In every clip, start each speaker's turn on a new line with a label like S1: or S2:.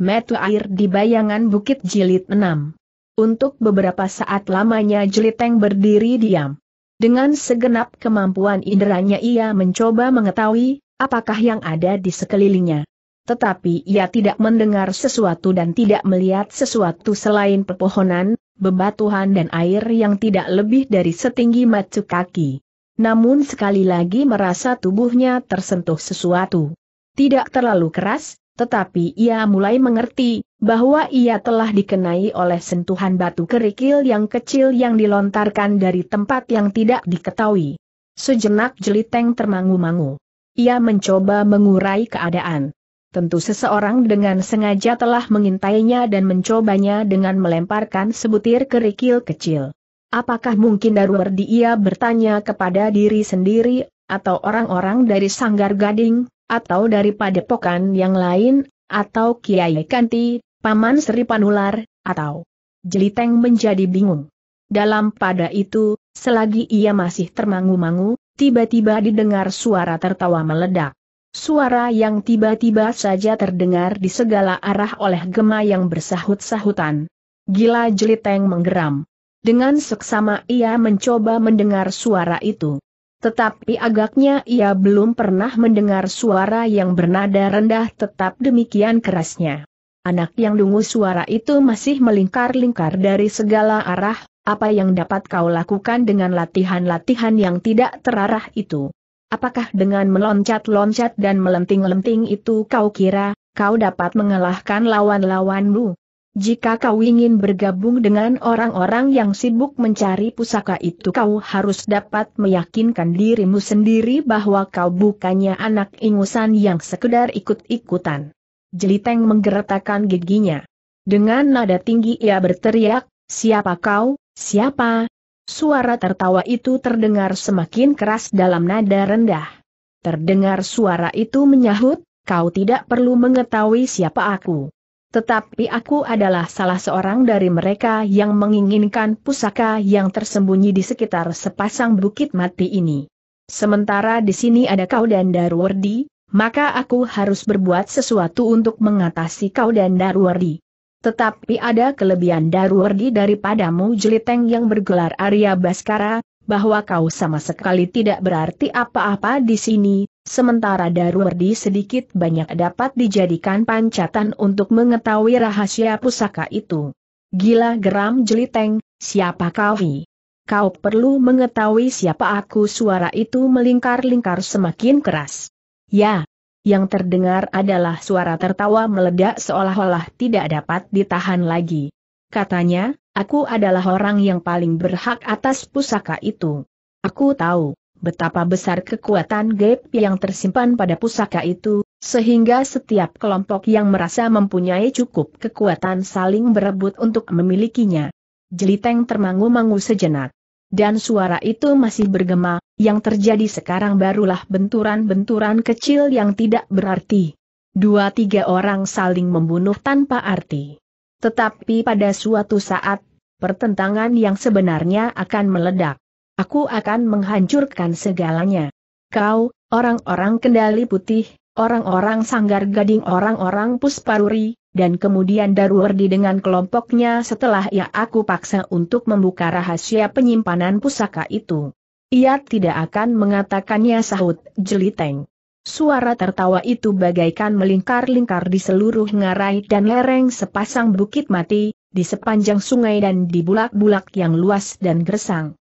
S1: metu air di bayangan bukit jilid 6. Untuk beberapa saat lamanya Jeliteng berdiri diam. Dengan segenap kemampuan inderanya ia mencoba mengetahui, apakah yang ada di sekelilingnya. Tetapi ia tidak mendengar sesuatu dan tidak melihat sesuatu selain pepohonan, bebatuhan dan air yang tidak lebih dari setinggi macu kaki. Namun sekali lagi merasa tubuhnya tersentuh sesuatu. Tidak terlalu keras, tetapi ia mulai mengerti, bahwa ia telah dikenai oleh sentuhan batu kerikil yang kecil yang dilontarkan dari tempat yang tidak diketahui. Sejenak jeliteng termangu-mangu. Ia mencoba mengurai keadaan. Tentu seseorang dengan sengaja telah mengintainya dan mencobanya dengan melemparkan sebutir kerikil kecil. Apakah mungkin darwardi ia bertanya kepada diri sendiri, atau orang-orang dari Sanggar Gading, atau dari padepokan yang lain, atau Kiai Kanti, Paman Sri Panular, atau Jeliteng menjadi bingung. Dalam pada itu, selagi ia masih termangu-mangu, tiba-tiba didengar suara tertawa meledak. Suara yang tiba-tiba saja terdengar di segala arah oleh gema yang bersahut-sahutan. Gila Jeliteng menggeram. Dengan seksama ia mencoba mendengar suara itu. Tetapi agaknya ia belum pernah mendengar suara yang bernada rendah tetap demikian kerasnya. Anak yang dungu suara itu masih melingkar-lingkar dari segala arah, apa yang dapat kau lakukan dengan latihan-latihan yang tidak terarah itu? Apakah dengan meloncat-loncat dan melenting-lenting itu kau kira, kau dapat mengalahkan lawan-lawanmu? Jika kau ingin bergabung dengan orang-orang yang sibuk mencari pusaka itu kau harus dapat meyakinkan dirimu sendiri bahwa kau bukannya anak ingusan yang sekedar ikut-ikutan. Jeliteng menggeretakan giginya. Dengan nada tinggi ia berteriak, siapa kau, siapa? Suara tertawa itu terdengar semakin keras dalam nada rendah. Terdengar suara itu menyahut, kau tidak perlu mengetahui siapa aku. Tetapi aku adalah salah seorang dari mereka yang menginginkan pusaka yang tersembunyi di sekitar sepasang bukit mati ini. Sementara di sini ada kau dan Darwardi, maka aku harus berbuat sesuatu untuk mengatasi kau dan Darwardi. Tetapi ada kelebihan Darwardi daripadamu jeliteng yang bergelar Arya Baskara, bahwa kau sama sekali tidak berarti apa-apa di sini, sementara Darwardi sedikit banyak dapat dijadikan pancatan untuk mengetahui rahasia pusaka itu. Gila geram jeliteng, siapa kau hi? Kau perlu mengetahui siapa aku suara itu melingkar-lingkar semakin keras. Ya, yang terdengar adalah suara tertawa meledak seolah-olah tidak dapat ditahan lagi. Katanya, aku adalah orang yang paling berhak atas pusaka itu. Aku tahu betapa besar kekuatan gap yang tersimpan pada pusaka itu, sehingga setiap kelompok yang merasa mempunyai cukup kekuatan saling berebut untuk memilikinya. Jeliteng termangu-mangu sejenak. Dan suara itu masih bergema, yang terjadi sekarang barulah benturan-benturan kecil yang tidak berarti. Dua tiga orang saling membunuh tanpa arti. Tetapi pada suatu saat, pertentangan yang sebenarnya akan meledak. Aku akan menghancurkan segalanya. Kau, orang-orang kendali putih, orang-orang sanggar gading orang-orang pusparuri, dan kemudian Darwardi dengan kelompoknya setelah ia aku paksa untuk membuka rahasia penyimpanan pusaka itu. Ia tidak akan mengatakannya sahut jeliteng. Suara tertawa itu bagaikan melingkar-lingkar di seluruh ngarai dan lereng sepasang bukit mati, di sepanjang sungai dan di bulak-bulak yang luas dan gersang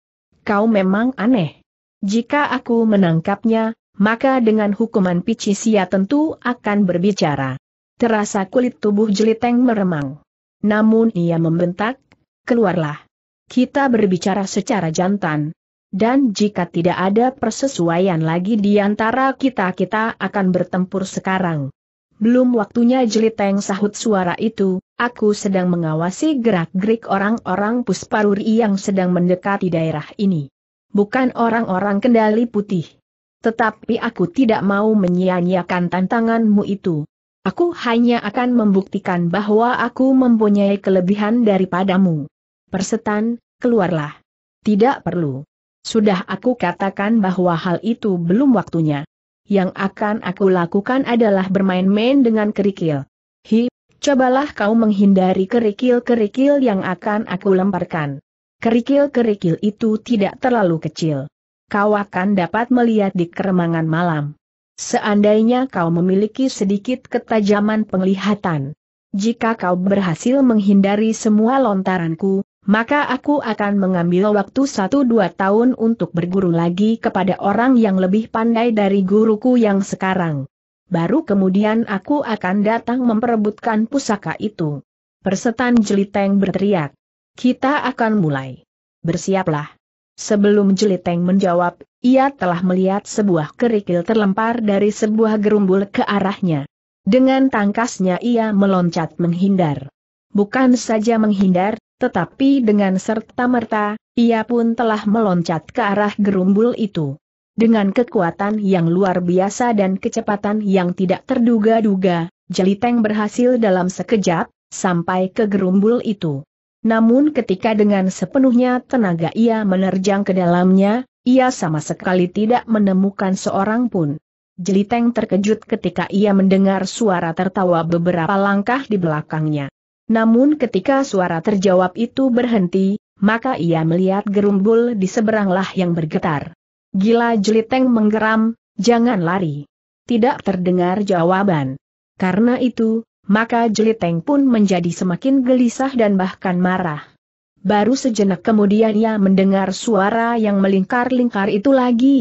S1: kau memang aneh. Jika aku menangkapnya, maka dengan hukuman Pichisia tentu akan berbicara. Terasa kulit tubuh jeliteng meremang. Namun ia membentak, keluarlah. Kita berbicara secara jantan. Dan jika tidak ada persesuaian lagi di antara kita, kita akan bertempur sekarang. Belum waktunya jeliteng sahut suara itu, aku sedang mengawasi gerak-gerik orang-orang pusparuri yang sedang mendekati daerah ini. Bukan orang-orang kendali putih. Tetapi aku tidak mau menyia-nyiakan tantanganmu itu. Aku hanya akan membuktikan bahwa aku mempunyai kelebihan daripadamu. Persetan, keluarlah. Tidak perlu. Sudah aku katakan bahwa hal itu belum waktunya yang akan aku lakukan adalah bermain-main dengan kerikil. Hi, cobalah kau menghindari kerikil-kerikil yang akan aku lemparkan. Kerikil-kerikil itu tidak terlalu kecil. Kau akan dapat melihat di keremangan malam. Seandainya kau memiliki sedikit ketajaman penglihatan. Jika kau berhasil menghindari semua lontaranku, maka aku akan mengambil waktu satu dua tahun untuk berguru lagi kepada orang yang lebih pandai dari guruku yang sekarang. Baru kemudian aku akan datang memperebutkan pusaka itu. Persetan Jeliteng berteriak. Kita akan mulai. Bersiaplah. Sebelum Jeliteng menjawab, ia telah melihat sebuah kerikil terlempar dari sebuah gerumbul ke arahnya. Dengan tangkasnya ia meloncat menghindar. Bukan saja menghindar, tetapi dengan serta-merta, ia pun telah meloncat ke arah gerumbul itu. Dengan kekuatan yang luar biasa dan kecepatan yang tidak terduga-duga, Jeliteng berhasil dalam sekejap, sampai ke gerumbul itu. Namun ketika dengan sepenuhnya tenaga ia menerjang ke dalamnya, ia sama sekali tidak menemukan seorang pun. Jeliteng terkejut ketika ia mendengar suara tertawa beberapa langkah di belakangnya. Namun ketika suara terjawab itu berhenti, maka ia melihat gerumbul di seberanglah yang bergetar. Gila Jeliteng menggeram, jangan lari. Tidak terdengar jawaban. Karena itu, maka Jeliteng pun menjadi semakin gelisah dan bahkan marah. Baru sejenak kemudian ia mendengar suara yang melingkar-lingkar itu lagi.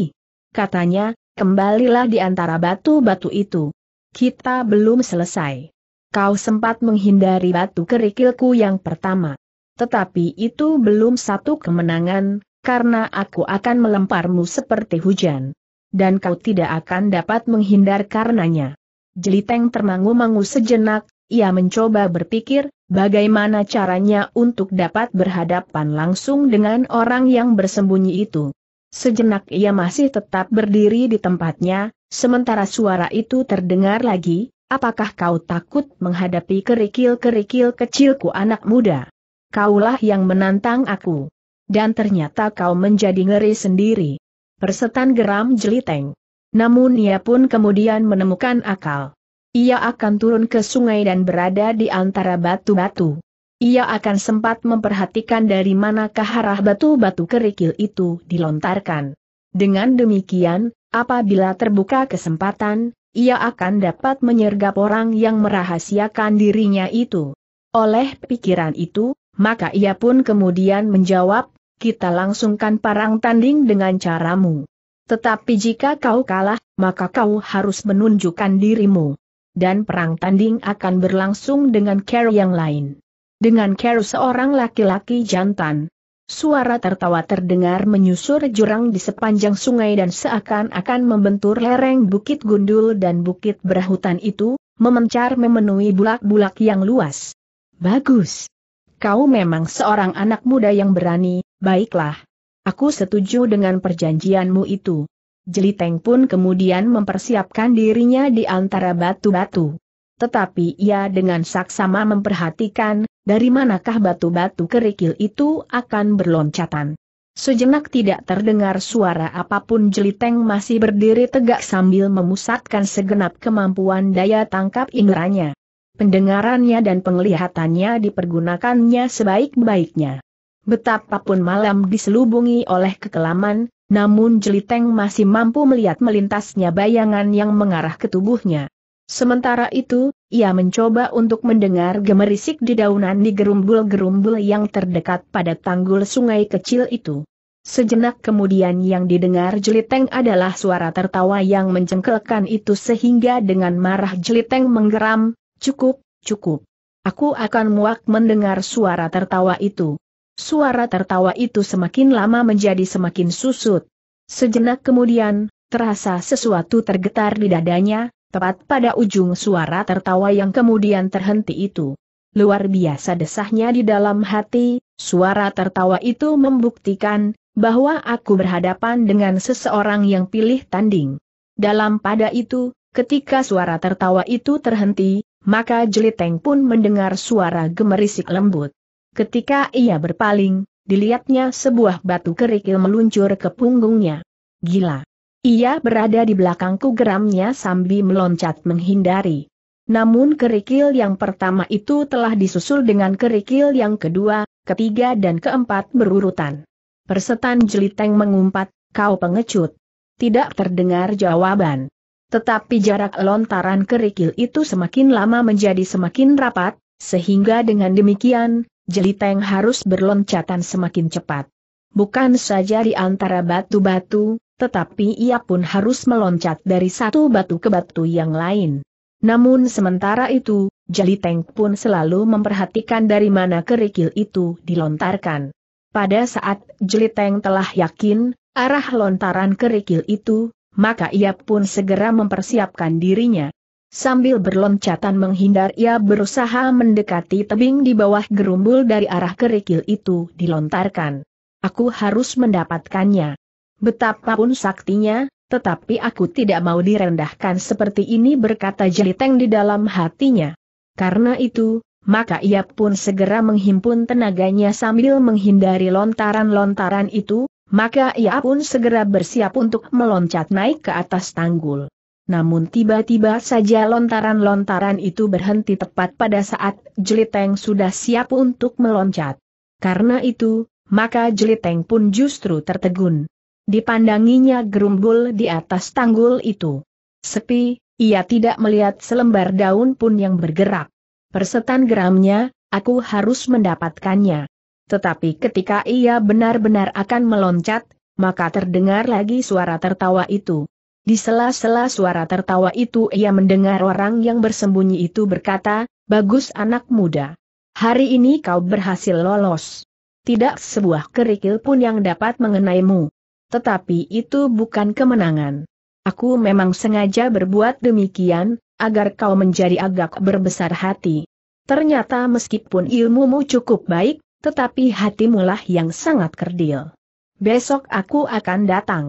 S1: Katanya, kembalilah di antara batu-batu itu. Kita belum selesai kau sempat menghindari batu kerikilku yang pertama. Tetapi itu belum satu kemenangan, karena aku akan melemparmu seperti hujan. Dan kau tidak akan dapat menghindar karenanya. Jeliteng termangu-mangu sejenak, ia mencoba berpikir, bagaimana caranya untuk dapat berhadapan langsung dengan orang yang bersembunyi itu. Sejenak ia masih tetap berdiri di tempatnya, sementara suara itu terdengar lagi, Apakah kau takut menghadapi kerikil-kerikil kecilku anak muda? Kaulah yang menantang aku. Dan ternyata kau menjadi ngeri sendiri. Persetan geram jeliteng. Namun ia pun kemudian menemukan akal. Ia akan turun ke sungai dan berada di antara batu-batu. Ia akan sempat memperhatikan dari manakah arah batu-batu kerikil itu dilontarkan. Dengan demikian, apabila terbuka kesempatan, ia akan dapat menyergap orang yang merahasiakan dirinya itu. Oleh pikiran itu, maka ia pun kemudian menjawab, kita langsungkan parang tanding dengan caramu. Tetapi jika kau kalah, maka kau harus menunjukkan dirimu. Dan perang tanding akan berlangsung dengan care yang lain. Dengan care seorang laki-laki jantan, Suara tertawa terdengar menyusur jurang di sepanjang sungai dan seakan-akan membentur lereng bukit gundul dan bukit berhutan itu, memencar memenuhi bulak-bulak yang luas. Bagus. Kau memang seorang anak muda yang berani, baiklah. Aku setuju dengan perjanjianmu itu. Jeliteng pun kemudian mempersiapkan dirinya di antara batu-batu. Tetapi ia dengan saksama memperhatikan, dari manakah batu-batu kerikil itu akan berloncatan? Sejenak tidak terdengar suara apapun Jeliteng masih berdiri tegak sambil memusatkan segenap kemampuan daya tangkap inderanya. Pendengarannya dan penglihatannya dipergunakannya sebaik-baiknya. Betapapun malam diselubungi oleh kekelaman, namun Jeliteng masih mampu melihat melintasnya bayangan yang mengarah ke tubuhnya. Sementara itu, ia mencoba untuk mendengar gemerisik di daunan di gerumbul-gerumbul yang terdekat pada tanggul sungai kecil itu. Sejenak kemudian yang didengar Jeliteng adalah suara tertawa yang menjengkelkan itu sehingga dengan marah Jeliteng menggeram, cukup, cukup. Aku akan muak mendengar suara tertawa itu. Suara tertawa itu semakin lama menjadi semakin susut. Sejenak kemudian, terasa sesuatu tergetar di dadanya, tepat pada ujung suara tertawa yang kemudian terhenti itu. Luar biasa desahnya di dalam hati, suara tertawa itu membuktikan bahwa aku berhadapan dengan seseorang yang pilih tanding. Dalam pada itu, ketika suara tertawa itu terhenti, maka Jeliteng pun mendengar suara gemerisik lembut. Ketika ia berpaling, dilihatnya sebuah batu kerikil meluncur ke punggungnya. Gila. Ia berada di belakangku geramnya sambil meloncat menghindari. Namun kerikil yang pertama itu telah disusul dengan kerikil yang kedua, ketiga dan keempat berurutan. Persetan jeliteng mengumpat, kau pengecut. Tidak terdengar jawaban. Tetapi jarak lontaran kerikil itu semakin lama menjadi semakin rapat, sehingga dengan demikian, jeliteng harus berloncatan semakin cepat. Bukan saja di antara batu-batu, tetapi ia pun harus meloncat dari satu batu ke batu yang lain. Namun sementara itu, Jali pun selalu memperhatikan dari mana kerikil itu dilontarkan. Pada saat Jeliteng telah yakin, arah lontaran kerikil itu, maka ia pun segera mempersiapkan dirinya. Sambil berloncatan menghindar ia berusaha mendekati tebing di bawah gerumbul dari arah kerikil itu dilontarkan. Aku harus mendapatkannya. Betapapun saktinya, tetapi aku tidak mau direndahkan seperti ini berkata Jeliteng di dalam hatinya. Karena itu, maka ia pun segera menghimpun tenaganya sambil menghindari lontaran-lontaran itu, maka ia pun segera bersiap untuk meloncat naik ke atas tanggul. Namun tiba-tiba saja lontaran-lontaran itu berhenti tepat pada saat Jeliteng sudah siap untuk meloncat. Karena itu, maka Jeliteng pun justru tertegun. Dipandanginya gerumbul di atas tanggul itu. Sepi, ia tidak melihat selembar daun pun yang bergerak. Persetan geramnya, aku harus mendapatkannya. Tetapi ketika ia benar-benar akan meloncat, maka terdengar lagi suara tertawa itu. Di sela-sela suara tertawa itu ia mendengar orang yang bersembunyi itu berkata, Bagus anak muda. Hari ini kau berhasil lolos. Tidak sebuah kerikil pun yang dapat mengenaimu. Tetapi itu bukan kemenangan. Aku memang sengaja berbuat demikian, agar kau menjadi agak berbesar hati. Ternyata meskipun ilmumu cukup baik, tetapi hatimulah yang sangat kerdil. Besok aku akan datang.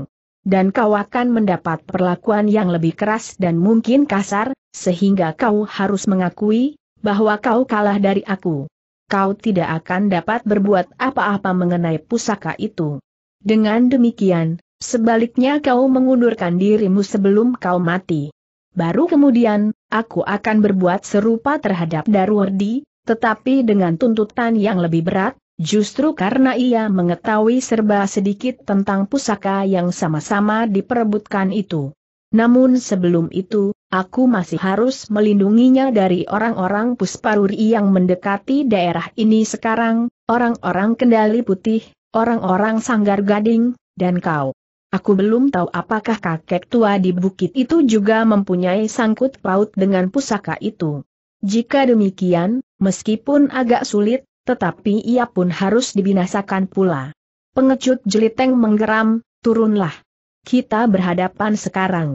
S1: Dan kau akan mendapat perlakuan yang lebih keras dan mungkin kasar, sehingga kau harus mengakui, bahwa kau kalah dari aku. Kau tidak akan dapat berbuat apa-apa mengenai pusaka itu. Dengan demikian, sebaliknya kau mengundurkan dirimu sebelum kau mati. Baru kemudian, aku akan berbuat serupa terhadap Darwardi, tetapi dengan tuntutan yang lebih berat, justru karena ia mengetahui serba sedikit tentang pusaka yang sama-sama diperebutkan itu. Namun sebelum itu, aku masih harus melindunginya dari orang-orang Pusparuri yang mendekati daerah ini sekarang, orang-orang kendali putih, orang-orang sanggar gading, dan kau. Aku belum tahu apakah kakek tua di bukit itu juga mempunyai sangkut paut dengan pusaka itu. Jika demikian, meskipun agak sulit, tetapi ia pun harus dibinasakan pula. Pengecut jeliteng menggeram, turunlah. Kita berhadapan sekarang.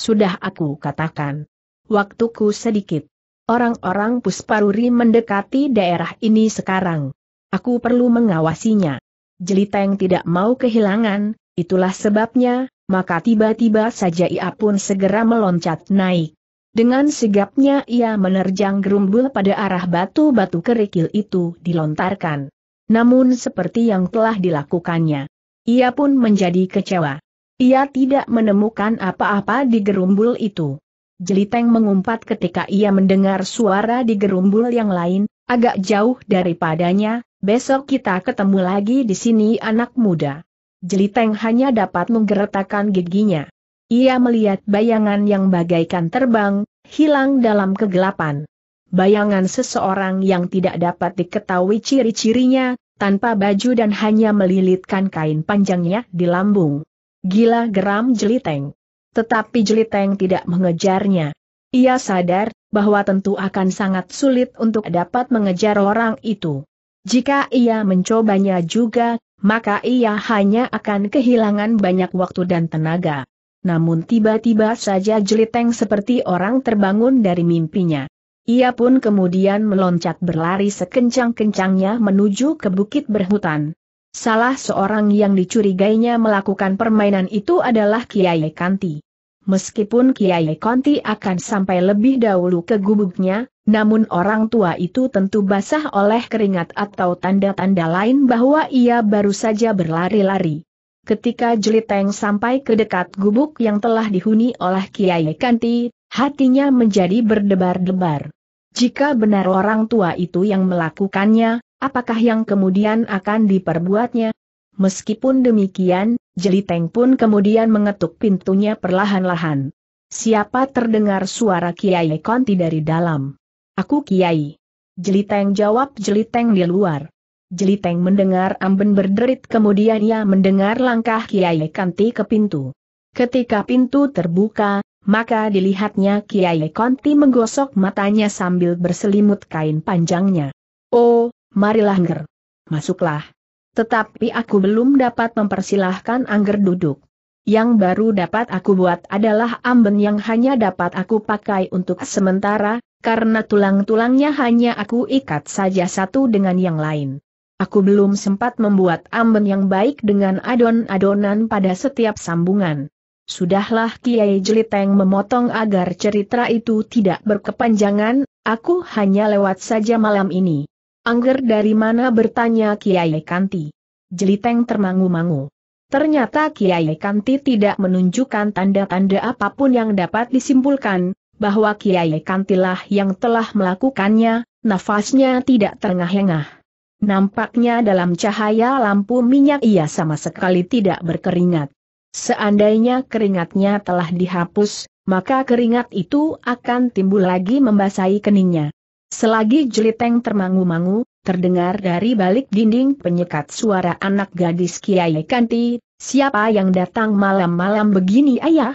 S1: Sudah aku katakan. Waktuku sedikit. Orang-orang Pusparuri mendekati daerah ini sekarang. Aku perlu mengawasinya. Jeliteng tidak mau kehilangan, itulah sebabnya, maka tiba-tiba saja ia pun segera meloncat naik. Dengan sigapnya ia menerjang gerumbul pada arah batu-batu kerikil itu dilontarkan. Namun seperti yang telah dilakukannya, ia pun menjadi kecewa. Ia tidak menemukan apa-apa di gerumbul itu. Jeliteng mengumpat ketika ia mendengar suara di gerumbul yang lain, agak jauh daripadanya, Besok kita ketemu lagi di sini anak muda. Jeliteng hanya dapat menggeretakkan giginya. Ia melihat bayangan yang bagaikan terbang, hilang dalam kegelapan. Bayangan seseorang yang tidak dapat diketahui ciri-cirinya, tanpa baju dan hanya melilitkan kain panjangnya di lambung. Gila geram Jeliteng. Tetapi Jeliteng tidak mengejarnya. Ia sadar bahwa tentu akan sangat sulit untuk dapat mengejar orang itu. Jika ia mencobanya juga, maka ia hanya akan kehilangan banyak waktu dan tenaga. Namun tiba-tiba saja jeliteng seperti orang terbangun dari mimpinya. Ia pun kemudian meloncat berlari sekencang-kencangnya menuju ke bukit berhutan. Salah seorang yang dicurigainya melakukan permainan itu adalah Kiai Kanti. Meskipun Kiai Konti akan sampai lebih dahulu ke gubuknya, namun orang tua itu tentu basah oleh keringat atau tanda-tanda lain bahwa ia baru saja berlari-lari. Ketika Jeliteng sampai ke dekat gubuk yang telah dihuni oleh Kiai Kanti, hatinya menjadi berdebar-debar. Jika benar orang tua itu yang melakukannya, apakah yang kemudian akan diperbuatnya? Meskipun demikian, Jeliteng pun kemudian mengetuk pintunya perlahan-lahan. Siapa terdengar suara Kiai Konti dari dalam? Aku Kiai. Jeliteng jawab Jeliteng di luar. Jeliteng mendengar amben berderit kemudian ia mendengar langkah Kiai Konti ke pintu. Ketika pintu terbuka, maka dilihatnya Kiai Konti menggosok matanya sambil berselimut kain panjangnya. Oh, marilah nger. Masuklah. Tetapi aku belum dapat mempersilahkan Angger duduk. Yang baru dapat aku buat adalah amben yang hanya dapat aku pakai untuk sementara, karena tulang-tulangnya hanya aku ikat saja satu dengan yang lain. Aku belum sempat membuat amben yang baik dengan adon-adonan pada setiap sambungan. Sudahlah Kiai Jeliteng memotong agar cerita itu tidak berkepanjangan, aku hanya lewat saja malam ini. Angger dari mana bertanya Kiai Kanti. Jeliteng termangu-mangu. Ternyata Kiai Kanti tidak menunjukkan tanda-tanda apapun yang dapat disimpulkan, bahwa Kiai Kantilah yang telah melakukannya, nafasnya tidak terengah-engah. Nampaknya dalam cahaya lampu minyak ia sama sekali tidak berkeringat. Seandainya keringatnya telah dihapus, maka keringat itu akan timbul lagi membasahi keningnya. Selagi jeliteng termangu-mangu, terdengar dari balik dinding penyekat suara anak gadis Kiai Kanti, siapa yang datang malam-malam begini ayah?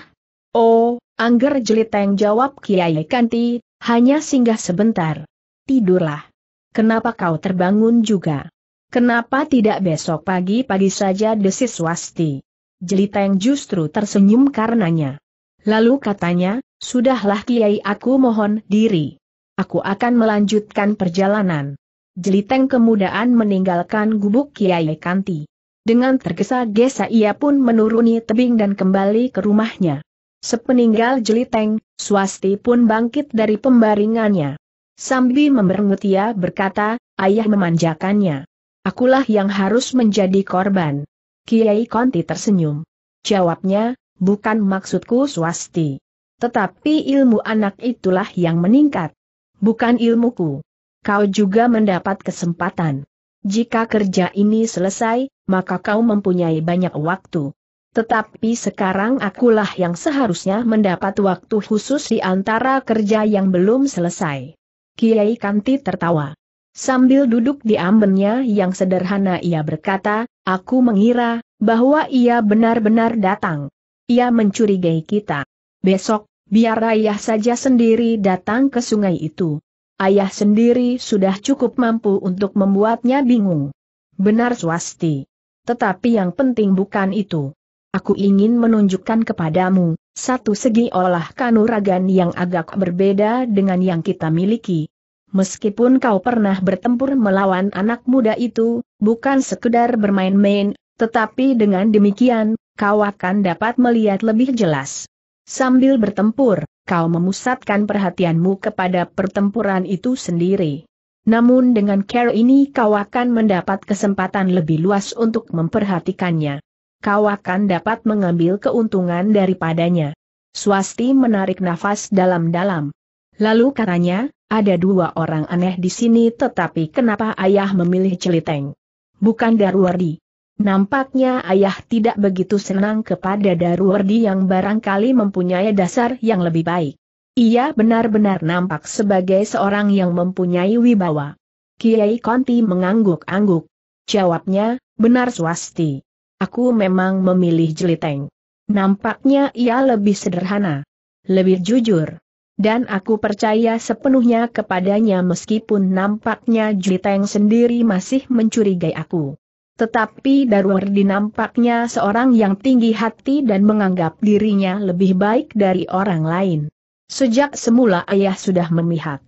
S1: Oh, angger jeliteng jawab Kiai Kanti, hanya singgah sebentar. Tidurlah. Kenapa kau terbangun juga? Kenapa tidak besok pagi-pagi saja desis wasti? Jeliteng justru tersenyum karenanya. Lalu katanya, sudahlah Kiai aku mohon diri aku akan melanjutkan perjalanan. Jeliteng kemudahan meninggalkan gubuk Kiai Kanti. Dengan tergesa-gesa ia pun menuruni tebing dan kembali ke rumahnya. Sepeninggal Jeliteng, Swasti pun bangkit dari pembaringannya. Sambil memberengut ia berkata, ayah memanjakannya. Akulah yang harus menjadi korban. Kiai Kanti tersenyum. Jawabnya, bukan maksudku Swasti. Tetapi ilmu anak itulah yang meningkat bukan ilmuku. Kau juga mendapat kesempatan. Jika kerja ini selesai, maka kau mempunyai banyak waktu. Tetapi sekarang akulah yang seharusnya mendapat waktu khusus di antara kerja yang belum selesai. Kiai Kanti tertawa. Sambil duduk di ambennya yang sederhana ia berkata, aku mengira, bahwa ia benar-benar datang. Ia mencurigai kita. Besok, biar ayah saja sendiri datang ke sungai itu. Ayah sendiri sudah cukup mampu untuk membuatnya bingung. Benar swasti. Tetapi yang penting bukan itu. Aku ingin menunjukkan kepadamu, satu segi olah kanuragan yang agak berbeda dengan yang kita miliki. Meskipun kau pernah bertempur melawan anak muda itu, bukan sekedar bermain-main, tetapi dengan demikian, kau akan dapat melihat lebih jelas Sambil bertempur, kau memusatkan perhatianmu kepada pertempuran itu sendiri. Namun dengan care ini kau akan mendapat kesempatan lebih luas untuk memperhatikannya. Kau akan dapat mengambil keuntungan daripadanya. Swasti menarik nafas dalam-dalam. Lalu katanya, ada dua orang aneh di sini tetapi kenapa ayah memilih Celiteng? Bukan Darwardi. Nampaknya ayah tidak begitu senang kepada Daruwardi yang barangkali mempunyai dasar yang lebih baik. Ia benar-benar nampak sebagai seorang yang mempunyai wibawa. Kiai Konti mengangguk-angguk. Jawabnya, benar swasti. Aku memang memilih jeliteng. Nampaknya ia lebih sederhana. Lebih jujur dan aku percaya sepenuhnya kepadanya meskipun nampaknya Jeliteng sendiri masih mencurigai aku. Tetapi Darwardi nampaknya seorang yang tinggi hati dan menganggap dirinya lebih baik dari orang lain. Sejak semula ayah sudah memihak.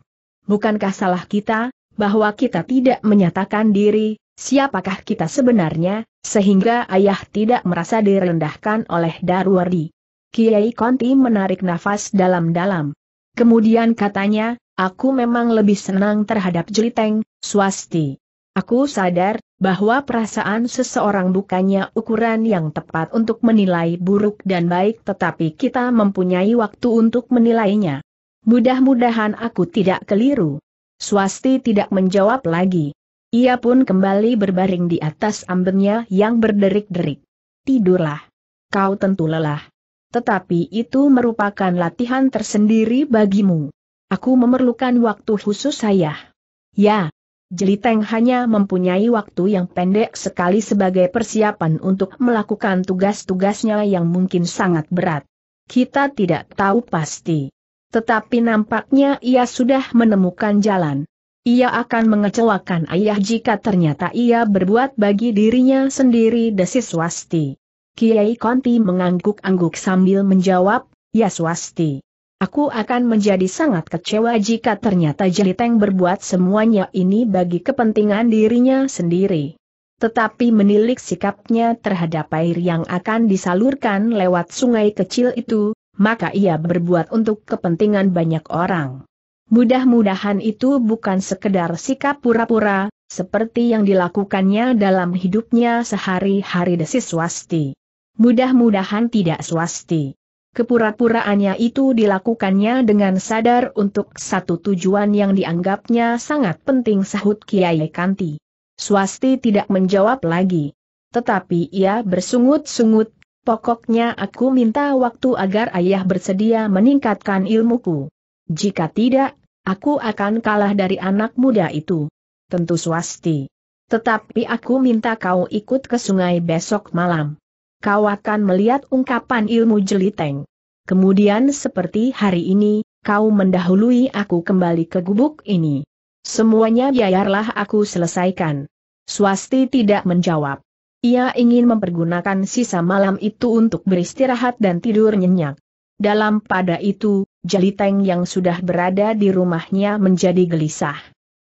S1: Bukankah salah kita, bahwa kita tidak menyatakan diri, siapakah kita sebenarnya, sehingga ayah tidak merasa direndahkan oleh Darwardi. Kiai Konti menarik nafas dalam-dalam. Kemudian katanya, aku memang lebih senang terhadap Jeliteng, Swasti. Aku sadar bahwa perasaan seseorang bukannya ukuran yang tepat untuk menilai buruk dan baik, tetapi kita mempunyai waktu untuk menilainya. Mudah-mudahan aku tidak keliru. Swasti tidak menjawab lagi. Ia pun kembali berbaring di atas ambennya yang berderik-derik. Tidurlah. Kau tentu lelah. Tetapi itu merupakan latihan tersendiri bagimu. Aku memerlukan waktu khusus saya. Ya, Jeliteng hanya mempunyai waktu yang pendek sekali sebagai persiapan untuk melakukan tugas-tugasnya yang mungkin sangat berat. Kita tidak tahu pasti. Tetapi nampaknya ia sudah menemukan jalan. Ia akan mengecewakan ayah jika ternyata ia berbuat bagi dirinya sendiri desis Swasti. Kiai Konti mengangguk-angguk sambil menjawab, ya Swasti. Aku akan menjadi sangat kecewa jika ternyata Jeliteng berbuat semuanya ini bagi kepentingan dirinya sendiri. Tetapi menilik sikapnya terhadap air yang akan disalurkan lewat sungai kecil itu, maka ia berbuat untuk kepentingan banyak orang. Mudah-mudahan itu bukan sekedar sikap pura-pura, seperti yang dilakukannya dalam hidupnya sehari-hari desis swasti. Mudah-mudahan tidak swasti. Kepura-puraannya itu dilakukannya dengan sadar untuk satu tujuan yang dianggapnya sangat penting sahut Kiai Kanti. Swasti tidak menjawab lagi. Tetapi ia bersungut-sungut, pokoknya aku minta waktu agar ayah bersedia meningkatkan ilmuku. Jika tidak, aku akan kalah dari anak muda itu. Tentu swasti. Tetapi aku minta kau ikut ke sungai besok malam kau akan melihat ungkapan ilmu jeliteng. Kemudian seperti hari ini, kau mendahului aku kembali ke gubuk ini. Semuanya biarlah aku selesaikan. Swasti tidak menjawab. Ia ingin mempergunakan sisa malam itu untuk beristirahat dan tidur nyenyak. Dalam pada itu, Jeliteng yang sudah berada di rumahnya menjadi gelisah.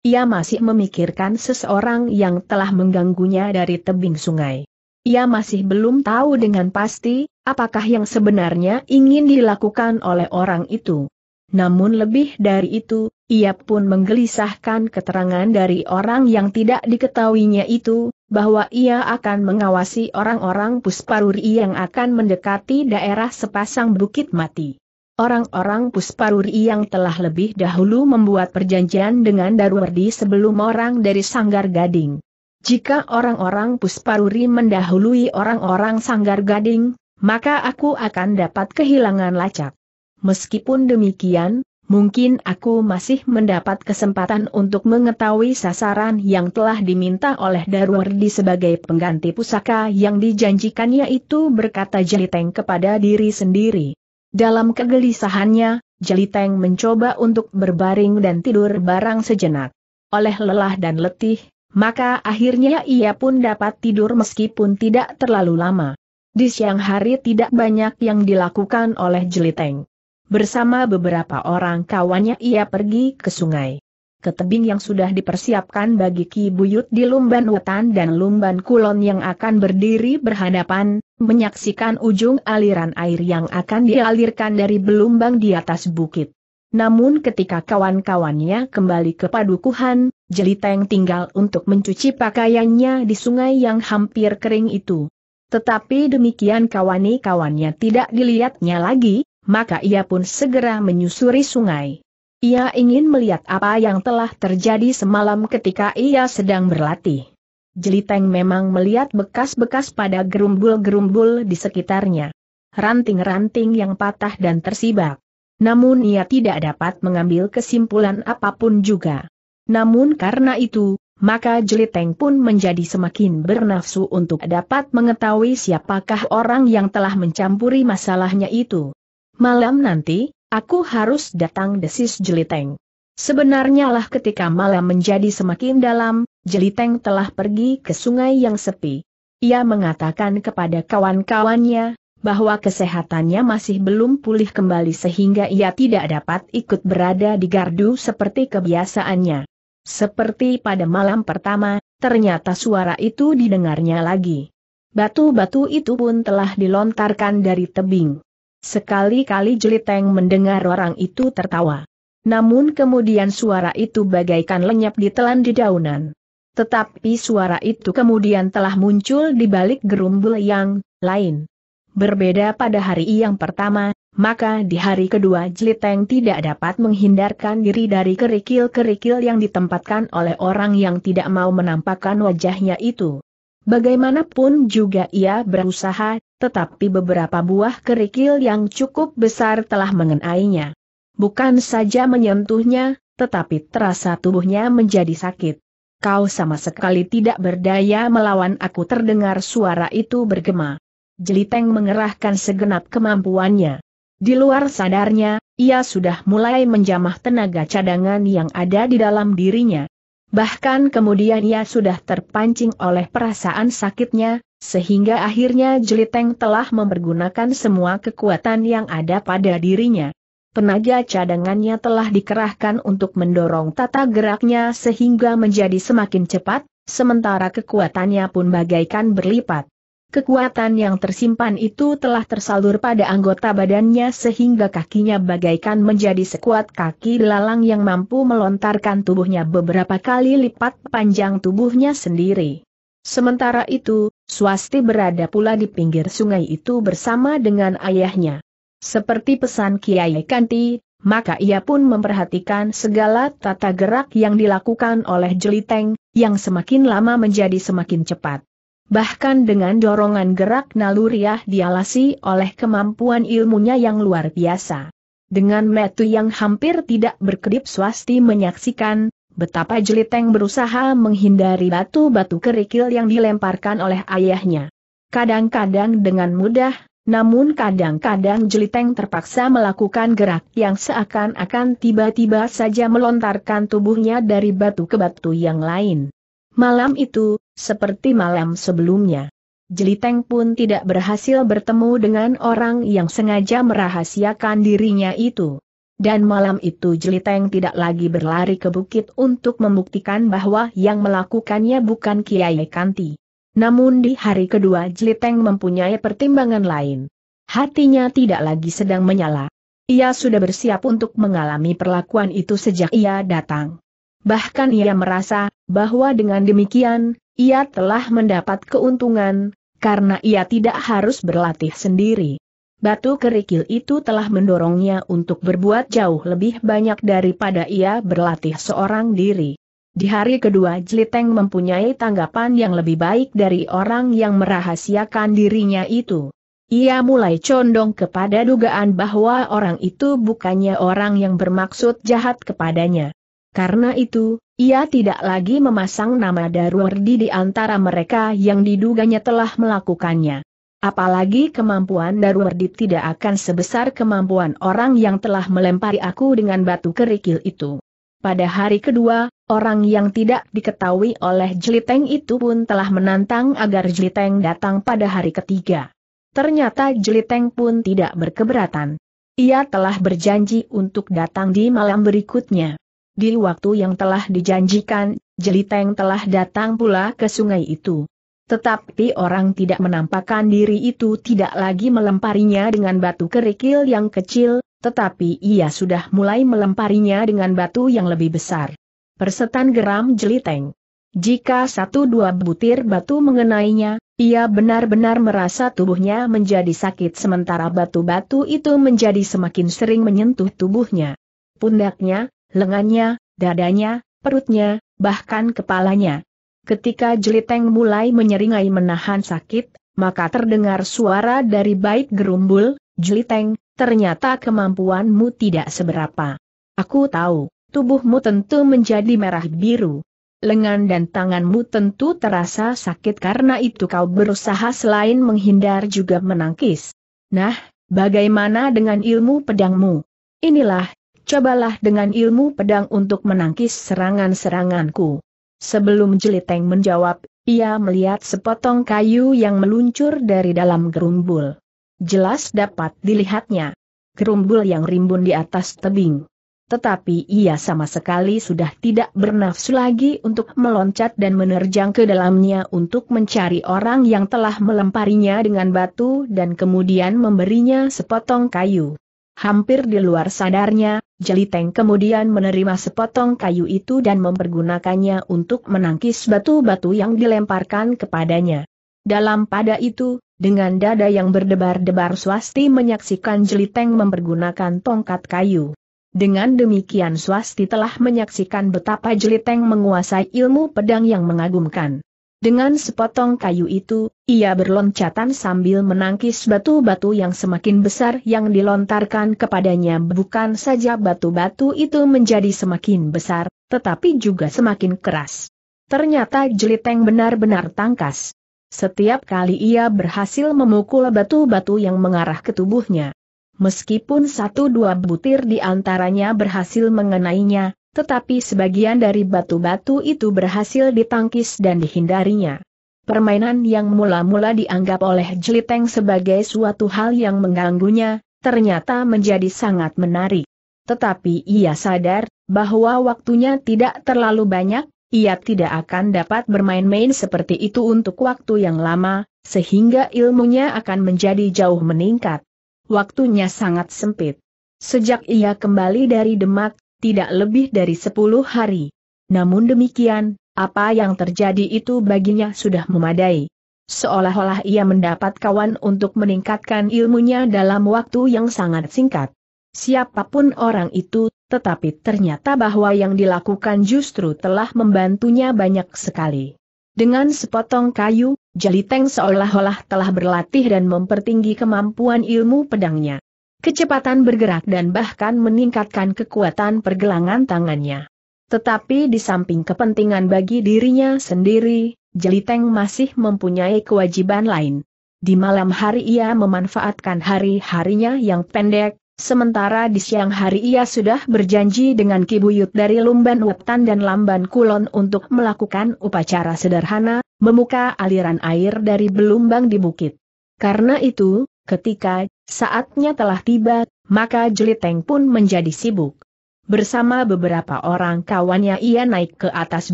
S1: Ia masih memikirkan seseorang yang telah mengganggunya dari tebing sungai. Ia masih belum tahu dengan pasti, apakah yang sebenarnya ingin dilakukan oleh orang itu. Namun lebih dari itu, ia pun menggelisahkan keterangan dari orang yang tidak diketahuinya itu, bahwa ia akan mengawasi orang-orang Pusparuri yang akan mendekati daerah sepasang bukit mati. Orang-orang Pusparuri yang telah lebih dahulu membuat perjanjian dengan Darwardi sebelum orang dari Sanggar Gading jika orang-orang Pusparuri mendahului orang-orang Sanggar Gading, maka aku akan dapat kehilangan lacak. Meskipun demikian, mungkin aku masih mendapat kesempatan untuk mengetahui sasaran yang telah diminta oleh Darwardi sebagai pengganti pusaka yang dijanjikannya itu berkata Jeliteng kepada diri sendiri. Dalam kegelisahannya, Jeliteng mencoba untuk berbaring dan tidur barang sejenak. Oleh lelah dan letih, maka akhirnya ia pun dapat tidur meskipun tidak terlalu lama. Di siang hari tidak banyak yang dilakukan oleh Jeliteng. Bersama beberapa orang kawannya ia pergi ke sungai. Ke tebing yang sudah dipersiapkan bagi Ki Buyut di Lumban Wetan dan Lumban Kulon yang akan berdiri berhadapan, menyaksikan ujung aliran air yang akan dialirkan dari belumbang di atas bukit. Namun ketika kawan-kawannya kembali ke padukuhan, Jeliteng tinggal untuk mencuci pakaiannya di sungai yang hampir kering itu. Tetapi demikian kawani-kawannya tidak dilihatnya lagi, maka ia pun segera menyusuri sungai. Ia ingin melihat apa yang telah terjadi semalam ketika ia sedang berlatih. Jeliteng memang melihat bekas-bekas pada gerumbul-gerumbul di sekitarnya. Ranting-ranting yang patah dan tersibak. Namun ia tidak dapat mengambil kesimpulan apapun juga. Namun karena itu, maka Jeliteng pun menjadi semakin bernafsu untuk dapat mengetahui siapakah orang yang telah mencampuri masalahnya itu. Malam nanti, aku harus datang desis Jeliteng. Sebenarnya lah ketika malam menjadi semakin dalam, Jeliteng telah pergi ke sungai yang sepi. Ia mengatakan kepada kawan-kawannya, bahwa kesehatannya masih belum pulih kembali sehingga ia tidak dapat ikut berada di gardu seperti kebiasaannya. Seperti pada malam pertama, ternyata suara itu didengarnya lagi. Batu-batu itu pun telah dilontarkan dari tebing. Sekali-kali Jeliteng mendengar orang itu tertawa. Namun kemudian suara itu bagaikan lenyap ditelan di daunan. Tetapi suara itu kemudian telah muncul di balik gerumbul yang lain. Berbeda pada hari yang pertama, maka di hari kedua Jliteng tidak dapat menghindarkan diri dari kerikil-kerikil yang ditempatkan oleh orang yang tidak mau menampakkan wajahnya itu. Bagaimanapun juga ia berusaha, tetapi beberapa buah kerikil yang cukup besar telah mengenainya. Bukan saja menyentuhnya, tetapi terasa tubuhnya menjadi sakit. Kau sama sekali tidak berdaya melawan aku terdengar suara itu bergema. Jeliteng mengerahkan segenap kemampuannya. Di luar sadarnya, ia sudah mulai menjamah tenaga cadangan yang ada di dalam dirinya. Bahkan kemudian ia sudah terpancing oleh perasaan sakitnya, sehingga akhirnya Jeliteng telah mempergunakan semua kekuatan yang ada pada dirinya. Tenaga cadangannya telah dikerahkan untuk mendorong tata geraknya sehingga menjadi semakin cepat, sementara kekuatannya pun bagaikan berlipat. Kekuatan yang tersimpan itu telah tersalur pada anggota badannya sehingga kakinya bagaikan menjadi sekuat kaki lalang yang mampu melontarkan tubuhnya beberapa kali lipat panjang tubuhnya sendiri. Sementara itu, Swasti berada pula di pinggir sungai itu bersama dengan ayahnya. Seperti pesan Kiai Kanti, maka ia pun memperhatikan segala tata gerak yang dilakukan oleh Jeliteng, yang semakin lama menjadi semakin cepat. Bahkan dengan dorongan gerak naluriah dialasi oleh kemampuan ilmunya yang luar biasa. Dengan metu yang hampir tidak berkedip swasti menyaksikan, betapa jeliteng berusaha menghindari batu-batu kerikil yang dilemparkan oleh ayahnya. Kadang-kadang dengan mudah, namun kadang-kadang Jeliteng terpaksa melakukan gerak yang seakan-akan tiba-tiba saja melontarkan tubuhnya dari batu ke batu yang lain. Malam itu, seperti malam sebelumnya. Jeliteng pun tidak berhasil bertemu dengan orang yang sengaja merahasiakan dirinya itu. Dan malam itu Jeliteng tidak lagi berlari ke bukit untuk membuktikan bahwa yang melakukannya bukan Kiai Kanti. Namun di hari kedua Jeliteng mempunyai pertimbangan lain. Hatinya tidak lagi sedang menyala. Ia sudah bersiap untuk mengalami perlakuan itu sejak ia datang. Bahkan ia merasa, bahwa dengan demikian, ia telah mendapat keuntungan, karena ia tidak harus berlatih sendiri. Batu kerikil itu telah mendorongnya untuk berbuat jauh lebih banyak daripada ia berlatih seorang diri. Di hari kedua Jliteng mempunyai tanggapan yang lebih baik dari orang yang merahasiakan dirinya itu. Ia mulai condong kepada dugaan bahwa orang itu bukannya orang yang bermaksud jahat kepadanya. Karena itu, ia tidak lagi memasang nama Darwardi di antara mereka yang diduganya telah melakukannya. Apalagi kemampuan Darwardi tidak akan sebesar kemampuan orang yang telah melempari aku dengan batu kerikil itu. Pada hari kedua, orang yang tidak diketahui oleh Jeliteng itu pun telah menantang agar Jeliteng datang pada hari ketiga. Ternyata Jeliteng pun tidak berkeberatan. Ia telah berjanji untuk datang di malam berikutnya. Di waktu yang telah dijanjikan, Jeliteng telah datang pula ke sungai itu. Tetapi orang tidak menampakkan diri itu tidak lagi melemparinya dengan batu kerikil yang kecil, tetapi ia sudah mulai melemparinya dengan batu yang lebih besar. Persetan geram jeliteng. Jika satu dua butir batu mengenainya, ia benar-benar merasa tubuhnya menjadi sakit sementara batu-batu itu menjadi semakin sering menyentuh tubuhnya. Pundaknya, lengannya, dadanya, perutnya, bahkan kepalanya. Ketika jeliteng mulai menyeringai menahan sakit, maka terdengar suara dari bait gerumbul, jeliteng, ternyata kemampuanmu tidak seberapa. Aku tahu, tubuhmu tentu menjadi merah biru. Lengan dan tanganmu tentu terasa sakit karena itu kau berusaha selain menghindar juga menangkis. Nah, bagaimana dengan ilmu pedangmu? Inilah cobalah dengan ilmu pedang untuk menangkis serangan-seranganku. Sebelum Jeliteng menjawab, ia melihat sepotong kayu yang meluncur dari dalam gerumbul. Jelas dapat dilihatnya. Gerumbul yang rimbun di atas tebing. Tetapi ia sama sekali sudah tidak bernafsu lagi untuk meloncat dan menerjang ke dalamnya untuk mencari orang yang telah melemparinya dengan batu dan kemudian memberinya sepotong kayu. Hampir di luar sadarnya, Jeliteng kemudian menerima sepotong kayu itu dan mempergunakannya untuk menangkis batu-batu yang dilemparkan kepadanya. Dalam pada itu, dengan dada yang berdebar-debar swasti menyaksikan Jeliteng mempergunakan tongkat kayu. Dengan demikian swasti telah menyaksikan betapa Jeliteng menguasai ilmu pedang yang mengagumkan. Dengan sepotong kayu itu, ia berloncatan sambil menangkis batu-batu yang semakin besar yang dilontarkan kepadanya bukan saja batu-batu itu menjadi semakin besar, tetapi juga semakin keras. Ternyata jeliteng benar-benar tangkas. Setiap kali ia berhasil memukul batu-batu yang mengarah ke tubuhnya. Meskipun satu dua butir di antaranya berhasil mengenainya, tetapi sebagian dari batu-batu itu berhasil ditangkis dan dihindarinya. Permainan yang mula-mula dianggap oleh Jeliteng sebagai suatu hal yang mengganggunya, ternyata menjadi sangat menarik. Tetapi ia sadar, bahwa waktunya tidak terlalu banyak, ia tidak akan dapat bermain-main seperti itu untuk waktu yang lama, sehingga ilmunya akan menjadi jauh meningkat. Waktunya sangat sempit. Sejak ia kembali dari Demak, tidak lebih dari sepuluh hari. Namun demikian, apa yang terjadi itu baginya sudah memadai. Seolah-olah ia mendapat kawan untuk meningkatkan ilmunya dalam waktu yang sangat singkat. Siapapun orang itu, tetapi ternyata bahwa yang dilakukan justru telah membantunya banyak sekali. Dengan sepotong kayu, Jaliteng seolah-olah telah berlatih dan mempertinggi kemampuan ilmu pedangnya kecepatan bergerak dan bahkan meningkatkan kekuatan pergelangan tangannya. Tetapi di samping kepentingan bagi dirinya sendiri, Jeliteng masih mempunyai kewajiban lain. Di malam hari ia memanfaatkan hari-harinya yang pendek, sementara di siang hari ia sudah berjanji dengan Kibuyut dari Lumban Weptan dan Lamban Kulon untuk melakukan upacara sederhana, memuka aliran air dari belumbang di bukit. Karena itu, ketika Saatnya telah tiba, maka Jeliteng pun menjadi sibuk. Bersama beberapa orang kawannya ia naik ke atas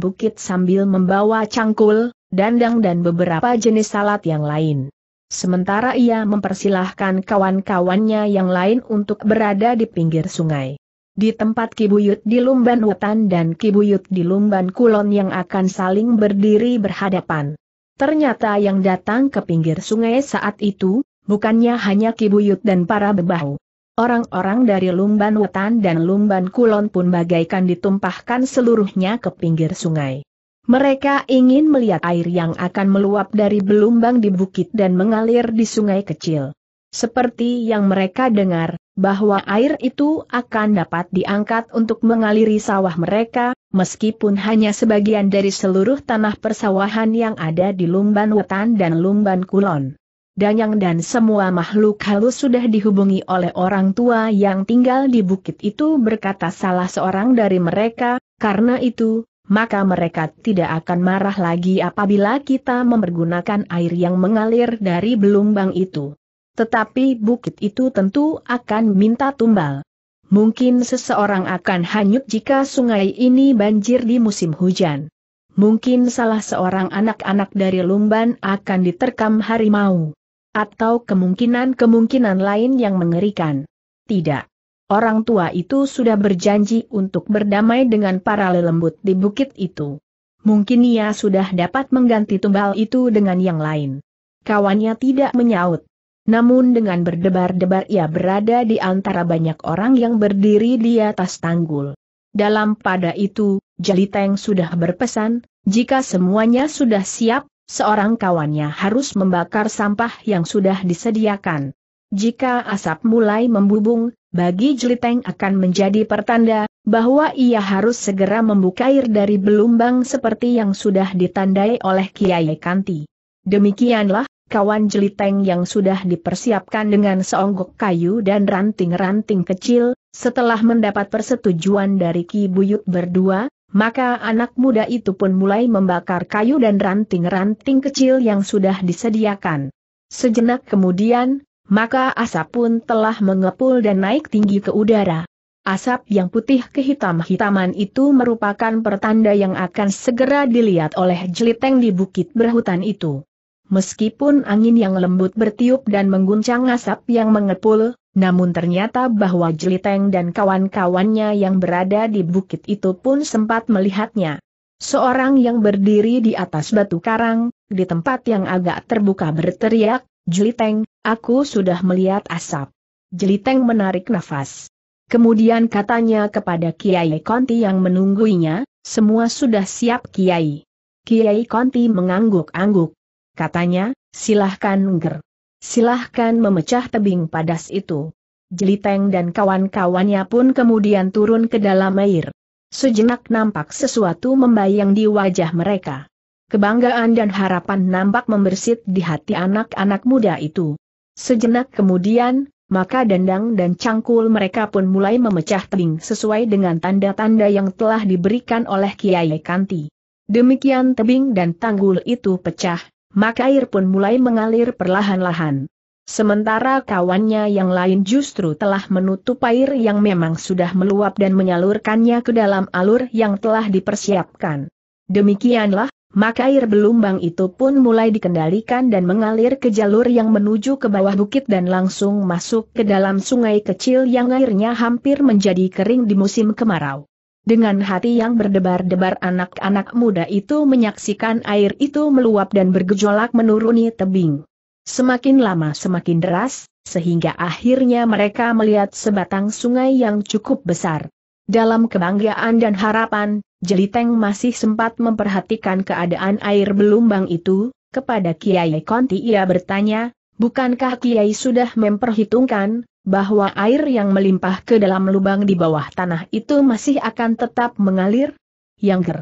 S1: bukit sambil membawa cangkul, dandang dan beberapa jenis salad yang lain. Sementara ia mempersilahkan kawan-kawannya yang lain untuk berada di pinggir sungai. Di tempat Kibuyut di Lumban Wetan dan Kibuyut di Lumban Kulon yang akan saling berdiri berhadapan. Ternyata yang datang ke pinggir sungai saat itu, bukannya hanya Kibuyut dan para bebahu. Orang-orang dari Lumban Wetan dan Lumban Kulon pun bagaikan ditumpahkan seluruhnya ke pinggir sungai. Mereka ingin melihat air yang akan meluap dari belumbang di bukit dan mengalir di sungai kecil. Seperti yang mereka dengar, bahwa air itu akan dapat diangkat untuk mengaliri sawah mereka, meskipun hanya sebagian dari seluruh tanah persawahan yang ada di Lumban Wetan dan Lumban Kulon. Danyang dan semua makhluk halus sudah dihubungi oleh orang tua yang tinggal di bukit itu berkata salah seorang dari mereka, karena itu, maka mereka tidak akan marah lagi apabila kita mempergunakan air yang mengalir dari belumbang itu. Tetapi bukit itu tentu akan minta tumbal. Mungkin seseorang akan hanyut jika sungai ini banjir di musim hujan. Mungkin salah seorang anak-anak dari Lumban akan diterkam harimau. Atau kemungkinan-kemungkinan lain yang mengerikan? Tidak. Orang tua itu sudah berjanji untuk berdamai dengan para lelembut di bukit itu. Mungkin ia sudah dapat mengganti tumbal itu dengan yang lain. Kawannya tidak menyaut. Namun dengan berdebar-debar ia berada di antara banyak orang yang berdiri di atas tanggul. Dalam pada itu, Jeliteng sudah berpesan, jika semuanya sudah siap, seorang kawannya harus membakar sampah yang sudah disediakan. Jika asap mulai membubung, bagi Jeliteng akan menjadi pertanda bahwa ia harus segera membuka air dari belumbang seperti yang sudah ditandai oleh Kiai Kanti. Demikianlah, kawan Jeliteng yang sudah dipersiapkan dengan seonggok kayu dan ranting-ranting kecil, setelah mendapat persetujuan dari Ki Buyut berdua, maka anak muda itu pun mulai membakar kayu dan ranting-ranting kecil yang sudah disediakan. Sejenak kemudian, maka asap pun telah mengepul dan naik tinggi ke udara. Asap yang putih kehitam-hitaman itu merupakan pertanda yang akan segera dilihat oleh jeliteng di bukit berhutan itu. Meskipun angin yang lembut bertiup dan mengguncang asap yang mengepul, namun ternyata bahwa Jeliteng dan kawan-kawannya yang berada di bukit itu pun sempat melihatnya. Seorang yang berdiri di atas batu karang, di tempat yang agak terbuka berteriak, Jeliteng, aku sudah melihat asap. Jeliteng menarik nafas. Kemudian katanya kepada Kiai Konti yang menunggunya, semua sudah siap Kiai. Kiai Konti mengangguk-angguk. Katanya, silahkan ngger silahkan memecah tebing padas itu. Jeliteng dan kawan-kawannya pun kemudian turun ke dalam air. Sejenak nampak sesuatu membayang di wajah mereka. Kebanggaan dan harapan nampak membersit di hati anak-anak muda itu. Sejenak kemudian, maka dendang dan cangkul mereka pun mulai memecah tebing sesuai dengan tanda-tanda yang telah diberikan oleh Kiai Kanti. Demikian tebing dan tanggul itu pecah, maka air pun mulai mengalir perlahan-lahan. Sementara kawannya yang lain justru telah menutup air yang memang sudah meluap dan menyalurkannya ke dalam alur yang telah dipersiapkan. Demikianlah, maka air belumbang itu pun mulai dikendalikan dan mengalir ke jalur yang menuju ke bawah bukit dan langsung masuk ke dalam sungai kecil yang airnya hampir menjadi kering di musim kemarau. Dengan hati yang berdebar-debar anak-anak muda itu menyaksikan air itu meluap dan bergejolak menuruni tebing. Semakin lama semakin deras, sehingga akhirnya mereka melihat sebatang sungai yang cukup besar. Dalam kebanggaan dan harapan, Jeliteng masih sempat memperhatikan keadaan air belumbang itu, kepada Kiai Konti ia bertanya, bukankah Kiai sudah memperhitungkan, bahwa air yang melimpah ke dalam lubang di bawah tanah itu masih akan tetap mengalir? Yang ger.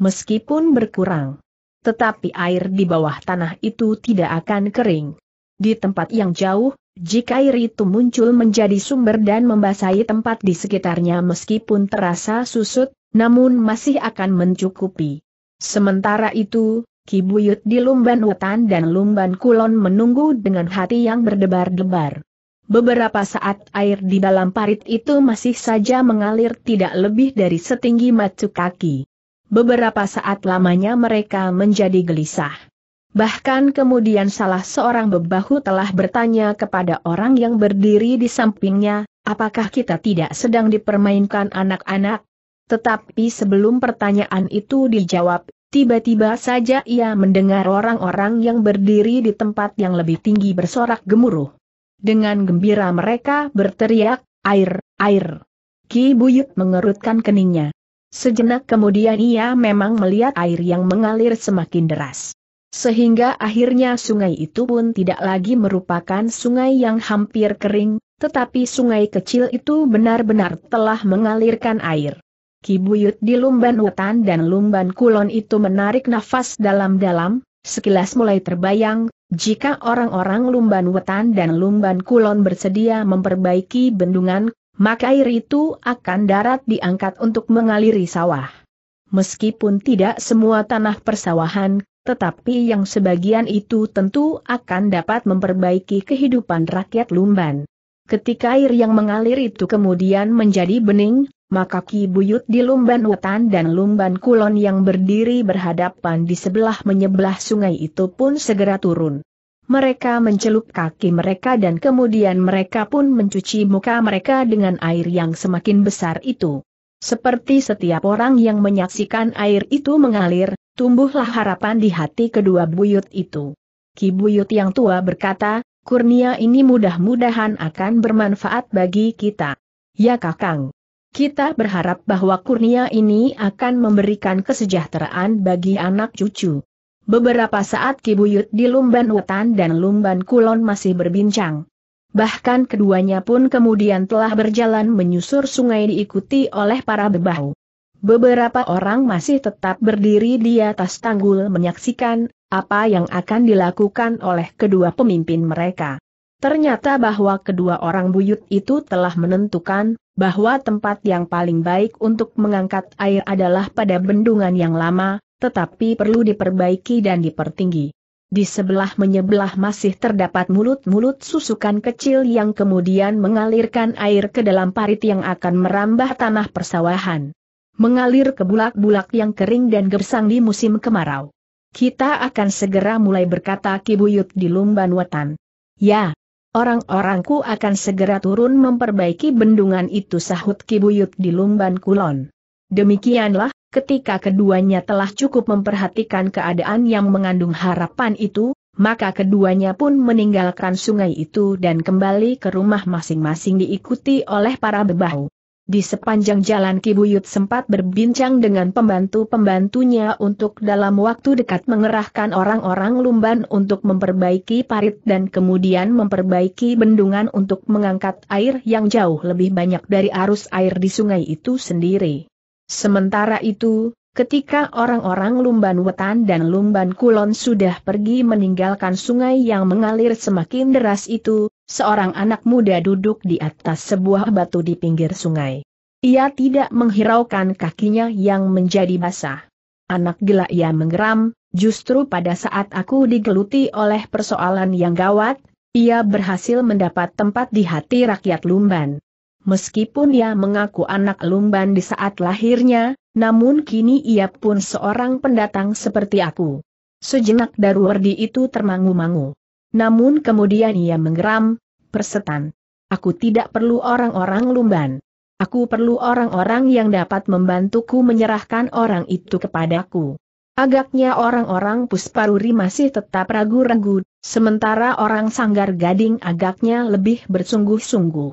S1: Meskipun berkurang. Tetapi air di bawah tanah itu tidak akan kering. Di tempat yang jauh, jika air itu muncul menjadi sumber dan membasahi tempat di sekitarnya meskipun terasa susut, namun masih akan mencukupi. Sementara itu, Kibuyut di Lumban Wetan dan Lumban Kulon menunggu dengan hati yang berdebar-debar. Beberapa saat air di dalam parit itu masih saja mengalir tidak lebih dari setinggi mata kaki. Beberapa saat lamanya mereka menjadi gelisah. Bahkan kemudian salah seorang bebahu telah bertanya kepada orang yang berdiri di sampingnya, apakah kita tidak sedang dipermainkan anak-anak? Tetapi sebelum pertanyaan itu dijawab, tiba-tiba saja ia mendengar orang-orang yang berdiri di tempat yang lebih tinggi bersorak gemuruh. Dengan gembira mereka berteriak, air, air. Ki Buyut mengerutkan keningnya. Sejenak kemudian ia memang melihat air yang mengalir semakin deras. Sehingga akhirnya sungai itu pun tidak lagi merupakan sungai yang hampir kering, tetapi sungai kecil itu benar-benar telah mengalirkan air. Ki Buyut di Lumban Wetan dan Lumban Kulon itu menarik nafas dalam-dalam, Sekilas mulai terbayang, jika orang-orang Lumban Wetan dan Lumban Kulon bersedia memperbaiki bendungan, maka air itu akan darat diangkat untuk mengaliri sawah. Meskipun tidak semua tanah persawahan, tetapi yang sebagian itu tentu akan dapat memperbaiki kehidupan rakyat Lumban. Ketika air yang mengalir itu kemudian menjadi bening, maka Ki Buyut di Lumban Wetan dan Lumban Kulon yang berdiri berhadapan di sebelah menyebelah sungai itu pun segera turun. Mereka mencelup kaki mereka dan kemudian mereka pun mencuci muka mereka dengan air yang semakin besar itu. Seperti setiap orang yang menyaksikan air itu mengalir, tumbuhlah harapan di hati kedua buyut itu. Ki Buyut yang tua berkata, kurnia ini mudah-mudahan akan bermanfaat bagi kita. Ya kakang. Kita berharap bahwa kurnia ini akan memberikan kesejahteraan bagi anak cucu. Beberapa saat Kibuyut di Lumban Wetan dan Lumban Kulon masih berbincang. Bahkan keduanya pun kemudian telah berjalan menyusur sungai diikuti oleh para bebau. Beberapa orang masih tetap berdiri di atas tanggul menyaksikan apa yang akan dilakukan oleh kedua pemimpin mereka. Ternyata bahwa kedua orang buyut itu telah menentukan bahwa tempat yang paling baik untuk mengangkat air adalah pada bendungan yang lama, tetapi perlu diperbaiki dan dipertinggi. Di sebelah menyebelah masih terdapat mulut-mulut susukan kecil yang kemudian mengalirkan air ke dalam parit yang akan merambah tanah persawahan. Mengalir ke bulak-bulak yang kering dan gersang di musim kemarau. Kita akan segera mulai berkata kibuyut di Lumban Wetan. Ya, Orang-orangku akan segera turun memperbaiki bendungan itu sahut Kibuyut di Lumban Kulon. Demikianlah, ketika keduanya telah cukup memperhatikan keadaan yang mengandung harapan itu, maka keduanya pun meninggalkan sungai itu dan kembali ke rumah masing-masing diikuti oleh para bebahu. Di sepanjang jalan Kibuyut sempat berbincang dengan pembantu-pembantunya untuk dalam waktu dekat mengerahkan orang-orang lumban untuk memperbaiki parit dan kemudian memperbaiki bendungan untuk mengangkat air yang jauh lebih banyak dari arus air di sungai itu sendiri. Sementara itu, Ketika orang-orang Lumban Wetan dan Lumban Kulon sudah pergi meninggalkan sungai yang mengalir semakin deras itu, seorang anak muda duduk di atas sebuah batu di pinggir sungai. Ia tidak menghiraukan kakinya yang menjadi basah. Anak gila ia menggeram, justru pada saat aku digeluti oleh persoalan yang gawat, ia berhasil mendapat tempat di hati rakyat Lumban. Meskipun ia mengaku anak Lumban di saat lahirnya, namun kini ia pun seorang pendatang seperti aku. Sejenak Darwardi itu termangu-mangu. Namun kemudian ia menggeram, persetan. Aku tidak perlu orang-orang lumban. Aku perlu orang-orang yang dapat membantuku menyerahkan orang itu kepadaku. Agaknya orang-orang Pusparuri masih tetap ragu-ragu, sementara orang Sanggar Gading agaknya lebih bersungguh-sungguh.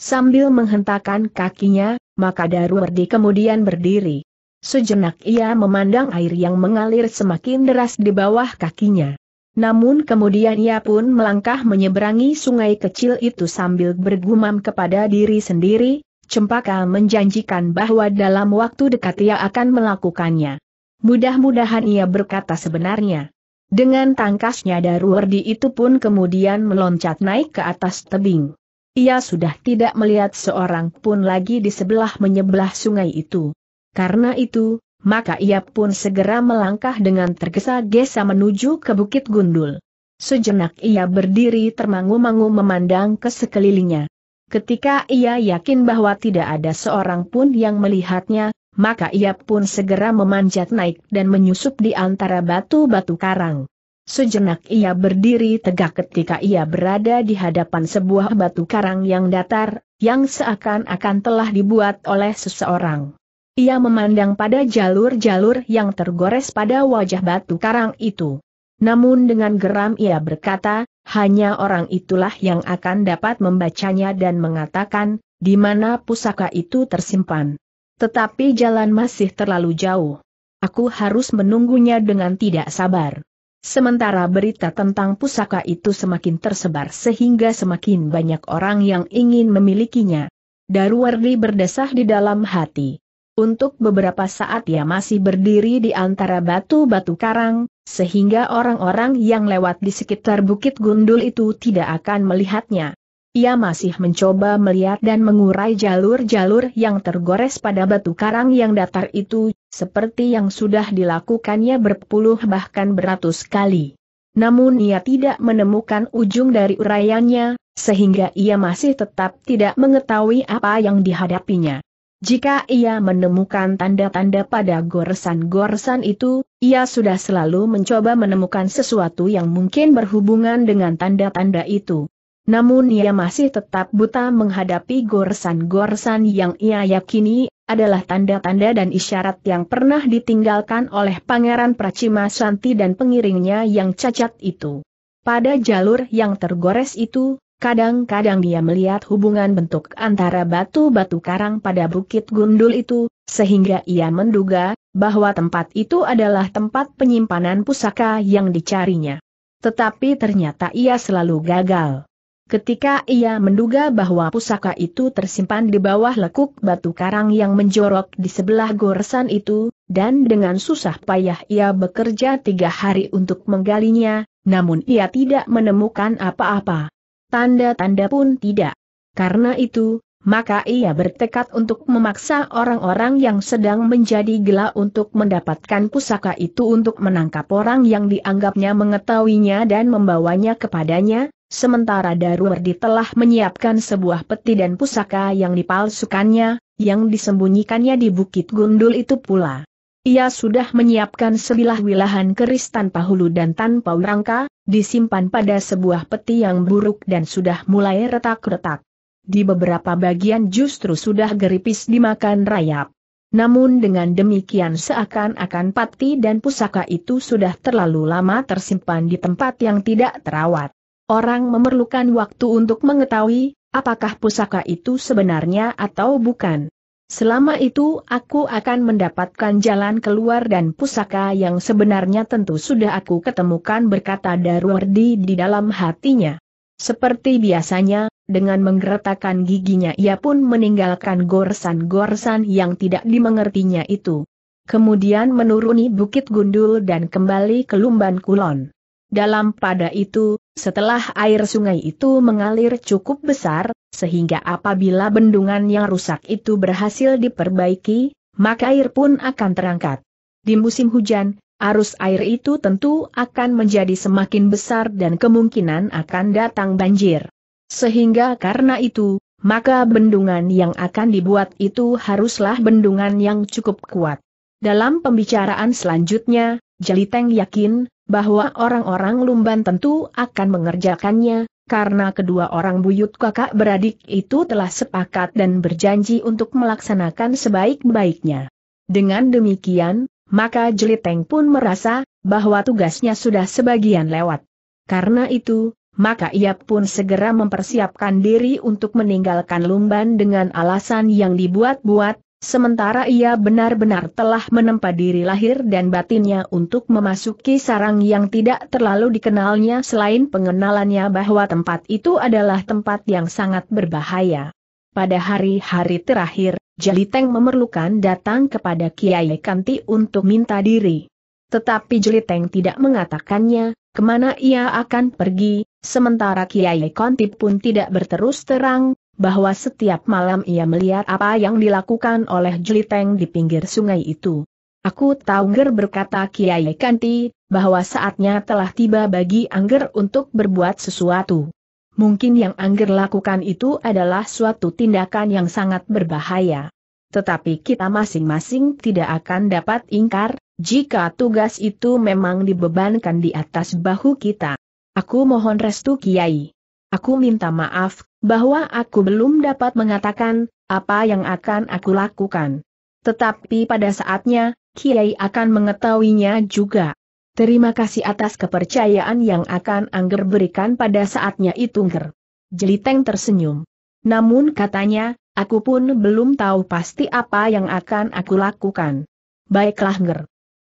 S1: Sambil menghentakkan kakinya, maka Daruwerdi kemudian berdiri. Sejenak ia memandang air yang mengalir semakin deras di bawah kakinya. Namun kemudian ia pun melangkah menyeberangi sungai kecil itu sambil bergumam kepada diri sendiri, Cempaka menjanjikan bahwa dalam waktu dekat ia akan melakukannya. Mudah-mudahan ia berkata sebenarnya. Dengan tangkasnya Daruwerdi itu pun kemudian meloncat naik ke atas tebing. Ia sudah tidak melihat seorang pun lagi di sebelah menyebelah sungai itu. Karena itu, maka ia pun segera melangkah dengan tergesa-gesa menuju ke Bukit Gundul. Sejenak ia berdiri termangu-mangu memandang ke sekelilingnya. Ketika ia yakin bahwa tidak ada seorang pun yang melihatnya, maka ia pun segera memanjat naik dan menyusup di antara batu-batu karang. Sejenak ia berdiri tegak ketika ia berada di hadapan sebuah batu karang yang datar, yang seakan-akan telah dibuat oleh seseorang. Ia memandang pada jalur-jalur yang tergores pada wajah batu karang itu. Namun dengan geram ia berkata, hanya orang itulah yang akan dapat membacanya dan mengatakan, di mana pusaka itu tersimpan. Tetapi jalan masih terlalu jauh. Aku harus menunggunya dengan tidak sabar. Sementara berita tentang pusaka itu semakin tersebar sehingga semakin banyak orang yang ingin memilikinya. Daruwardi berdesah di dalam hati. Untuk beberapa saat ia masih berdiri di antara batu-batu karang, sehingga orang-orang yang lewat di sekitar Bukit Gundul itu tidak akan melihatnya. Ia masih mencoba melihat dan mengurai jalur-jalur yang tergores pada batu karang yang datar itu, seperti yang sudah dilakukannya berpuluh bahkan beratus kali. Namun ia tidak menemukan ujung dari uraiannya, sehingga ia masih tetap tidak mengetahui apa yang dihadapinya. Jika ia menemukan tanda-tanda pada goresan-goresan itu, ia sudah selalu mencoba menemukan sesuatu yang mungkin berhubungan dengan tanda-tanda itu. Namun ia masih tetap buta menghadapi goresan-goresan yang ia yakini adalah tanda-tanda dan isyarat yang pernah ditinggalkan oleh Pangeran Pracima Santi dan pengiringnya yang cacat itu. Pada jalur yang tergores itu, kadang-kadang dia melihat hubungan bentuk antara batu-batu karang pada bukit gundul itu, sehingga ia menduga bahwa tempat itu adalah tempat penyimpanan pusaka yang dicarinya. Tetapi ternyata ia selalu gagal. Ketika ia menduga bahwa pusaka itu tersimpan di bawah lekuk batu karang yang menjorok di sebelah goresan itu, dan dengan susah payah ia bekerja tiga hari untuk menggalinya, namun ia tidak menemukan apa-apa. Tanda-tanda pun tidak. Karena itu, maka ia bertekad untuk memaksa orang-orang yang sedang menjadi gila untuk mendapatkan pusaka itu untuk menangkap orang yang dianggapnya mengetahuinya dan membawanya kepadanya, Sementara Merdi telah menyiapkan sebuah peti dan pusaka yang dipalsukannya, yang disembunyikannya di Bukit Gundul itu pula. Ia sudah menyiapkan sebilah wilahan keris tanpa hulu dan tanpa rangka, disimpan pada sebuah peti yang buruk dan sudah mulai retak-retak. Di beberapa bagian justru sudah geripis dimakan rayap. Namun dengan demikian seakan-akan pati dan pusaka itu sudah terlalu lama tersimpan di tempat yang tidak terawat. Orang memerlukan waktu untuk mengetahui, apakah pusaka itu sebenarnya atau bukan. Selama itu aku akan mendapatkan jalan keluar dan pusaka yang sebenarnya tentu sudah aku ketemukan berkata Darwardi di dalam hatinya. Seperti biasanya, dengan menggeretakkan giginya ia pun meninggalkan gorsan-gorsan yang tidak dimengertinya itu. Kemudian menuruni Bukit Gundul dan kembali ke Lumban Kulon. Dalam pada itu, setelah air sungai itu mengalir cukup besar, sehingga apabila bendungan yang rusak itu berhasil diperbaiki, maka air pun akan terangkat. Di musim hujan, arus air itu tentu akan menjadi semakin besar dan kemungkinan akan datang banjir. Sehingga karena itu, maka bendungan yang akan dibuat itu haruslah bendungan yang cukup kuat. Dalam pembicaraan selanjutnya, Jeliteng yakin bahwa orang-orang Lumban tentu akan mengerjakannya, karena kedua orang buyut kakak beradik itu telah sepakat dan berjanji untuk melaksanakan sebaik-baiknya. Dengan demikian, maka Jeliteng pun merasa bahwa tugasnya sudah sebagian lewat. Karena itu, maka ia pun segera mempersiapkan diri untuk meninggalkan Lumban dengan alasan yang dibuat-buat, Sementara ia benar-benar telah menempa diri lahir dan batinnya untuk memasuki sarang yang tidak terlalu dikenalnya selain pengenalannya bahwa tempat itu adalah tempat yang sangat berbahaya. Pada hari-hari terakhir, Jeliteng memerlukan datang kepada Kiai Kanti untuk minta diri. Tetapi Jeliteng tidak mengatakannya, kemana ia akan pergi, sementara Kiai Kanti pun tidak berterus terang, bahwa setiap malam ia melihat apa yang dilakukan oleh Jeliteng di pinggir sungai itu. Aku tahu Ger berkata Kiai Kanti, bahwa saatnya telah tiba bagi Angger untuk berbuat sesuatu. Mungkin yang Angger lakukan itu adalah suatu tindakan yang sangat berbahaya. Tetapi kita masing-masing tidak akan dapat ingkar, jika tugas itu memang dibebankan di atas bahu kita. Aku mohon restu Kiai. Aku minta maaf, bahwa aku belum dapat mengatakan, apa yang akan aku lakukan. Tetapi pada saatnya, Kiai akan mengetahuinya juga. Terima kasih atas kepercayaan yang akan Angger berikan pada saatnya itu Ngger. Jeliteng tersenyum. Namun katanya, aku pun belum tahu pasti apa yang akan aku lakukan. Baiklah Ngger.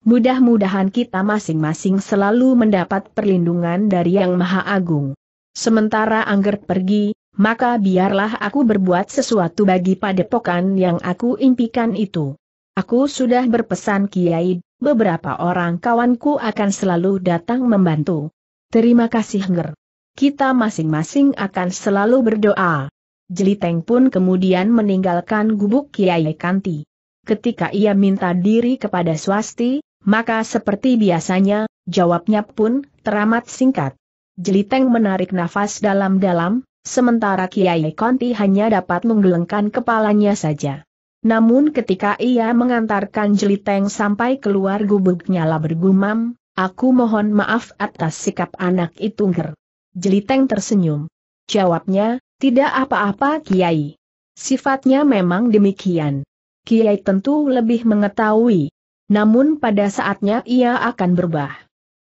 S1: Mudah-mudahan kita masing-masing selalu mendapat perlindungan dari Yang Maha Agung. Sementara Angger pergi, maka biarlah aku berbuat sesuatu bagi padepokan yang aku impikan itu. Aku sudah berpesan Kiai, beberapa orang kawanku akan selalu datang membantu. Terima kasih Angger. Kita masing-masing akan selalu berdoa. Jeliteng pun kemudian meninggalkan gubuk Kiai Kanti. Ketika ia minta diri kepada swasti, maka seperti biasanya, jawabnya pun teramat singkat. Jeliteng menarik nafas dalam-dalam, sementara Kiai Konti hanya dapat menggelengkan kepalanya saja. Namun ketika ia mengantarkan Jeliteng sampai keluar gubuknya lah bergumam, aku mohon maaf atas sikap anak itu nger. Jeliteng tersenyum. Jawabnya, tidak apa-apa Kiai. Sifatnya memang demikian. Kiai tentu lebih mengetahui. Namun pada saatnya ia akan berubah.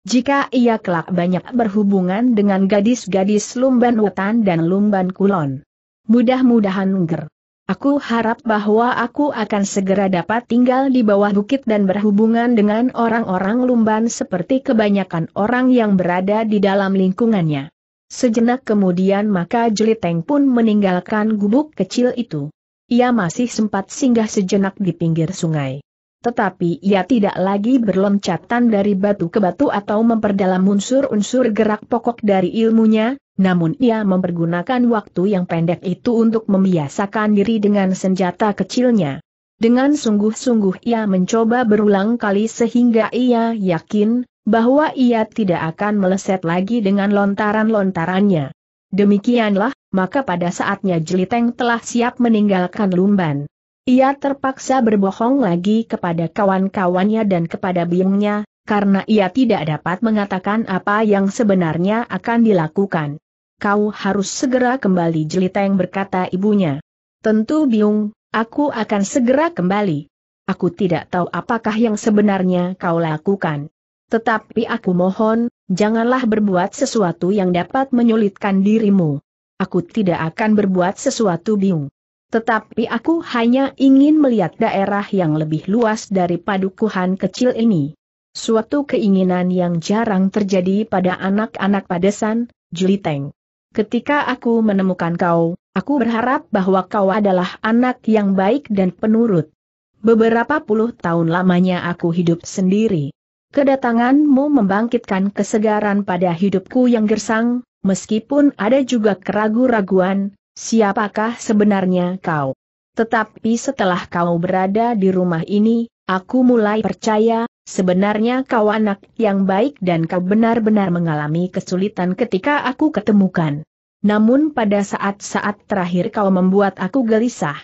S1: Jika ia kelak banyak berhubungan dengan gadis-gadis Lumban Wetan dan Lumban Kulon. Mudah-mudahan ger. Aku harap bahwa aku akan segera dapat tinggal di bawah bukit dan berhubungan dengan orang-orang lumban seperti kebanyakan orang yang berada di dalam lingkungannya. Sejenak kemudian maka Jeliteng pun meninggalkan gubuk kecil itu. Ia masih sempat singgah sejenak di pinggir sungai. Tetapi ia tidak lagi berloncatan dari batu ke batu atau memperdalam unsur-unsur gerak pokok dari ilmunya, namun ia mempergunakan waktu yang pendek itu untuk membiasakan diri dengan senjata kecilnya. Dengan sungguh-sungguh ia mencoba berulang kali sehingga ia yakin bahwa ia tidak akan meleset lagi dengan lontaran-lontarannya. Demikianlah, maka pada saatnya Jeliteng telah siap meninggalkan Lumban. Ia terpaksa berbohong lagi kepada kawan-kawannya dan kepada biungnya, karena ia tidak dapat mengatakan apa yang sebenarnya akan dilakukan. Kau harus segera kembali Jeliteng berkata ibunya. Tentu biung, aku akan segera kembali. Aku tidak tahu apakah yang sebenarnya kau lakukan. Tetapi aku mohon, janganlah berbuat sesuatu yang dapat menyulitkan dirimu. Aku tidak akan berbuat sesuatu biung. Tetapi aku hanya ingin melihat daerah yang lebih luas dari padukuhan kecil ini. Suatu keinginan yang jarang terjadi pada anak-anak padesan, Juliteng. Ketika aku menemukan kau, aku berharap bahwa kau adalah anak yang baik dan penurut. Beberapa puluh tahun lamanya aku hidup sendiri. Kedatanganmu membangkitkan kesegaran pada hidupku yang gersang, meskipun ada juga keraguan raguan siapakah sebenarnya kau? Tetapi setelah kau berada di rumah ini, aku mulai percaya, sebenarnya kau anak yang baik dan kau benar-benar mengalami kesulitan ketika aku ketemukan. Namun pada saat-saat terakhir kau membuat aku gelisah.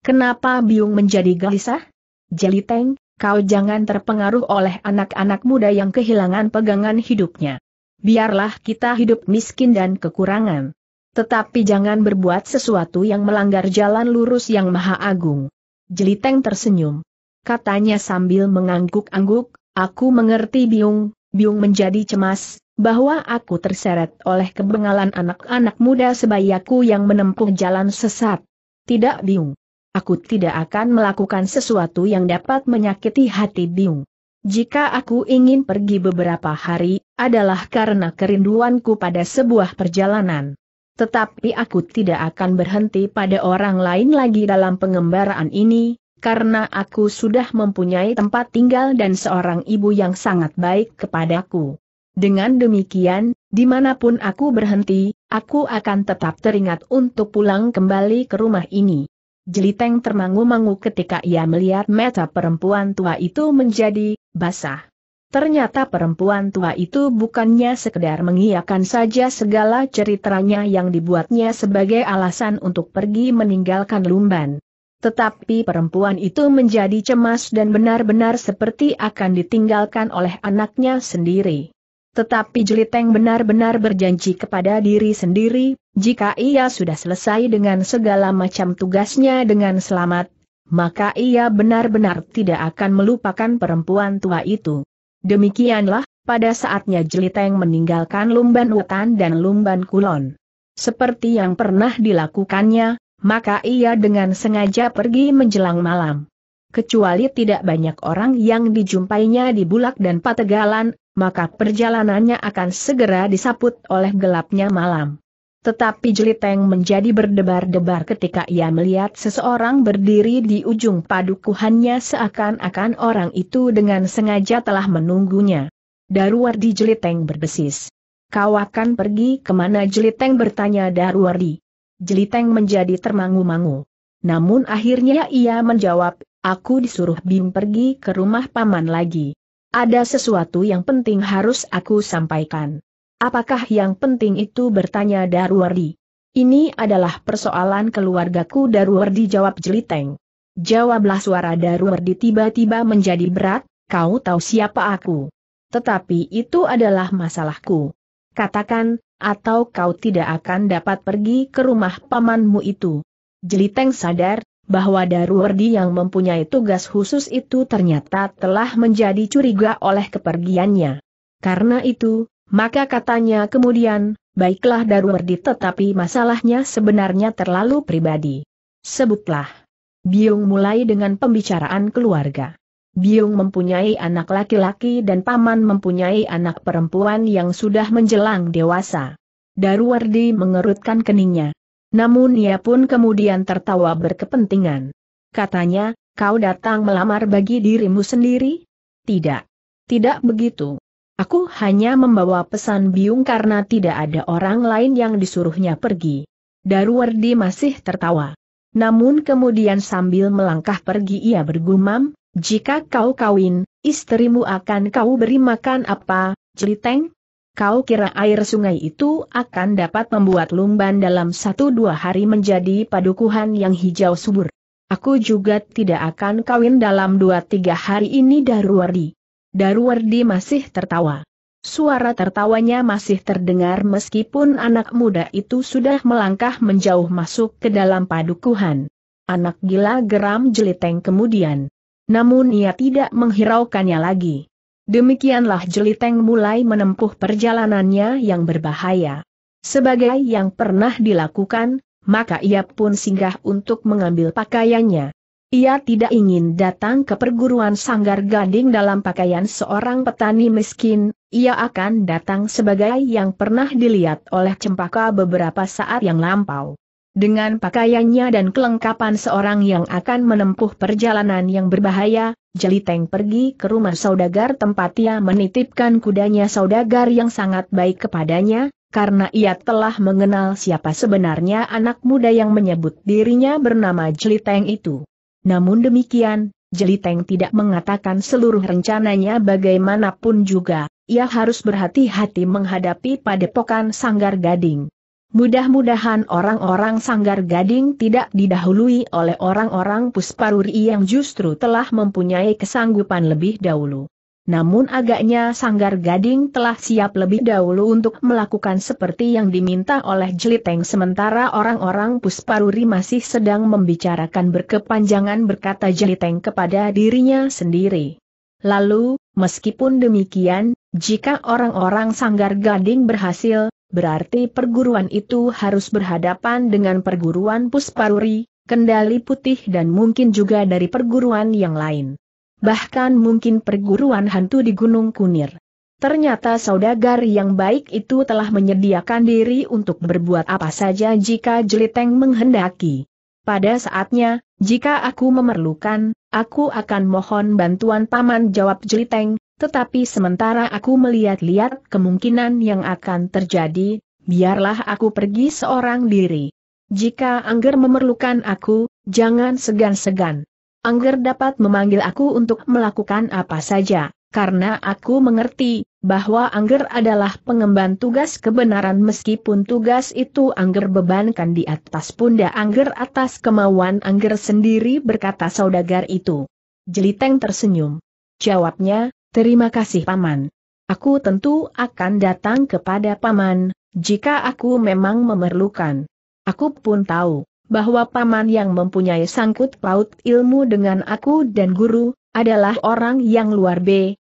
S1: Kenapa Biung menjadi gelisah? Jeliteng, kau jangan terpengaruh oleh anak-anak muda yang kehilangan pegangan hidupnya. Biarlah kita hidup miskin dan kekurangan. Tetapi jangan berbuat sesuatu yang melanggar jalan lurus yang maha agung. Jeliteng tersenyum. Katanya sambil mengangguk-angguk, aku mengerti Biung, Biung menjadi cemas, bahwa aku terseret oleh kebengalan anak-anak muda sebayaku yang menempuh jalan sesat. Tidak Biung. Aku tidak akan melakukan sesuatu yang dapat menyakiti hati Biung. Jika aku ingin pergi beberapa hari, adalah karena kerinduanku pada sebuah perjalanan. Tetapi aku tidak akan berhenti pada orang lain lagi dalam pengembaraan ini, karena aku sudah mempunyai tempat tinggal dan seorang ibu yang sangat baik kepadaku. Dengan demikian, dimanapun aku berhenti, aku akan tetap teringat untuk pulang kembali ke rumah ini. Jeliteng termangu-mangu ketika ia melihat mata perempuan tua itu menjadi basah. Ternyata perempuan tua itu bukannya sekedar mengiyakan saja segala ceritanya yang dibuatnya sebagai alasan untuk pergi meninggalkan Lumban. Tetapi perempuan itu menjadi cemas dan benar-benar seperti akan ditinggalkan oleh anaknya sendiri. Tetapi Jeliteng benar-benar berjanji kepada diri sendiri, jika ia sudah selesai dengan segala macam tugasnya dengan selamat, maka ia benar-benar tidak akan melupakan perempuan tua itu. Demikianlah, pada saatnya Jeliteng meninggalkan Lumban utan dan Lumban Kulon. Seperti yang pernah dilakukannya, maka ia dengan sengaja pergi menjelang malam. Kecuali tidak banyak orang yang dijumpainya di Bulak dan Pategalan, maka perjalanannya akan segera disaput oleh gelapnya malam. Tetapi Jeliteng menjadi berdebar-debar ketika ia melihat seseorang berdiri di ujung padukuhannya seakan-akan orang itu dengan sengaja telah menunggunya. Daruwardi Jeliteng berdesis. Kau akan pergi kemana Jeliteng bertanya Daruwardi. Jeliteng menjadi termangu-mangu. Namun akhirnya ia menjawab, aku disuruh Bim pergi ke rumah paman lagi. Ada sesuatu yang penting harus aku sampaikan. Apakah yang penting itu bertanya Darwardi? Ini adalah persoalan keluargaku Darwardi jawab Jeliteng. Jawablah suara Darwardi tiba-tiba menjadi berat, kau tahu siapa aku. Tetapi itu adalah masalahku. Katakan, atau kau tidak akan dapat pergi ke rumah pamanmu itu. Jeliteng sadar, bahwa Darwardi yang mempunyai tugas khusus itu ternyata telah menjadi curiga oleh kepergiannya. Karena itu, maka katanya kemudian, baiklah Darwardi tetapi masalahnya sebenarnya terlalu pribadi. Sebutlah. Biung mulai dengan pembicaraan keluarga. Biung mempunyai anak laki-laki dan paman mempunyai anak perempuan yang sudah menjelang dewasa. Darwardi mengerutkan keningnya. Namun ia pun kemudian tertawa berkepentingan. Katanya, kau datang melamar bagi dirimu sendiri? Tidak. Tidak begitu. Aku hanya membawa pesan biung karena tidak ada orang lain yang disuruhnya pergi. Darwardi masih tertawa. Namun kemudian sambil melangkah pergi ia bergumam, jika kau kawin, istrimu akan kau beri makan apa, jeliteng? Kau kira air sungai itu akan dapat membuat lumban dalam satu dua hari menjadi padukuhan yang hijau subur. Aku juga tidak akan kawin dalam dua tiga hari ini Darwardi. Darwardi masih tertawa. Suara tertawanya masih terdengar meskipun anak muda itu sudah melangkah menjauh masuk ke dalam padukuhan. Anak gila geram jeliteng kemudian. Namun ia tidak menghiraukannya lagi. Demikianlah jeliteng mulai menempuh perjalanannya yang berbahaya. Sebagai yang pernah dilakukan, maka ia pun singgah untuk mengambil pakaiannya. Ia tidak ingin datang ke perguruan sanggar gading dalam pakaian seorang petani miskin, ia akan datang sebagai yang pernah dilihat oleh cempaka beberapa saat yang lampau. Dengan pakaiannya dan kelengkapan seorang yang akan menempuh perjalanan yang berbahaya, Jeliteng pergi ke rumah saudagar tempat ia menitipkan kudanya saudagar yang sangat baik kepadanya, karena ia telah mengenal siapa sebenarnya anak muda yang menyebut dirinya bernama Jeliteng itu. Namun demikian, Jeliteng tidak mengatakan seluruh rencananya bagaimanapun juga, ia harus berhati-hati menghadapi padepokan Sanggar Gading. Mudah-mudahan orang-orang Sanggar Gading tidak didahului oleh orang-orang Pusparuri yang justru telah mempunyai kesanggupan lebih dahulu namun agaknya Sanggar Gading telah siap lebih dahulu untuk melakukan seperti yang diminta oleh Jeliteng sementara orang-orang Pusparuri masih sedang membicarakan berkepanjangan berkata Jeliteng kepada dirinya sendiri. Lalu, meskipun demikian, jika orang-orang Sanggar Gading berhasil, berarti perguruan itu harus berhadapan dengan perguruan Pusparuri, Kendali Putih dan mungkin juga dari perguruan yang lain bahkan mungkin perguruan hantu di Gunung Kunir. Ternyata saudagar yang baik itu telah menyediakan diri untuk berbuat apa saja jika Jeliteng menghendaki. Pada saatnya, jika aku memerlukan, aku akan mohon bantuan paman jawab Jeliteng, tetapi sementara aku melihat-lihat kemungkinan yang akan terjadi, biarlah aku pergi seorang diri. Jika Angger memerlukan aku, jangan segan-segan. Angger dapat memanggil aku untuk melakukan apa saja, karena aku mengerti bahwa Angger adalah pengemban tugas kebenaran meskipun tugas itu Angger bebankan di atas pundak Angger atas kemauan Angger sendiri berkata saudagar itu. Jeliteng tersenyum. Jawabnya, terima kasih Paman. Aku tentu akan datang kepada Paman, jika aku memang memerlukan. Aku pun tahu, bahwa paman yang mempunyai sangkut paut ilmu dengan aku dan guru, adalah orang yang luar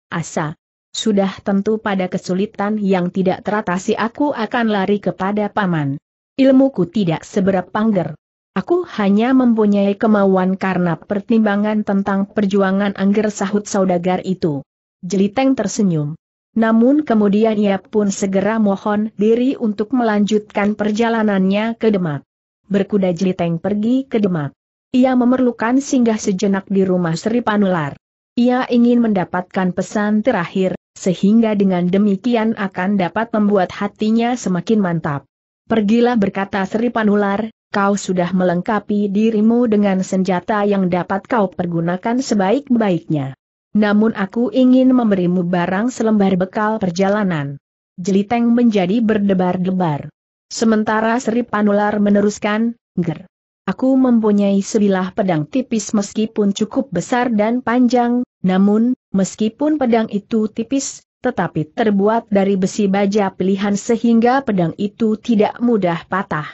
S1: Asa. Sudah tentu pada kesulitan yang tidak teratasi aku akan lari kepada paman. Ilmuku tidak seberapa pangger. Aku hanya mempunyai kemauan karena pertimbangan tentang perjuangan angger sahut saudagar itu. Jeliteng tersenyum. Namun kemudian ia pun segera mohon diri untuk melanjutkan perjalanannya ke Demak berkuda jeliteng pergi ke Demak. Ia memerlukan singgah sejenak di rumah Sri Panular. Ia ingin mendapatkan pesan terakhir, sehingga dengan demikian akan dapat membuat hatinya semakin mantap. Pergilah berkata Sri Panular, kau sudah melengkapi dirimu dengan senjata yang dapat kau pergunakan sebaik-baiknya. Namun aku ingin memberimu barang selembar bekal perjalanan. Jeliteng menjadi berdebar-debar. Sementara Sri Panular meneruskan, Ger. Aku mempunyai sebilah pedang tipis meskipun cukup besar dan panjang, namun, meskipun pedang itu tipis, tetapi terbuat dari besi baja pilihan sehingga pedang itu tidak mudah patah.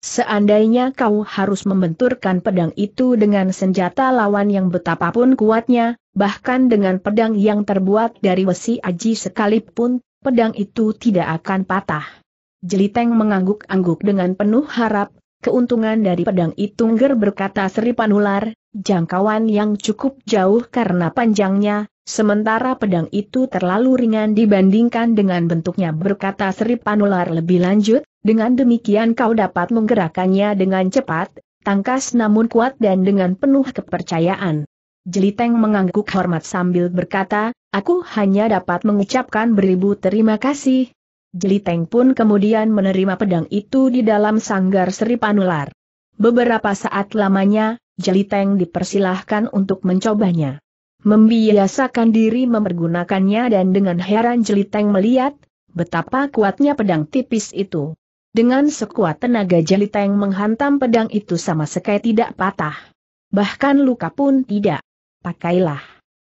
S1: Seandainya kau harus membenturkan pedang itu dengan senjata lawan yang betapapun kuatnya, bahkan dengan pedang yang terbuat dari besi aji sekalipun, pedang itu tidak akan patah. Jeliteng mengangguk-angguk dengan penuh harap, keuntungan dari pedang itu ger berkata Sri Panular, jangkauan yang cukup jauh karena panjangnya, sementara pedang itu terlalu ringan dibandingkan dengan bentuknya berkata Sri Panular lebih lanjut, dengan demikian kau dapat menggerakkannya dengan cepat, tangkas namun kuat dan dengan penuh kepercayaan. Jeliteng mengangguk hormat sambil berkata, aku hanya dapat mengucapkan beribu terima kasih, Jeliteng pun kemudian menerima pedang itu di dalam sanggar Sri Panular. Beberapa saat lamanya, Jeliteng dipersilahkan untuk mencobanya. Membiasakan diri mempergunakannya dan dengan heran Jeliteng melihat, betapa kuatnya pedang tipis itu. Dengan sekuat tenaga Jeliteng menghantam pedang itu sama sekali tidak patah. Bahkan luka pun tidak. Pakailah.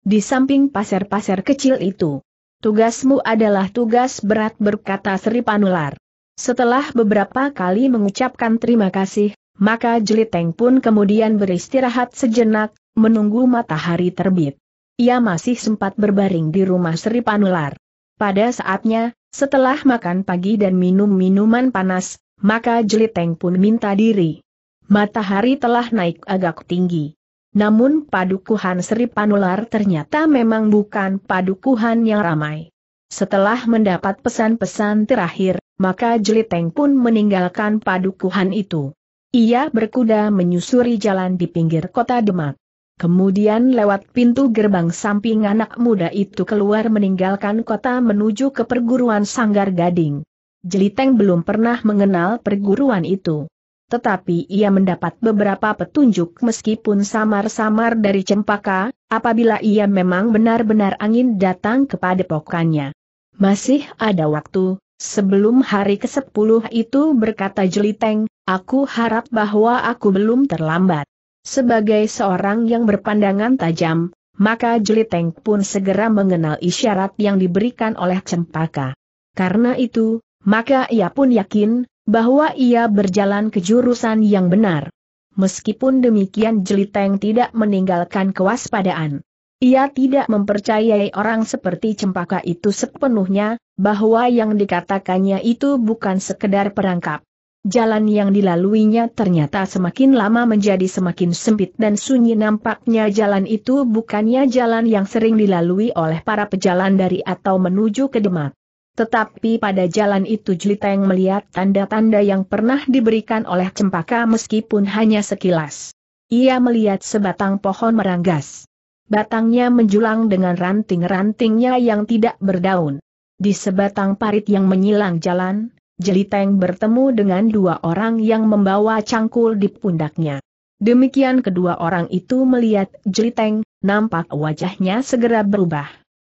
S1: Di samping pasir-pasir kecil itu, Tugasmu adalah tugas berat berkata Sri Panular. Setelah beberapa kali mengucapkan terima kasih, maka Jeliteng pun kemudian beristirahat sejenak, menunggu matahari terbit. Ia masih sempat berbaring di rumah Sri Panular. Pada saatnya, setelah makan pagi dan minum minuman panas, maka Jeliteng pun minta diri. Matahari telah naik agak tinggi. Namun padukuhan Sri Panular ternyata memang bukan padukuhan yang ramai. Setelah mendapat pesan-pesan terakhir, maka Jeliteng pun meninggalkan padukuhan itu. Ia berkuda menyusuri jalan di pinggir kota Demak. Kemudian lewat pintu gerbang samping anak muda itu keluar meninggalkan kota menuju ke perguruan Sanggar Gading. Jeliteng belum pernah mengenal perguruan itu tetapi ia mendapat beberapa petunjuk meskipun samar-samar dari cempaka, apabila ia memang benar-benar angin datang kepada pokannya. Masih ada waktu, Sebelum hari ke-10 itu berkata Jeliteng, aku harap bahwa aku belum terlambat. Sebagai seorang yang berpandangan tajam, maka Jeliteng pun segera mengenal isyarat yang diberikan oleh Cempaka. Karena itu, maka ia pun yakin, bahwa ia berjalan ke jurusan yang benar. Meskipun demikian Jeliteng tidak meninggalkan kewaspadaan. Ia tidak mempercayai orang seperti cempaka itu sepenuhnya, bahwa yang dikatakannya itu bukan sekedar perangkap. Jalan yang dilaluinya ternyata semakin lama menjadi semakin sempit dan sunyi nampaknya jalan itu bukannya jalan yang sering dilalui oleh para pejalan dari atau menuju ke Demak. Tetapi pada jalan itu Jliteng melihat tanda-tanda yang pernah diberikan oleh cempaka meskipun hanya sekilas. Ia melihat sebatang pohon meranggas. Batangnya menjulang dengan ranting-rantingnya yang tidak berdaun. Di sebatang parit yang menyilang jalan, Jeliteng bertemu dengan dua orang yang membawa cangkul di pundaknya. Demikian kedua orang itu melihat Jeliteng, nampak wajahnya segera berubah.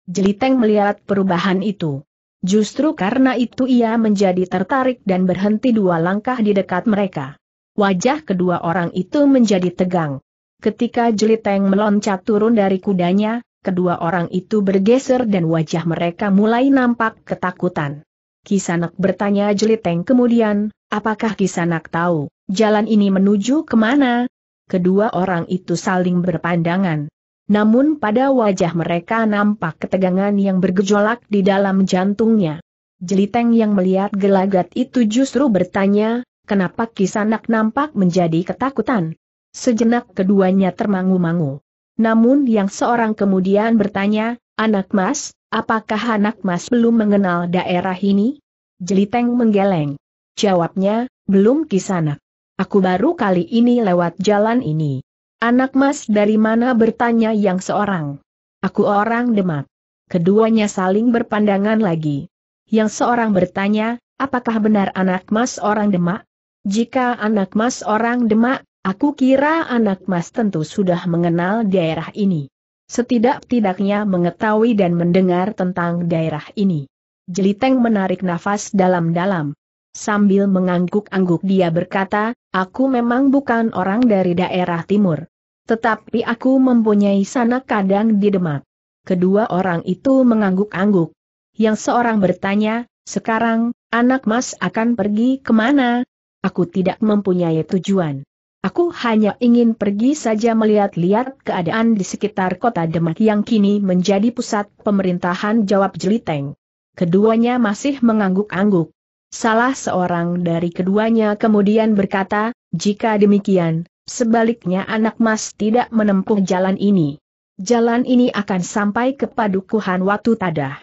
S1: Jeliteng melihat perubahan itu. Justru karena itu ia menjadi tertarik dan berhenti dua langkah di dekat mereka. Wajah kedua orang itu menjadi tegang. Ketika Jeliteng meloncat turun dari kudanya, kedua orang itu bergeser dan wajah mereka mulai nampak ketakutan. Kisanak bertanya Jeliteng kemudian, apakah Kisanak tahu, jalan ini menuju kemana? Kedua orang itu saling berpandangan. Namun pada wajah mereka nampak ketegangan yang bergejolak di dalam jantungnya. Jeliteng yang melihat gelagat itu justru bertanya, kenapa kisanak nampak menjadi ketakutan? Sejenak keduanya termangu-mangu. Namun yang seorang kemudian bertanya, anak mas, apakah anak mas belum mengenal daerah ini? Jeliteng menggeleng. Jawabnya, belum kisanak. Aku baru kali ini lewat jalan ini. Anak mas dari mana bertanya yang seorang. Aku orang Demak. Keduanya saling berpandangan lagi. Yang seorang bertanya, apakah benar anak mas orang Demak? Jika anak mas orang Demak, aku kira anak mas tentu sudah mengenal daerah ini. Setidak-tidaknya mengetahui dan mendengar tentang daerah ini. Jeliteng menarik nafas dalam-dalam. Sambil mengangguk-angguk dia berkata, aku memang bukan orang dari daerah timur. Tetapi aku mempunyai sanak kadang di Demak. Kedua orang itu mengangguk-angguk. Yang seorang bertanya, sekarang, anak mas akan pergi kemana? Aku tidak mempunyai tujuan. Aku hanya ingin pergi saja melihat-lihat keadaan di sekitar kota Demak yang kini menjadi pusat pemerintahan jawab Jeliteng. Keduanya masih mengangguk-angguk. Salah seorang dari keduanya kemudian berkata, jika demikian, Sebaliknya anak mas tidak menempuh jalan ini. Jalan ini akan sampai ke padukuhan Watu Tadah.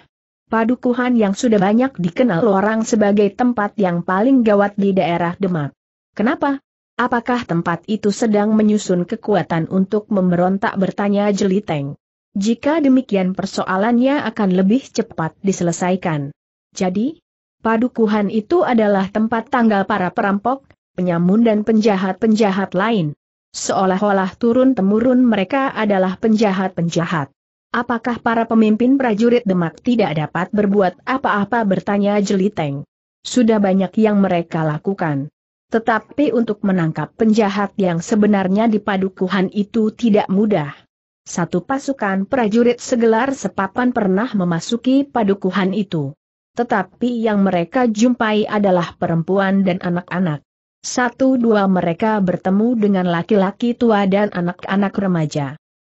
S1: Padukuhan yang sudah banyak dikenal orang sebagai tempat yang paling gawat di daerah Demak. Kenapa? Apakah tempat itu sedang menyusun kekuatan untuk memberontak bertanya Jeliteng? Jika demikian persoalannya akan lebih cepat diselesaikan. Jadi, padukuhan itu adalah tempat tanggal para perampok, penyamun dan penjahat-penjahat lain. Seolah-olah turun-temurun mereka adalah penjahat-penjahat. Apakah para pemimpin prajurit Demak tidak dapat berbuat apa-apa bertanya Jeliteng? Sudah banyak yang mereka lakukan. Tetapi untuk menangkap penjahat yang sebenarnya di padukuhan itu tidak mudah. Satu pasukan prajurit segelar sepapan pernah memasuki padukuhan itu. Tetapi yang mereka jumpai adalah perempuan dan anak-anak satu-dua mereka bertemu dengan laki-laki tua dan anak-anak remaja.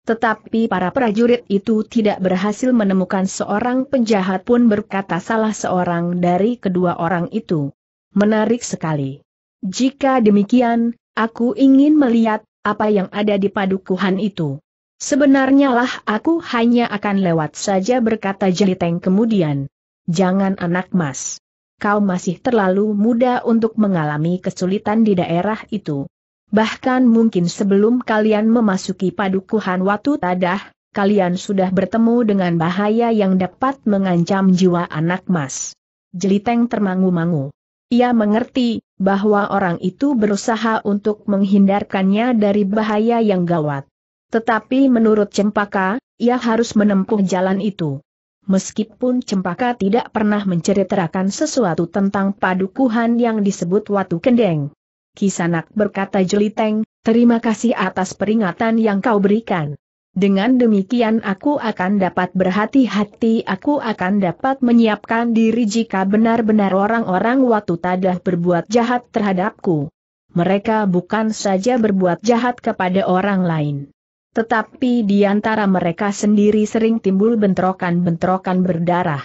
S1: Tetapi para prajurit itu tidak berhasil menemukan seorang penjahat pun berkata salah seorang dari kedua orang itu. Menarik sekali. Jika demikian, aku ingin melihat apa yang ada di padukuhan itu. Sebenarnya lah aku hanya akan lewat saja berkata Jeliteng kemudian. Jangan anak mas kau masih terlalu muda untuk mengalami kesulitan di daerah itu. Bahkan mungkin sebelum kalian memasuki padukuhan Watu Tadah, kalian sudah bertemu dengan bahaya yang dapat mengancam jiwa anak mas. Jeliteng termangu-mangu. Ia mengerti bahwa orang itu berusaha untuk menghindarkannya dari bahaya yang gawat. Tetapi menurut Cempaka, ia harus menempuh jalan itu. Meskipun Cempaka tidak pernah menceritakan sesuatu tentang padukuhan yang disebut Watu Kendeng. Kisanak berkata Jeliteng, terima kasih atas peringatan yang kau berikan. Dengan demikian aku akan dapat berhati-hati, aku akan dapat menyiapkan diri jika benar-benar orang-orang Watu Tadah berbuat jahat terhadapku. Mereka bukan saja berbuat jahat kepada orang lain. Tetapi di antara mereka sendiri sering timbul bentrokan-bentrokan berdarah.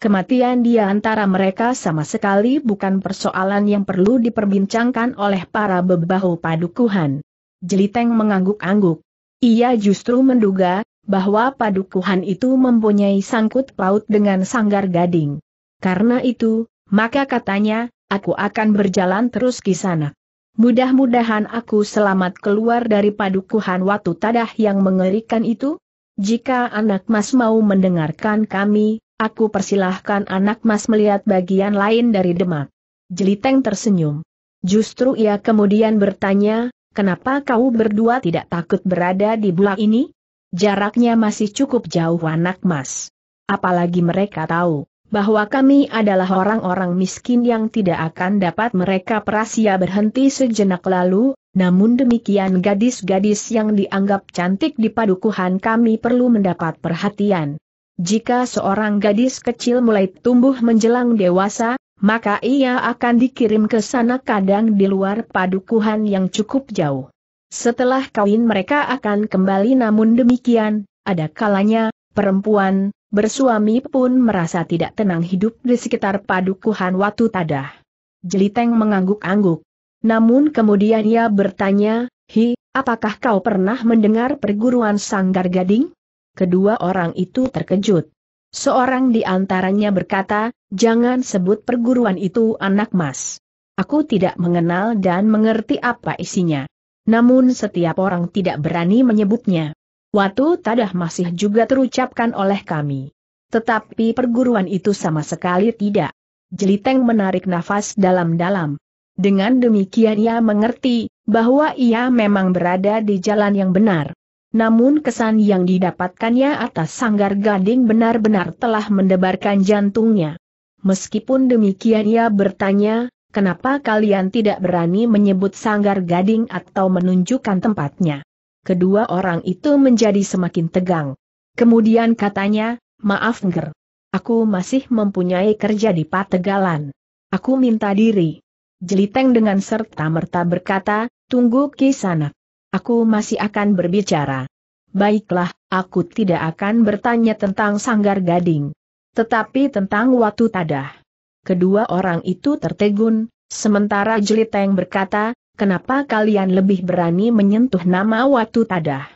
S1: Kematian di antara mereka sama sekali bukan persoalan yang perlu diperbincangkan oleh para bebahu padukuhan. Jeliteng mengangguk-angguk. Ia justru menduga, bahwa padukuhan itu mempunyai sangkut paut dengan sanggar gading. Karena itu, maka katanya, aku akan berjalan terus ke sana. Mudah-mudahan aku selamat keluar dari padukuhan Watu Tadah yang mengerikan itu. Jika anak mas mau mendengarkan kami, aku persilahkan anak mas melihat bagian lain dari Demak. Jeliteng tersenyum. Justru ia kemudian bertanya, kenapa kau berdua tidak takut berada di bulak ini? Jaraknya masih cukup jauh anak mas. Apalagi mereka tahu bahwa kami adalah orang-orang miskin yang tidak akan dapat mereka perasia berhenti sejenak lalu, namun demikian gadis-gadis yang dianggap cantik di padukuhan kami perlu mendapat perhatian. Jika seorang gadis kecil mulai tumbuh menjelang dewasa, maka ia akan dikirim ke sana kadang di luar padukuhan yang cukup jauh. Setelah kawin mereka akan kembali namun demikian, ada kalanya, perempuan, bersuami pun merasa tidak tenang hidup di sekitar padukuhan Watu Tadah. Jeliteng mengangguk-angguk. Namun kemudian ia bertanya, Hi, apakah kau pernah mendengar perguruan Sanggar Gading? Kedua orang itu terkejut. Seorang di antaranya berkata, jangan sebut perguruan itu anak mas. Aku tidak mengenal dan mengerti apa isinya. Namun setiap orang tidak berani menyebutnya. Watu tadah masih juga terucapkan oleh kami. Tetapi perguruan itu sama sekali tidak. Jeliteng menarik nafas dalam-dalam. Dengan demikian ia mengerti, bahwa ia memang berada di jalan yang benar. Namun kesan yang didapatkannya atas sanggar gading benar-benar telah mendebarkan jantungnya. Meskipun demikian ia bertanya, kenapa kalian tidak berani menyebut sanggar gading atau menunjukkan tempatnya? kedua orang itu menjadi semakin tegang. Kemudian katanya, maaf Nger. Aku masih mempunyai kerja di Pategalan. Aku minta diri. Jeliteng dengan serta-merta berkata, tunggu kisanak. Aku masih akan berbicara. Baiklah, aku tidak akan bertanya tentang sanggar gading. Tetapi tentang watu tadah. Kedua orang itu tertegun, sementara Jeliteng berkata, kenapa kalian lebih berani menyentuh nama Watu Tadah?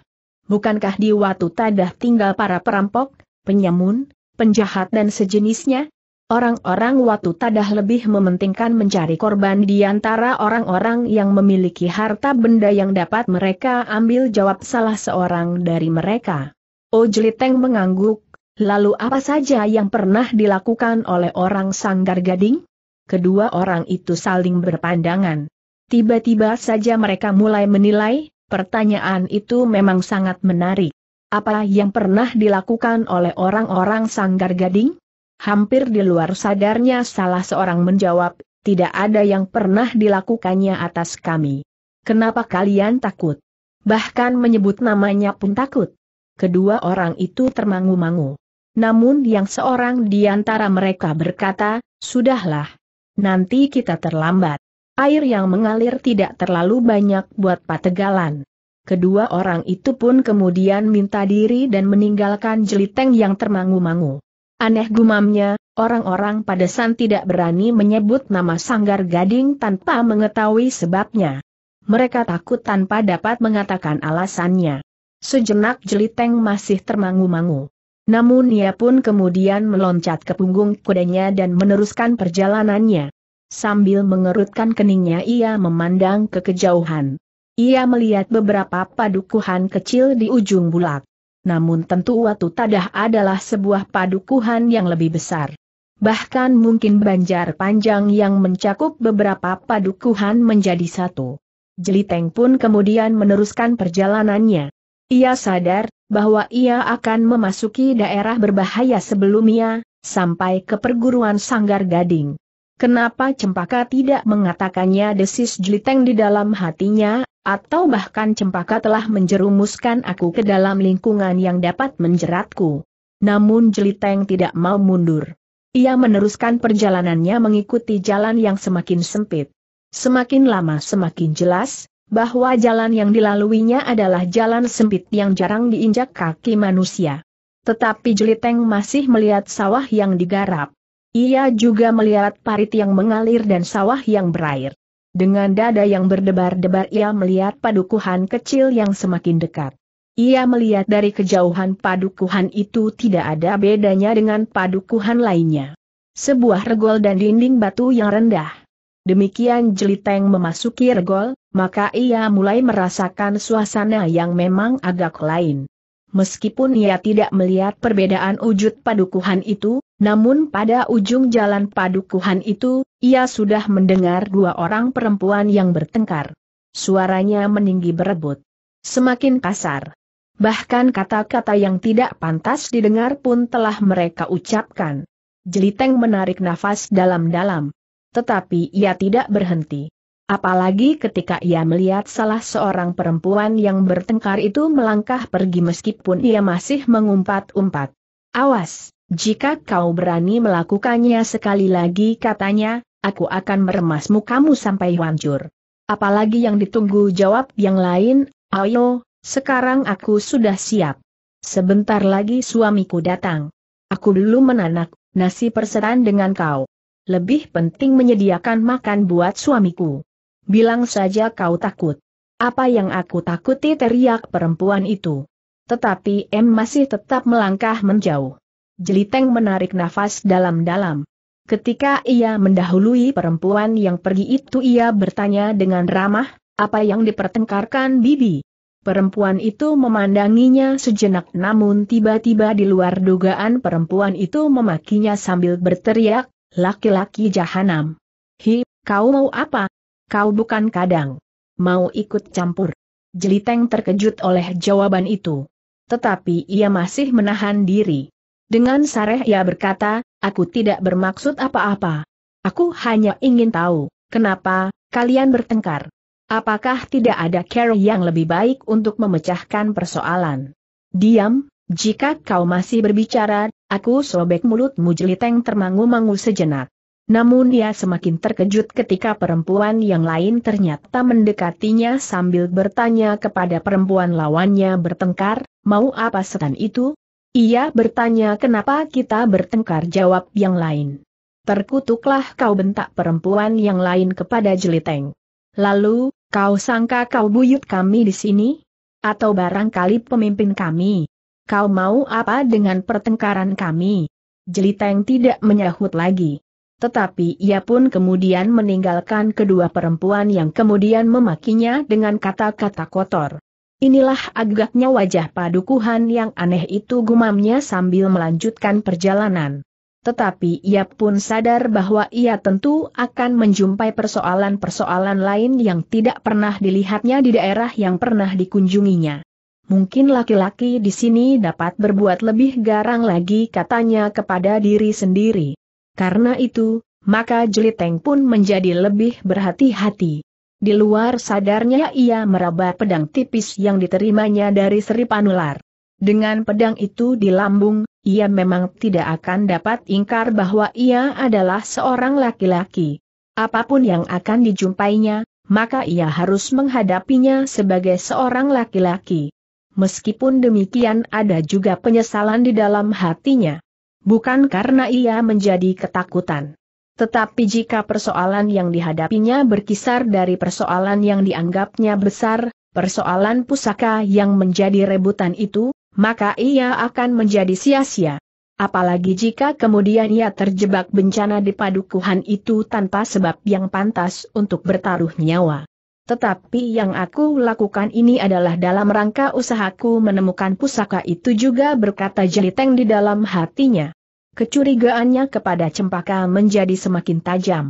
S1: Bukankah di Watu Tadah tinggal para perampok, penyamun, penjahat dan sejenisnya? Orang-orang Watu Tadah lebih mementingkan mencari korban di antara orang-orang yang memiliki harta benda yang dapat mereka ambil jawab salah seorang dari mereka. Ojliteng mengangguk, lalu apa saja yang pernah dilakukan oleh orang Sanggar Gading? Kedua orang itu saling berpandangan. Tiba-tiba saja mereka mulai menilai, pertanyaan itu memang sangat menarik. Apa yang pernah dilakukan oleh orang-orang sanggar gading? Hampir di luar sadarnya salah seorang menjawab, tidak ada yang pernah dilakukannya atas kami. Kenapa kalian takut? Bahkan menyebut namanya pun takut. Kedua orang itu termangu-mangu. Namun yang seorang di antara mereka berkata, Sudahlah. Nanti kita terlambat. Air yang mengalir tidak terlalu banyak buat pategalan. Kedua orang itu pun kemudian minta diri dan meninggalkan jeliteng yang termangu-mangu. Aneh gumamnya, orang-orang pada san tidak berani menyebut nama sanggar gading tanpa mengetahui sebabnya. Mereka takut tanpa dapat mengatakan alasannya. Sejenak jeliteng masih termangu-mangu. Namun ia pun kemudian meloncat ke punggung kudanya dan meneruskan perjalanannya. Sambil mengerutkan keningnya ia memandang ke kejauhan. Ia melihat beberapa padukuhan kecil di ujung bulak. Namun tentu Watu Tadah adalah sebuah padukuhan yang lebih besar. Bahkan mungkin banjar panjang yang mencakup beberapa padukuhan menjadi satu. Jeliteng pun kemudian meneruskan perjalanannya. Ia sadar bahwa ia akan memasuki daerah berbahaya sebelumnya, sampai ke perguruan Sanggar Gading. Kenapa Cempaka tidak mengatakannya desis jeliteng di dalam hatinya, atau bahkan Cempaka telah menjerumuskan aku ke dalam lingkungan yang dapat menjeratku. Namun jeliteng tidak mau mundur. Ia meneruskan perjalanannya mengikuti jalan yang semakin sempit. Semakin lama semakin jelas, bahwa jalan yang dilaluinya adalah jalan sempit yang jarang diinjak kaki manusia. Tetapi Jeliteng masih melihat sawah yang digarap. Ia juga melihat parit yang mengalir dan sawah yang berair. Dengan dada yang berdebar-debar ia melihat padukuhan kecil yang semakin dekat. Ia melihat dari kejauhan padukuhan itu tidak ada bedanya dengan padukuhan lainnya. Sebuah regol dan dinding batu yang rendah. Demikian Jeliteng memasuki regol, maka ia mulai merasakan suasana yang memang agak lain. Meskipun ia tidak melihat perbedaan wujud padukuhan itu, namun pada ujung jalan padukuhan itu, ia sudah mendengar dua orang perempuan yang bertengkar. Suaranya meninggi berebut. Semakin kasar. Bahkan kata-kata yang tidak pantas didengar pun telah mereka ucapkan. Jeliteng menarik nafas dalam-dalam. Tetapi ia tidak berhenti. Apalagi ketika ia melihat salah seorang perempuan yang bertengkar itu melangkah pergi meskipun ia masih mengumpat-umpat. Awas! Jika kau berani melakukannya sekali lagi katanya, aku akan meremasmu kamu sampai hancur. Apalagi yang ditunggu jawab yang lain, ayo, sekarang aku sudah siap. Sebentar lagi suamiku datang. Aku belum menanak, nasi perseran dengan kau. Lebih penting menyediakan makan buat suamiku. Bilang saja kau takut. Apa yang aku takuti teriak perempuan itu. Tetapi M masih tetap melangkah menjauh. Jeliteng menarik nafas dalam-dalam. Ketika ia mendahului perempuan yang pergi itu ia bertanya dengan ramah, apa yang dipertengkarkan Bibi? Perempuan itu memandanginya sejenak namun tiba-tiba di luar dugaan perempuan itu memakinya sambil berteriak, laki-laki jahanam. Hi, kau mau apa? Kau bukan kadang. Mau ikut campur. Jeliteng terkejut oleh jawaban itu. Tetapi ia masih menahan diri. Dengan sareh ia berkata, aku tidak bermaksud apa-apa. Aku hanya ingin tahu, kenapa, kalian bertengkar. Apakah tidak ada cara yang lebih baik untuk memecahkan persoalan? Diam, jika kau masih berbicara, aku sobek mulut mujliteng termangu-mangu sejenak. Namun dia semakin terkejut ketika perempuan yang lain ternyata mendekatinya sambil bertanya kepada perempuan lawannya bertengkar, mau apa setan itu? Ia bertanya kenapa kita bertengkar jawab yang lain. Terkutuklah kau bentak perempuan yang lain kepada Jeliteng. Lalu, kau sangka kau buyut kami di sini? Atau barangkali pemimpin kami? Kau mau apa dengan pertengkaran kami? Jeliteng tidak menyahut lagi. Tetapi ia pun kemudian meninggalkan kedua perempuan yang kemudian memakinya dengan kata-kata kotor. Inilah agaknya wajah padukuhan yang aneh itu gumamnya sambil melanjutkan perjalanan. Tetapi ia pun sadar bahwa ia tentu akan menjumpai persoalan-persoalan lain yang tidak pernah dilihatnya di daerah yang pernah dikunjunginya. Mungkin laki-laki di sini dapat berbuat lebih garang lagi katanya kepada diri sendiri. Karena itu, maka Jeliteng pun menjadi lebih berhati-hati. Di luar sadarnya ia meraba pedang tipis yang diterimanya dari Sri Panular. Dengan pedang itu di lambung, ia memang tidak akan dapat ingkar bahwa ia adalah seorang laki-laki. Apapun yang akan dijumpainya, maka ia harus menghadapinya sebagai seorang laki-laki. Meskipun demikian ada juga penyesalan di dalam hatinya. Bukan karena ia menjadi ketakutan tetapi jika persoalan yang dihadapinya berkisar dari persoalan yang dianggapnya besar, persoalan pusaka yang menjadi rebutan itu, maka ia akan menjadi sia-sia. Apalagi jika kemudian ia terjebak bencana di padukuhan itu tanpa sebab yang pantas untuk bertaruh nyawa. Tetapi yang aku lakukan ini adalah dalam rangka usahaku menemukan pusaka itu juga berkata jeliteng di dalam hatinya. Kecurigaannya kepada Cempaka menjadi semakin tajam.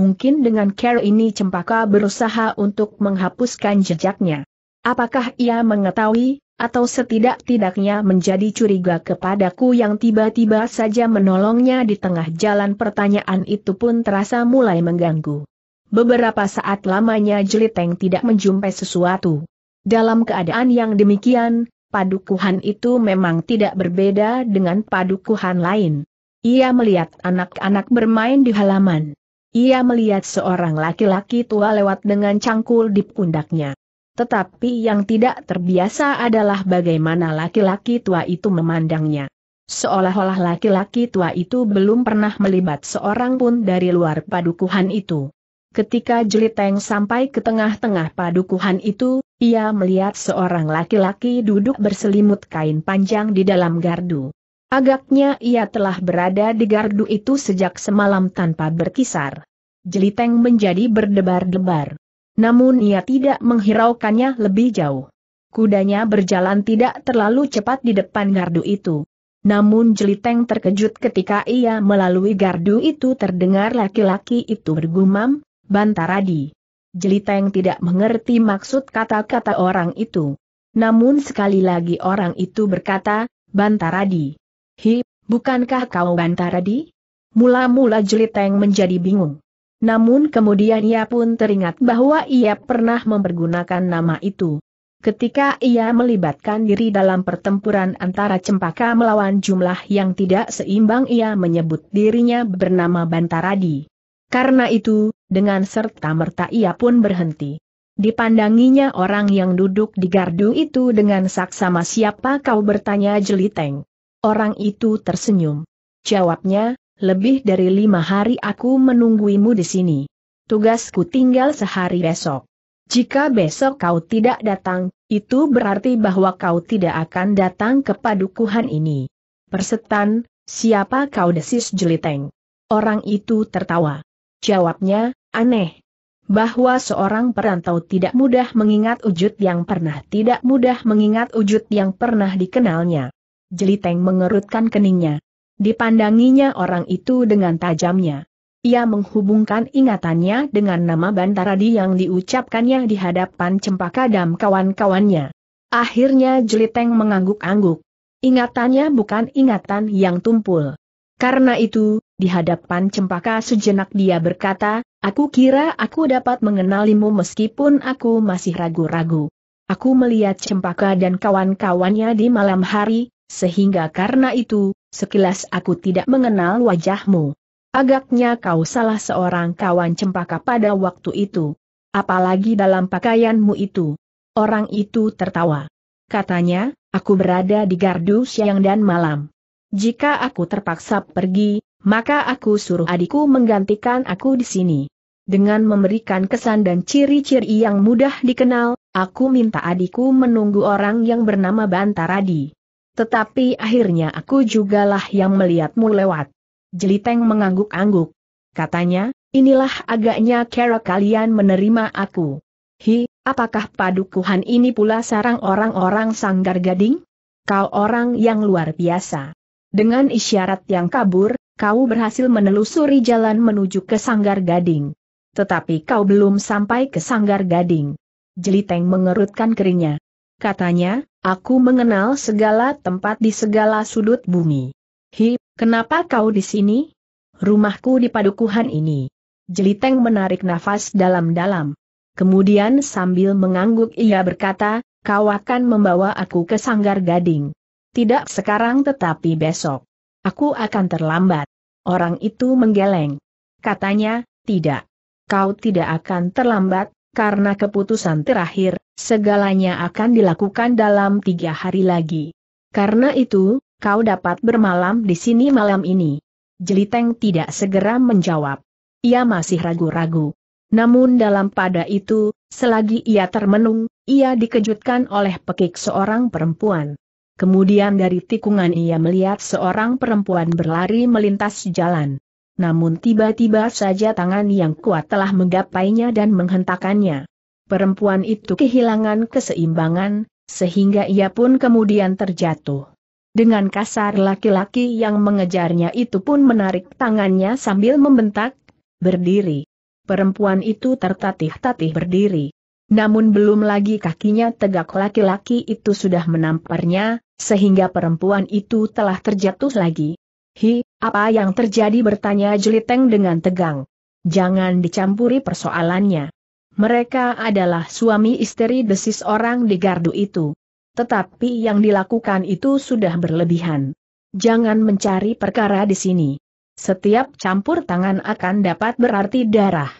S1: Mungkin dengan care ini Cempaka berusaha untuk menghapuskan jejaknya. Apakah ia mengetahui, atau setidak-tidaknya menjadi curiga kepadaku yang tiba-tiba saja menolongnya di tengah jalan pertanyaan itu pun terasa mulai mengganggu. Beberapa saat lamanya Jeliteng tidak menjumpai sesuatu. Dalam keadaan yang demikian, padukuhan itu memang tidak berbeda dengan padukuhan lain. Ia melihat anak-anak bermain di halaman. Ia melihat seorang laki-laki tua lewat dengan cangkul di pundaknya. Tetapi yang tidak terbiasa adalah bagaimana laki-laki tua itu memandangnya. Seolah-olah laki-laki tua itu belum pernah melibat seorang pun dari luar padukuhan itu. Ketika Jeliteng sampai ke tengah-tengah padukuhan itu, ia melihat seorang laki-laki duduk berselimut kain panjang di dalam gardu. Agaknya ia telah berada di gardu itu sejak semalam tanpa berkisar. Jeliteng menjadi berdebar-debar. Namun ia tidak menghiraukannya lebih jauh. Kudanya berjalan tidak terlalu cepat di depan gardu itu. Namun Jeliteng terkejut ketika ia melalui gardu itu terdengar laki-laki itu bergumam, Bantaradi. Jeliteng tidak mengerti maksud kata-kata orang itu. Namun sekali lagi orang itu berkata, Bantaradi. Hi, bukankah kau Bantaradi? Mula-mula Jeliteng menjadi bingung. Namun kemudian ia pun teringat bahwa ia pernah mempergunakan nama itu. Ketika ia melibatkan diri dalam pertempuran antara cempaka melawan jumlah yang tidak seimbang ia menyebut dirinya bernama Bantaradi. Karena itu, dengan serta-merta ia pun berhenti. Dipandanginya orang yang duduk di gardu itu dengan saksama siapa kau bertanya jeliteng. Orang itu tersenyum. Jawabnya, lebih dari lima hari aku menungguimu di sini. Tugasku tinggal sehari besok. Jika besok kau tidak datang, itu berarti bahwa kau tidak akan datang ke padukuhan ini. Persetan, siapa kau desis jeliteng? Orang itu tertawa. Jawabnya, aneh. Bahwa seorang perantau tidak mudah mengingat wujud yang pernah tidak mudah mengingat wujud yang pernah dikenalnya. Jeliteng mengerutkan keningnya. Dipandanginya orang itu dengan tajamnya. Ia menghubungkan ingatannya dengan nama Bantaradi yang diucapkannya di hadapan cempaka dam kawan-kawannya. Akhirnya Jeliteng mengangguk-angguk. Ingatannya bukan ingatan yang tumpul. Karena itu, di hadapan cempaka sejenak dia berkata, aku kira aku dapat mengenalimu meskipun aku masih ragu-ragu. Aku melihat cempaka dan kawan-kawannya di malam hari, sehingga karena itu, sekilas aku tidak mengenal wajahmu. Agaknya kau salah seorang kawan cempaka pada waktu itu. Apalagi dalam pakaianmu itu. Orang itu tertawa. Katanya, aku berada di gardu siang dan malam. Jika aku terpaksa pergi, maka aku suruh adikku menggantikan aku di sini. Dengan memberikan kesan dan ciri-ciri yang mudah dikenal, aku minta adikku menunggu orang yang bernama Bantaradi. Tetapi akhirnya aku jugalah yang melihatmu lewat. Jeliteng mengangguk-angguk. Katanya, inilah agaknya cara kalian menerima aku. Hi, apakah padukuhan ini pula sarang orang-orang sanggar gading? Kau orang yang luar biasa. Dengan isyarat yang kabur, kau berhasil menelusuri jalan menuju ke Sanggar Gading. Tetapi kau belum sampai ke Sanggar Gading. Jeliteng mengerutkan keringnya. Katanya, aku mengenal segala tempat di segala sudut bumi. Hi, kenapa kau di sini? Rumahku di padukuhan ini. Jeliteng menarik nafas dalam-dalam. Kemudian sambil mengangguk ia berkata, kau akan membawa aku ke Sanggar Gading. Tidak sekarang tetapi besok aku akan terlambat. Orang itu menggeleng. Katanya, tidak. Kau tidak akan terlambat, karena keputusan terakhir, segalanya akan dilakukan dalam tiga hari lagi. Karena itu, kau dapat bermalam di sini malam ini. Jeliteng tidak segera menjawab. Ia masih ragu-ragu. Namun dalam pada itu, selagi ia termenung, ia dikejutkan oleh pekik seorang perempuan. Kemudian dari tikungan ia melihat seorang perempuan berlari melintas jalan. Namun tiba-tiba saja tangan yang kuat telah menggapainya dan menghentakannya. Perempuan itu kehilangan keseimbangan, sehingga ia pun kemudian terjatuh. Dengan kasar laki-laki yang mengejarnya itu pun menarik tangannya sambil membentak, berdiri. Perempuan itu tertatih-tatih berdiri. Namun belum lagi kakinya tegak laki-laki itu sudah menamparnya, sehingga perempuan itu telah terjatuh lagi. Hi, apa yang terjadi bertanya Jeliteng dengan tegang. Jangan dicampuri persoalannya. Mereka adalah suami istri desis orang di gardu itu. Tetapi yang dilakukan itu sudah berlebihan. Jangan mencari perkara di sini. Setiap campur tangan akan dapat berarti darah.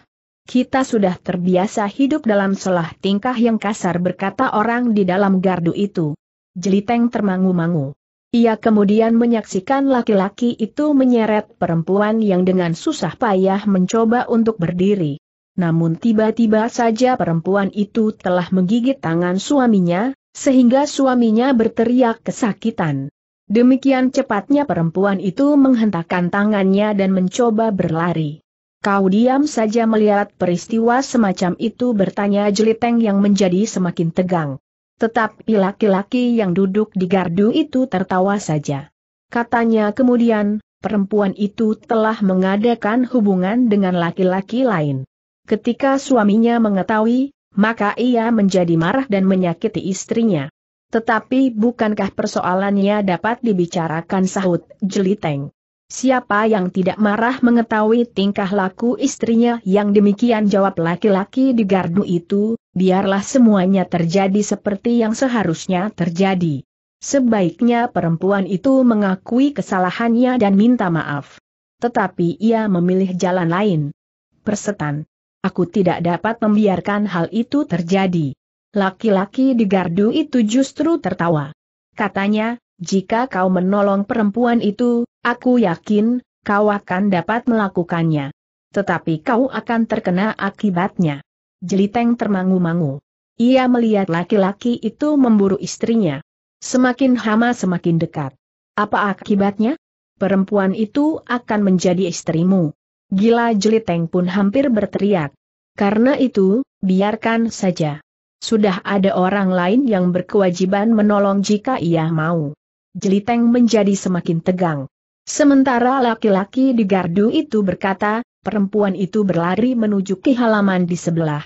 S1: Kita sudah terbiasa hidup dalam selah tingkah yang kasar berkata orang di dalam gardu itu. Jeliteng termangu-mangu. Ia kemudian menyaksikan laki-laki itu menyeret perempuan yang dengan susah payah mencoba untuk berdiri. Namun tiba-tiba saja perempuan itu telah menggigit tangan suaminya, sehingga suaminya berteriak kesakitan. Demikian cepatnya perempuan itu menghentakkan tangannya dan mencoba berlari. Kau diam saja melihat peristiwa semacam itu bertanya Jeliteng yang menjadi semakin tegang. Tetapi laki-laki yang duduk di gardu itu tertawa saja. Katanya kemudian, perempuan itu telah mengadakan hubungan dengan laki-laki lain. Ketika suaminya mengetahui, maka ia menjadi marah dan menyakiti istrinya. Tetapi bukankah persoalannya dapat dibicarakan sahut Jeliteng? Siapa yang tidak marah mengetahui tingkah laku istrinya yang demikian jawab laki-laki di gardu itu, biarlah semuanya terjadi seperti yang seharusnya terjadi. Sebaiknya perempuan itu mengakui kesalahannya dan minta maaf. Tetapi ia memilih jalan lain. Persetan. Aku tidak dapat membiarkan hal itu terjadi. Laki-laki di gardu itu justru tertawa. Katanya, jika kau menolong perempuan itu, aku yakin, kau akan dapat melakukannya. Tetapi kau akan terkena akibatnya. Jeliteng termangu-mangu. Ia melihat laki-laki itu memburu istrinya. Semakin hama semakin dekat. Apa akibatnya? Perempuan itu akan menjadi istrimu. Gila Jeliteng pun hampir berteriak. Karena itu, biarkan saja. Sudah ada orang lain yang berkewajiban menolong jika ia mau. Jeliteng menjadi semakin tegang. Sementara laki-laki di gardu itu berkata, perempuan itu berlari menuju ke halaman di sebelah.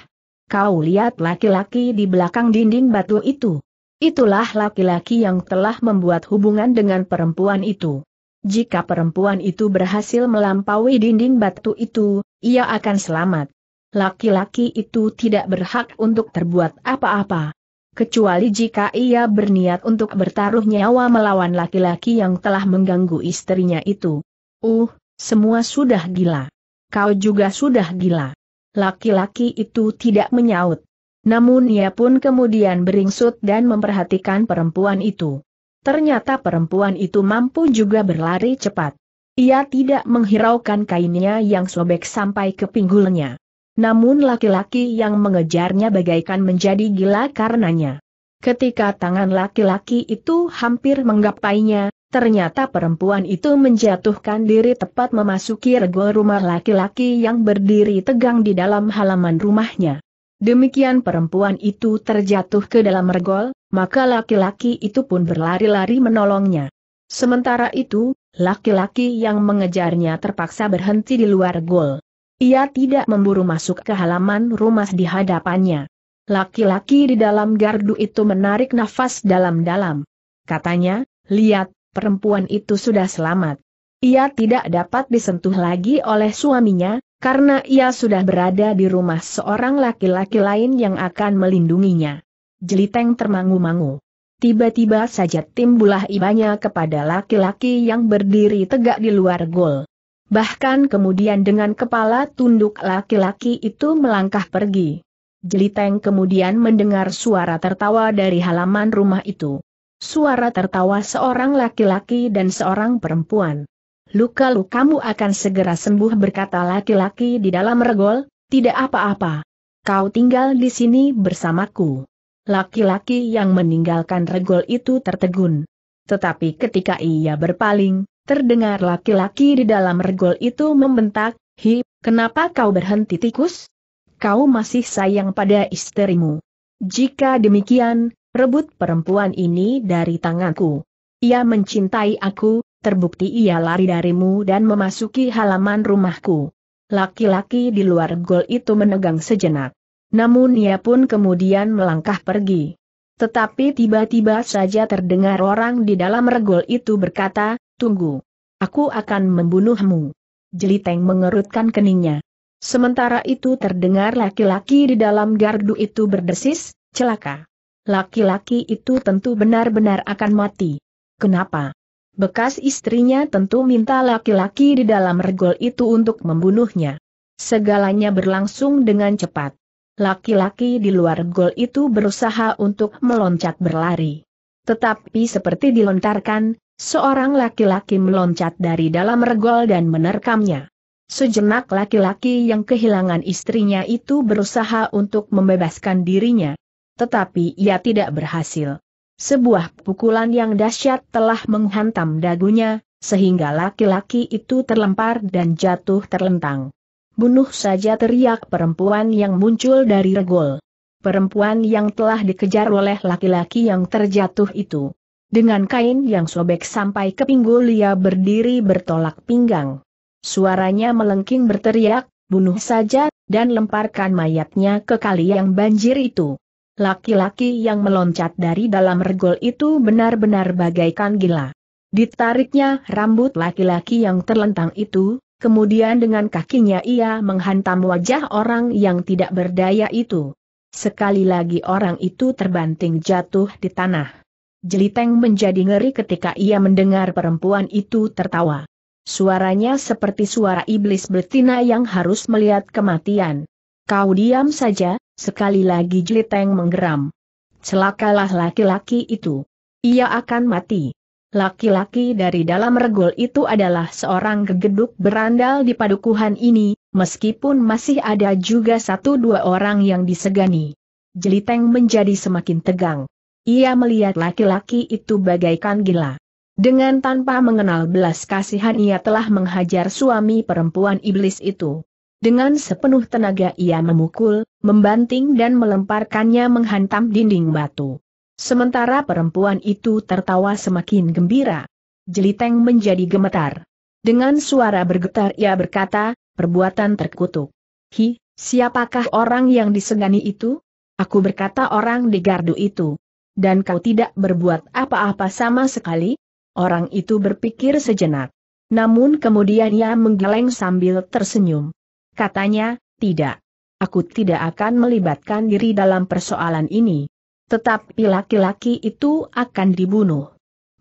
S1: Kau lihat laki-laki di belakang dinding batu itu. Itulah laki-laki yang telah membuat hubungan dengan perempuan itu. Jika perempuan itu berhasil melampaui dinding batu itu, ia akan selamat. Laki-laki itu tidak berhak untuk terbuat apa-apa kecuali jika ia berniat untuk bertaruh nyawa melawan laki-laki yang telah mengganggu istrinya itu. Uh, semua sudah gila. Kau juga sudah gila. Laki-laki itu tidak menyaut. Namun ia pun kemudian beringsut dan memperhatikan perempuan itu. Ternyata perempuan itu mampu juga berlari cepat. Ia tidak menghiraukan kainnya yang sobek sampai ke pinggulnya. Namun laki-laki yang mengejarnya bagaikan menjadi gila karenanya. Ketika tangan laki-laki itu hampir menggapainya, ternyata perempuan itu menjatuhkan diri tepat memasuki rego rumah laki-laki yang berdiri tegang di dalam halaman rumahnya. Demikian perempuan itu terjatuh ke dalam regol, maka laki-laki itu pun berlari-lari menolongnya. Sementara itu, laki-laki yang mengejarnya terpaksa berhenti di luar gol. Ia tidak memburu masuk ke halaman rumah di hadapannya. Laki-laki di dalam gardu itu menarik nafas dalam-dalam. Katanya, lihat, perempuan itu sudah selamat. Ia tidak dapat disentuh lagi oleh suaminya, karena ia sudah berada di rumah seorang laki-laki lain yang akan melindunginya. Jeliteng termangu-mangu. Tiba-tiba saja timbulah ibanya kepada laki-laki yang berdiri tegak di luar gol. Bahkan kemudian dengan kepala tunduk laki-laki itu melangkah pergi. Jeliteng kemudian mendengar suara tertawa dari halaman rumah itu. Suara tertawa seorang laki-laki dan seorang perempuan. Luka-luka kamu akan segera sembuh berkata laki-laki di dalam regol, tidak apa-apa. Kau tinggal di sini bersamaku. Laki-laki yang meninggalkan regol itu tertegun. Tetapi ketika ia berpaling, Terdengar laki-laki di dalam regol itu membentak, Hi, kenapa kau berhenti tikus? Kau masih sayang pada istrimu. Jika demikian, rebut perempuan ini dari tanganku. Ia mencintai aku, terbukti ia lari darimu dan memasuki halaman rumahku. Laki-laki di luar gol itu menegang sejenak. Namun ia pun kemudian melangkah pergi. Tetapi tiba-tiba saja terdengar orang di dalam regol itu berkata, Tunggu. Aku akan membunuhmu. Jeliteng mengerutkan keningnya. Sementara itu terdengar laki-laki di dalam gardu itu berdesis, celaka. Laki-laki itu tentu benar-benar akan mati. Kenapa? Bekas istrinya tentu minta laki-laki di dalam regol itu untuk membunuhnya. Segalanya berlangsung dengan cepat. Laki-laki di luar gol itu berusaha untuk meloncat berlari. Tetapi seperti dilontarkan, Seorang laki-laki meloncat dari dalam regol dan menerkamnya. Sejenak laki-laki yang kehilangan istrinya itu berusaha untuk membebaskan dirinya. Tetapi ia tidak berhasil. Sebuah pukulan yang dahsyat telah menghantam dagunya, sehingga laki-laki itu terlempar dan jatuh terlentang. Bunuh saja teriak perempuan yang muncul dari regol. Perempuan yang telah dikejar oleh laki-laki yang terjatuh itu. Dengan kain yang sobek sampai ke pinggul ia berdiri bertolak pinggang. Suaranya melengking berteriak, bunuh saja, dan lemparkan mayatnya ke kali yang banjir itu. Laki-laki yang meloncat dari dalam regol itu benar-benar bagaikan gila. Ditariknya rambut laki-laki yang terlentang itu, kemudian dengan kakinya ia menghantam wajah orang yang tidak berdaya itu. Sekali lagi orang itu terbanting jatuh di tanah. Jeliteng menjadi ngeri ketika ia mendengar perempuan itu tertawa. Suaranya seperti suara iblis betina yang harus melihat kematian. Kau diam saja, sekali lagi Jeliteng menggeram. Celakalah laki-laki itu. Ia akan mati. Laki-laki dari dalam regol itu adalah seorang gegeduk berandal di padukuhan ini, meskipun masih ada juga satu dua orang yang disegani. Jeliteng menjadi semakin tegang. Ia melihat laki-laki itu bagaikan gila. Dengan tanpa mengenal belas kasihan ia telah menghajar suami perempuan iblis itu. Dengan sepenuh tenaga ia memukul, membanting dan melemparkannya menghantam dinding batu. Sementara perempuan itu tertawa semakin gembira. Jeliteng menjadi gemetar. Dengan suara bergetar ia berkata, perbuatan terkutuk. Hi, siapakah orang yang disegani itu? Aku berkata orang di gardu itu dan kau tidak berbuat apa-apa sama sekali? Orang itu berpikir sejenak. Namun kemudian ia menggeleng sambil tersenyum. Katanya, tidak. Aku tidak akan melibatkan diri dalam persoalan ini. Tetapi laki-laki itu akan dibunuh.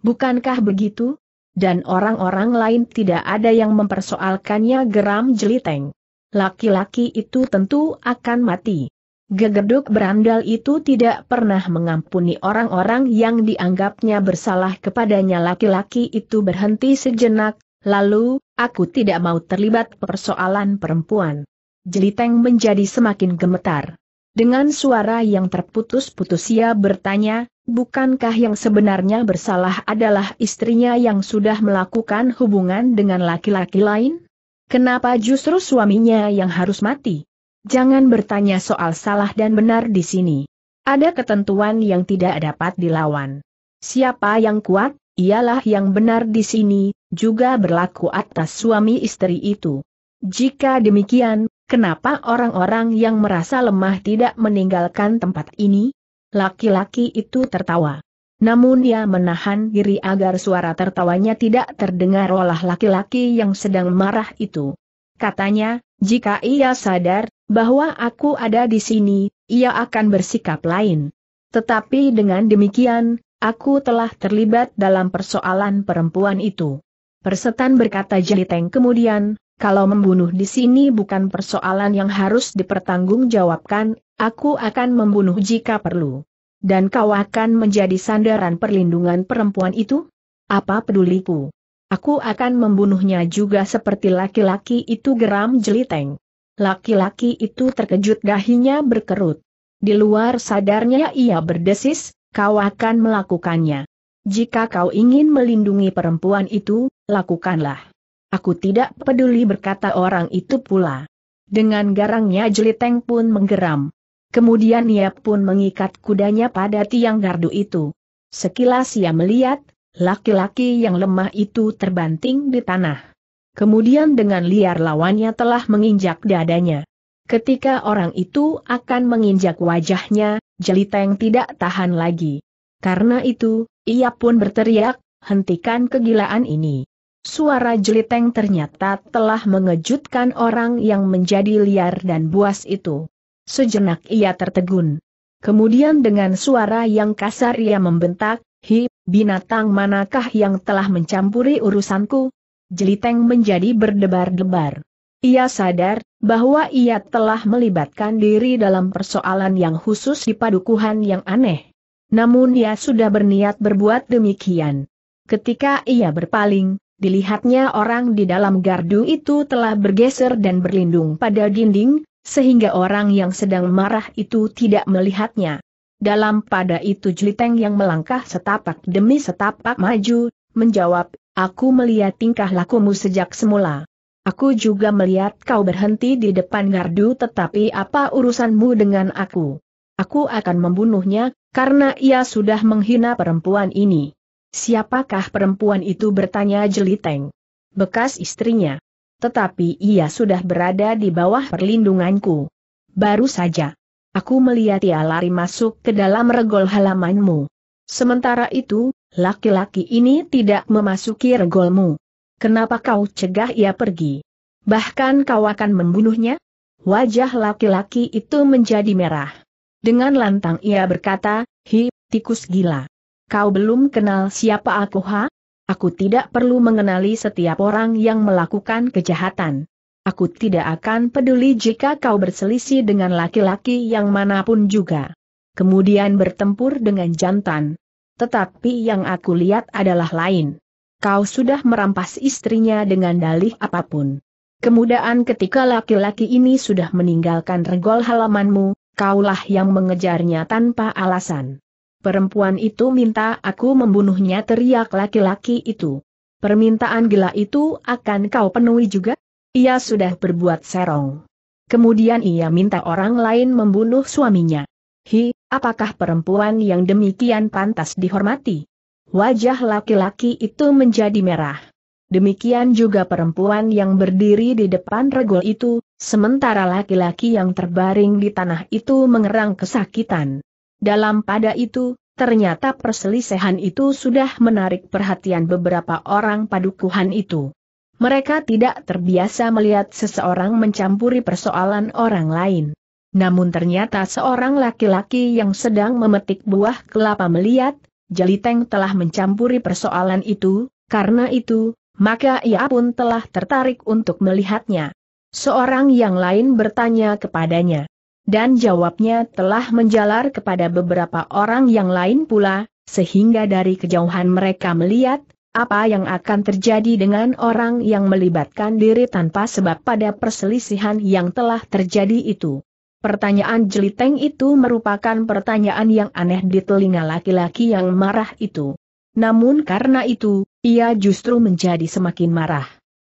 S1: Bukankah begitu? Dan orang-orang lain tidak ada yang mempersoalkannya geram jeliteng. Laki-laki itu tentu akan mati. Gegeduk berandal itu tidak pernah mengampuni orang-orang yang dianggapnya bersalah kepadanya laki-laki itu berhenti sejenak, lalu, aku tidak mau terlibat persoalan perempuan. Jeliteng menjadi semakin gemetar. Dengan suara yang terputus-putus ia bertanya, bukankah yang sebenarnya bersalah adalah istrinya yang sudah melakukan hubungan dengan laki-laki lain? Kenapa justru suaminya yang harus mati? Jangan bertanya soal salah dan benar di sini. Ada ketentuan yang tidak dapat dilawan. Siapa yang kuat, ialah yang benar di sini, juga berlaku atas suami istri itu. Jika demikian, kenapa orang-orang yang merasa lemah tidak meninggalkan tempat ini? Laki-laki itu tertawa. Namun ia menahan diri agar suara tertawanya tidak terdengar olah laki-laki yang sedang marah itu. Katanya, jika ia sadar, bahwa aku ada di sini, ia akan bersikap lain. Tetapi dengan demikian, aku telah terlibat dalam persoalan perempuan itu. Persetan berkata Jeliteng kemudian, kalau membunuh di sini bukan persoalan yang harus dipertanggungjawabkan, aku akan membunuh jika perlu. Dan kau akan menjadi sandaran perlindungan perempuan itu? Apa peduliku? Aku akan membunuhnya juga seperti laki-laki itu geram jeliteng. Laki-laki itu terkejut dahinya berkerut. Di luar sadarnya ia berdesis, kau akan melakukannya. Jika kau ingin melindungi perempuan itu, lakukanlah. Aku tidak peduli berkata orang itu pula. Dengan garangnya jeliteng pun menggeram. Kemudian ia pun mengikat kudanya pada tiang gardu itu. Sekilas ia melihat, laki-laki yang lemah itu terbanting di tanah. Kemudian dengan liar lawannya telah menginjak dadanya. Ketika orang itu akan menginjak wajahnya, Jeliteng tidak tahan lagi. Karena itu, ia pun berteriak, hentikan kegilaan ini. Suara Jeliteng ternyata telah mengejutkan orang yang menjadi liar dan buas itu. Sejenak ia tertegun. Kemudian dengan suara yang kasar ia membentak, Hi, binatang manakah yang telah mencampuri urusanku? Jeliteng menjadi berdebar-debar. Ia sadar bahwa ia telah melibatkan diri dalam persoalan yang khusus di padukuhan yang aneh. Namun ia sudah berniat berbuat demikian. Ketika ia berpaling, dilihatnya orang di dalam gardu itu telah bergeser dan berlindung pada dinding, sehingga orang yang sedang marah itu tidak melihatnya. Dalam pada itu Jeliteng yang melangkah setapak demi setapak maju, menjawab, Aku melihat tingkah lakumu sejak semula. Aku juga melihat kau berhenti di depan gardu tetapi apa urusanmu dengan aku? Aku akan membunuhnya, karena ia sudah menghina perempuan ini. Siapakah perempuan itu bertanya Jeliteng? Bekas istrinya. Tetapi ia sudah berada di bawah perlindunganku. Baru saja. Aku melihat ia lari masuk ke dalam regol halamanmu. Sementara itu, Laki-laki ini tidak memasuki regolmu. Kenapa kau cegah ia pergi? Bahkan kau akan membunuhnya? Wajah laki-laki itu menjadi merah. Dengan lantang ia berkata, Hi, tikus gila. Kau belum kenal siapa aku ha? Aku tidak perlu mengenali setiap orang yang melakukan kejahatan. Aku tidak akan peduli jika kau berselisih dengan laki-laki yang manapun juga. Kemudian bertempur dengan jantan tetapi yang aku lihat adalah lain. Kau sudah merampas istrinya dengan dalih apapun. Kemudian ketika laki-laki ini sudah meninggalkan regol halamanmu, kaulah yang mengejarnya tanpa alasan. Perempuan itu minta aku membunuhnya teriak laki-laki itu. Permintaan gila itu akan kau penuhi juga? Ia sudah berbuat serong. Kemudian ia minta orang lain membunuh suaminya. Hi, apakah perempuan yang demikian pantas dihormati? Wajah laki-laki itu menjadi merah. Demikian juga perempuan yang berdiri di depan regol itu, sementara laki-laki yang terbaring di tanah itu mengerang kesakitan. Dalam pada itu, ternyata perselisihan itu sudah menarik perhatian beberapa orang padukuhan itu. Mereka tidak terbiasa melihat seseorang mencampuri persoalan orang lain. Namun ternyata seorang laki-laki yang sedang memetik buah kelapa melihat, Jeliteng telah mencampuri persoalan itu, karena itu, maka ia pun telah tertarik untuk melihatnya. Seorang yang lain bertanya kepadanya. Dan jawabnya telah menjalar kepada beberapa orang yang lain pula, sehingga dari kejauhan mereka melihat, apa yang akan terjadi dengan orang yang melibatkan diri tanpa sebab pada perselisihan yang telah terjadi itu. Pertanyaan jeliteng itu merupakan pertanyaan yang aneh di telinga laki-laki yang marah itu. Namun karena itu, ia justru menjadi semakin marah.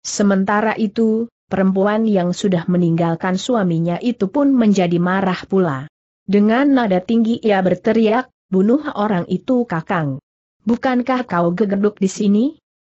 S1: Sementara itu, perempuan yang sudah meninggalkan suaminya itu pun menjadi marah pula. Dengan nada tinggi ia berteriak, bunuh orang itu kakang. Bukankah kau gegeduk di sini?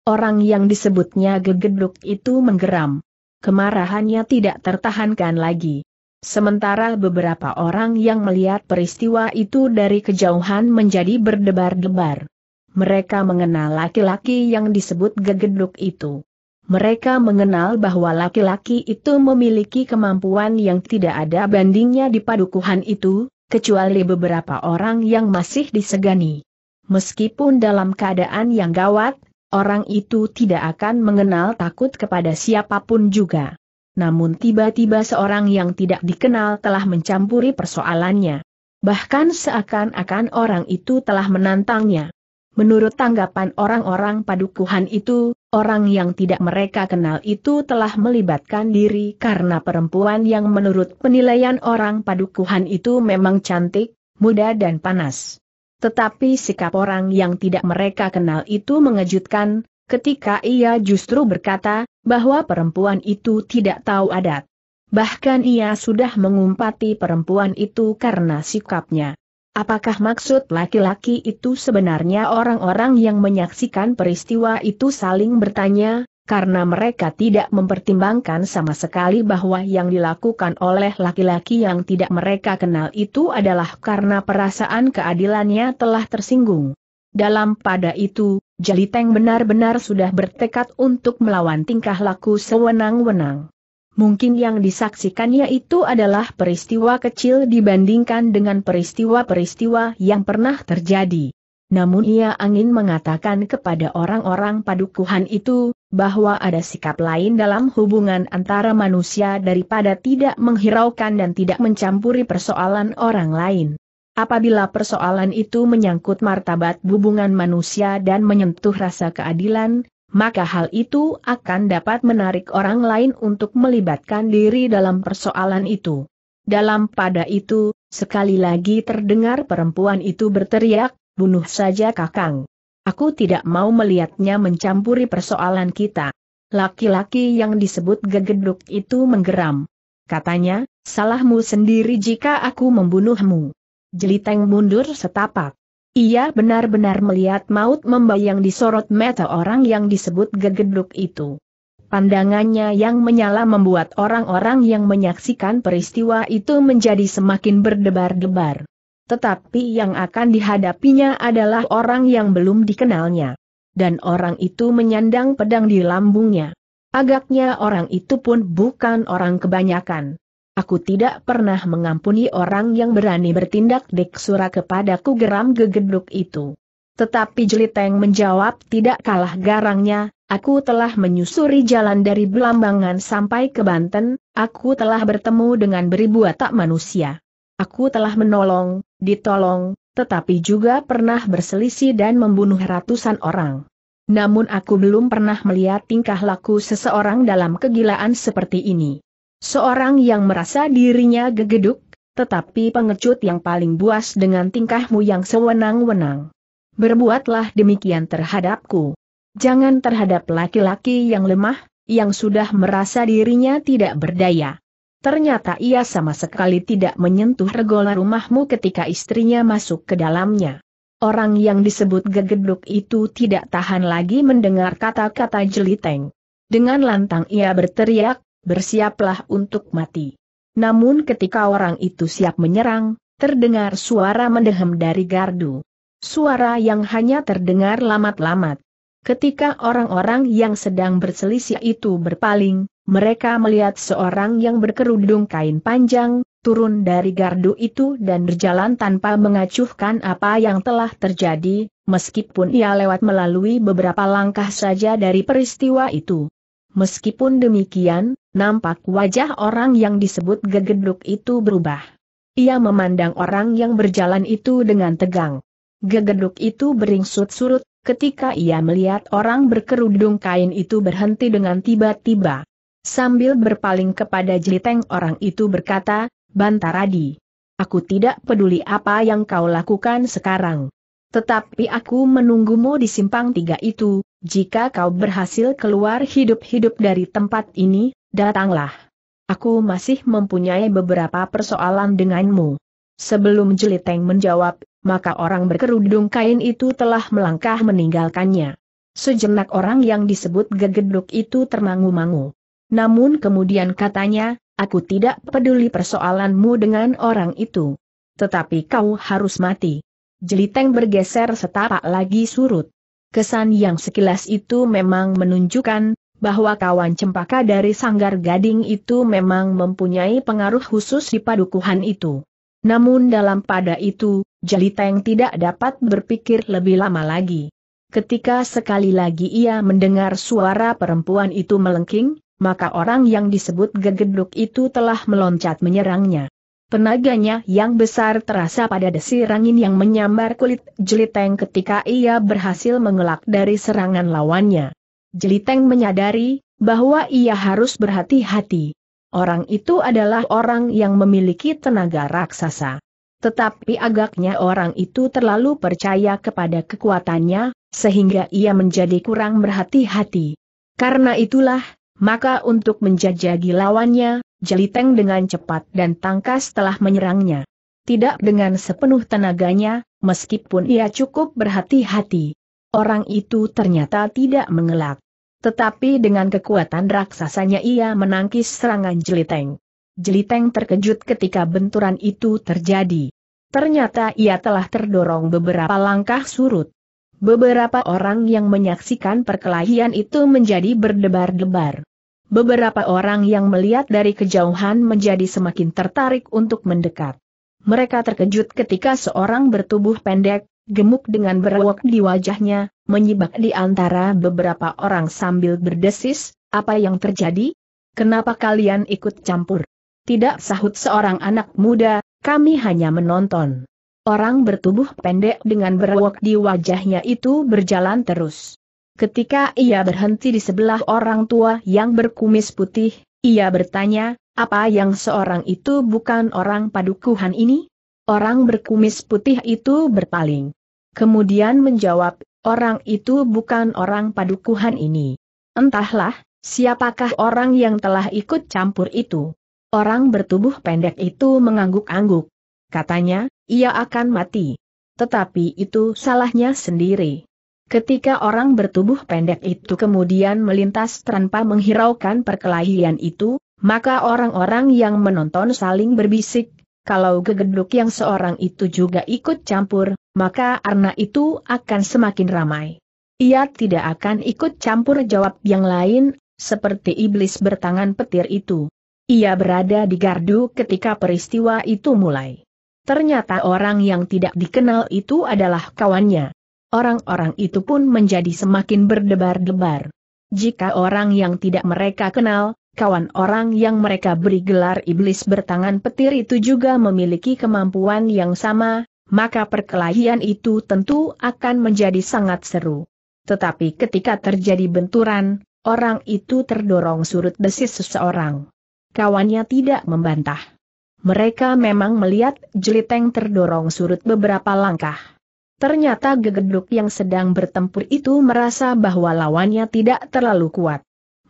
S1: Orang yang disebutnya gegeduk itu menggeram. Kemarahannya tidak tertahankan lagi. Sementara beberapa orang yang melihat peristiwa itu dari kejauhan menjadi berdebar-debar. Mereka mengenal laki-laki yang disebut gegeduk itu. Mereka mengenal bahwa laki-laki itu memiliki kemampuan yang tidak ada bandingnya di padukuhan itu, kecuali beberapa orang yang masih disegani. Meskipun dalam keadaan yang gawat, orang itu tidak akan mengenal takut kepada siapapun juga namun tiba-tiba seorang yang tidak dikenal telah mencampuri persoalannya. Bahkan seakan-akan orang itu telah menantangnya. Menurut tanggapan orang-orang padukuhan itu, orang yang tidak mereka kenal itu telah melibatkan diri karena perempuan yang menurut penilaian orang padukuhan itu memang cantik, muda dan panas. Tetapi sikap orang yang tidak mereka kenal itu mengejutkan, ketika ia justru berkata, bahwa perempuan itu tidak tahu adat. Bahkan ia sudah mengumpati perempuan itu karena sikapnya. Apakah maksud laki-laki itu sebenarnya orang-orang yang menyaksikan peristiwa itu saling bertanya, karena mereka tidak mempertimbangkan sama sekali bahwa yang dilakukan oleh laki-laki yang tidak mereka kenal itu adalah karena perasaan keadilannya telah tersinggung. Dalam pada itu, Jeliteng benar-benar sudah bertekad untuk melawan tingkah laku sewenang-wenang. Mungkin yang disaksikannya itu adalah peristiwa kecil dibandingkan dengan peristiwa-peristiwa yang pernah terjadi. Namun ia angin mengatakan kepada orang-orang padukuhan itu, bahwa ada sikap lain dalam hubungan antara manusia daripada tidak menghiraukan dan tidak mencampuri persoalan orang lain. Apabila persoalan itu menyangkut martabat hubungan manusia dan menyentuh rasa keadilan, maka hal itu akan dapat menarik orang lain untuk melibatkan diri dalam persoalan itu. Dalam pada itu, sekali lagi terdengar perempuan itu berteriak, bunuh saja kakang. Aku tidak mau melihatnya mencampuri persoalan kita. Laki-laki yang disebut gegeduk itu menggeram. Katanya, salahmu sendiri jika aku membunuhmu. Jeliteng mundur setapak. Ia benar-benar melihat maut membayang di sorot mata orang yang disebut gegeduk itu. Pandangannya yang menyala membuat orang-orang yang menyaksikan peristiwa itu menjadi semakin berdebar-debar. Tetapi yang akan dihadapinya adalah orang yang belum dikenalnya. Dan orang itu menyandang pedang di lambungnya. Agaknya orang itu pun bukan orang kebanyakan. Aku tidak pernah mengampuni orang yang berani bertindak deksura kepadaku geram gegeduk itu. Tetapi Jeliteng menjawab tidak kalah garangnya, aku telah menyusuri jalan dari Belambangan sampai ke Banten, aku telah bertemu dengan beribu tak manusia. Aku telah menolong, ditolong, tetapi juga pernah berselisih dan membunuh ratusan orang. Namun aku belum pernah melihat tingkah laku seseorang dalam kegilaan seperti ini seorang yang merasa dirinya gegeduk, tetapi pengecut yang paling buas dengan tingkahmu yang sewenang-wenang. Berbuatlah demikian terhadapku. Jangan terhadap laki-laki yang lemah, yang sudah merasa dirinya tidak berdaya. Ternyata ia sama sekali tidak menyentuh regola rumahmu ketika istrinya masuk ke dalamnya. Orang yang disebut gegeduk itu tidak tahan lagi mendengar kata-kata jeliteng. Dengan lantang ia berteriak, bersiaplah untuk mati. Namun ketika orang itu siap menyerang, terdengar suara mendehem dari gardu. Suara yang hanya terdengar lamat-lamat. Ketika orang-orang yang sedang berselisih itu berpaling, mereka melihat seorang yang berkerudung kain panjang, turun dari gardu itu dan berjalan tanpa mengacuhkan apa yang telah terjadi, meskipun ia lewat melalui beberapa langkah saja dari peristiwa itu. Meskipun demikian, nampak wajah orang yang disebut gegeduk itu berubah. Ia memandang orang yang berjalan itu dengan tegang. Gegeduk itu beringsut-surut, ketika ia melihat orang berkerudung kain itu berhenti dengan tiba-tiba. Sambil berpaling kepada jeliteng orang itu berkata, Bantaradi. Aku tidak peduli apa yang kau lakukan sekarang. Tetapi aku menunggumu di simpang tiga itu, jika kau berhasil keluar hidup-hidup dari tempat ini, datanglah. Aku masih mempunyai beberapa persoalan denganmu. Sebelum Jeliteng menjawab, maka orang berkerudung kain itu telah melangkah meninggalkannya. Sejenak orang yang disebut gegeduk itu termangu-mangu. Namun kemudian katanya, aku tidak peduli persoalanmu dengan orang itu. Tetapi kau harus mati. Jeliteng bergeser setapak lagi surut kesan yang sekilas itu memang menunjukkan bahwa kawan cempaka dari sanggar gading itu memang mempunyai pengaruh khusus di padukuhan itu. Namun dalam pada itu, Jeliteng tidak dapat berpikir lebih lama lagi. Ketika sekali lagi ia mendengar suara perempuan itu melengking, maka orang yang disebut gegeduk itu telah meloncat menyerangnya. Tenaganya yang besar terasa pada desir angin yang menyambar kulit Jeliteng ketika ia berhasil mengelak dari serangan lawannya. Jeliteng menyadari bahwa ia harus berhati-hati. Orang itu adalah orang yang memiliki tenaga raksasa. Tetapi agaknya orang itu terlalu percaya kepada kekuatannya, sehingga ia menjadi kurang berhati-hati. Karena itulah, maka untuk menjajagi lawannya, Jeliteng dengan cepat dan tangkas telah menyerangnya. Tidak dengan sepenuh tenaganya, meskipun ia cukup berhati-hati. Orang itu ternyata tidak mengelak. Tetapi dengan kekuatan raksasanya ia menangkis serangan Jeliteng. Jeliteng terkejut ketika benturan itu terjadi. Ternyata ia telah terdorong beberapa langkah surut. Beberapa orang yang menyaksikan perkelahian itu menjadi berdebar-debar. Beberapa orang yang melihat dari kejauhan menjadi semakin tertarik untuk mendekat. Mereka terkejut ketika seorang bertubuh pendek, gemuk dengan berwok di wajahnya, menyibak di antara beberapa orang sambil berdesis, apa yang terjadi? Kenapa kalian ikut campur? Tidak sahut seorang anak muda, kami hanya menonton. Orang bertubuh pendek dengan berwok di wajahnya itu berjalan terus. Ketika ia berhenti di sebelah orang tua yang berkumis putih, ia bertanya, apa yang seorang itu bukan orang padukuhan ini? Orang berkumis putih itu berpaling. Kemudian menjawab, orang itu bukan orang padukuhan ini. Entahlah, siapakah orang yang telah ikut campur itu? Orang bertubuh pendek itu mengangguk-angguk. Katanya, ia akan mati. Tetapi itu salahnya sendiri. Ketika orang bertubuh pendek itu kemudian melintas tanpa menghiraukan perkelahian itu, maka orang-orang yang menonton saling berbisik, kalau gegeduk yang seorang itu juga ikut campur, maka arna itu akan semakin ramai. Ia tidak akan ikut campur jawab yang lain, seperti iblis bertangan petir itu. Ia berada di gardu ketika peristiwa itu mulai. Ternyata orang yang tidak dikenal itu adalah kawannya. Orang-orang itu pun menjadi semakin berdebar-debar. Jika orang yang tidak mereka kenal, kawan orang yang mereka beri gelar iblis bertangan petir itu juga memiliki kemampuan yang sama, maka perkelahian itu tentu akan menjadi sangat seru. Tetapi ketika terjadi benturan, orang itu terdorong surut desis seseorang. Kawannya tidak membantah. Mereka memang melihat jeliteng terdorong surut beberapa langkah. Ternyata gegeduk yang sedang bertempur itu merasa bahwa lawannya tidak terlalu kuat.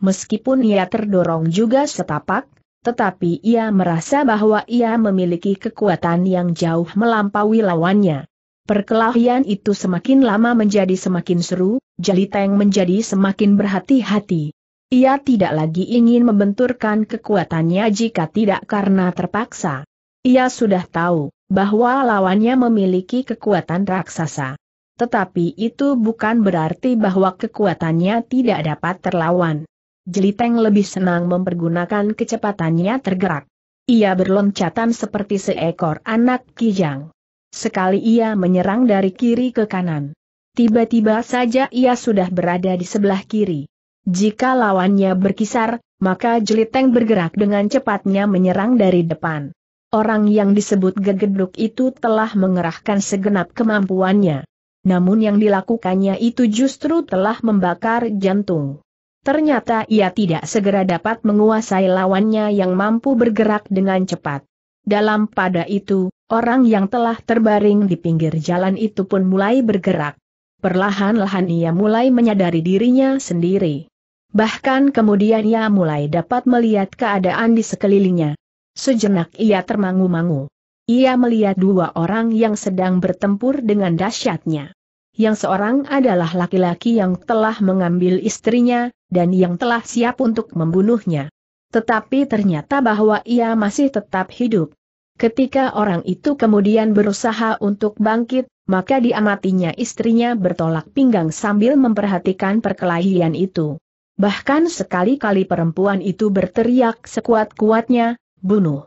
S1: Meskipun ia terdorong juga setapak, tetapi ia merasa bahwa ia memiliki kekuatan yang jauh melampaui lawannya. Perkelahian itu semakin lama menjadi semakin seru, Jaliteng menjadi semakin berhati-hati. Ia tidak lagi ingin membenturkan kekuatannya jika tidak karena terpaksa. Ia sudah tahu bahwa lawannya memiliki kekuatan raksasa. Tetapi itu bukan berarti bahwa kekuatannya tidak dapat terlawan. Jeliteng lebih senang mempergunakan kecepatannya tergerak. Ia berloncatan seperti seekor anak kijang. Sekali ia menyerang dari kiri ke kanan. Tiba-tiba saja ia sudah berada di sebelah kiri. Jika lawannya berkisar, maka Jeliteng bergerak dengan cepatnya menyerang dari depan orang yang disebut gegeduk itu telah mengerahkan segenap kemampuannya. Namun yang dilakukannya itu justru telah membakar jantung. Ternyata ia tidak segera dapat menguasai lawannya yang mampu bergerak dengan cepat. Dalam pada itu, orang yang telah terbaring di pinggir jalan itu pun mulai bergerak. Perlahan-lahan ia mulai menyadari dirinya sendiri. Bahkan kemudian ia mulai dapat melihat keadaan di sekelilingnya. Sejenak ia termangu-mangu. Ia melihat dua orang yang sedang bertempur dengan dahsyatnya. Yang seorang adalah laki-laki yang telah mengambil istrinya, dan yang telah siap untuk membunuhnya. Tetapi ternyata bahwa ia masih tetap hidup. Ketika orang itu kemudian berusaha untuk bangkit, maka diamatinya istrinya bertolak pinggang sambil memperhatikan perkelahian itu. Bahkan sekali-kali perempuan itu berteriak sekuat-kuatnya, bunuh.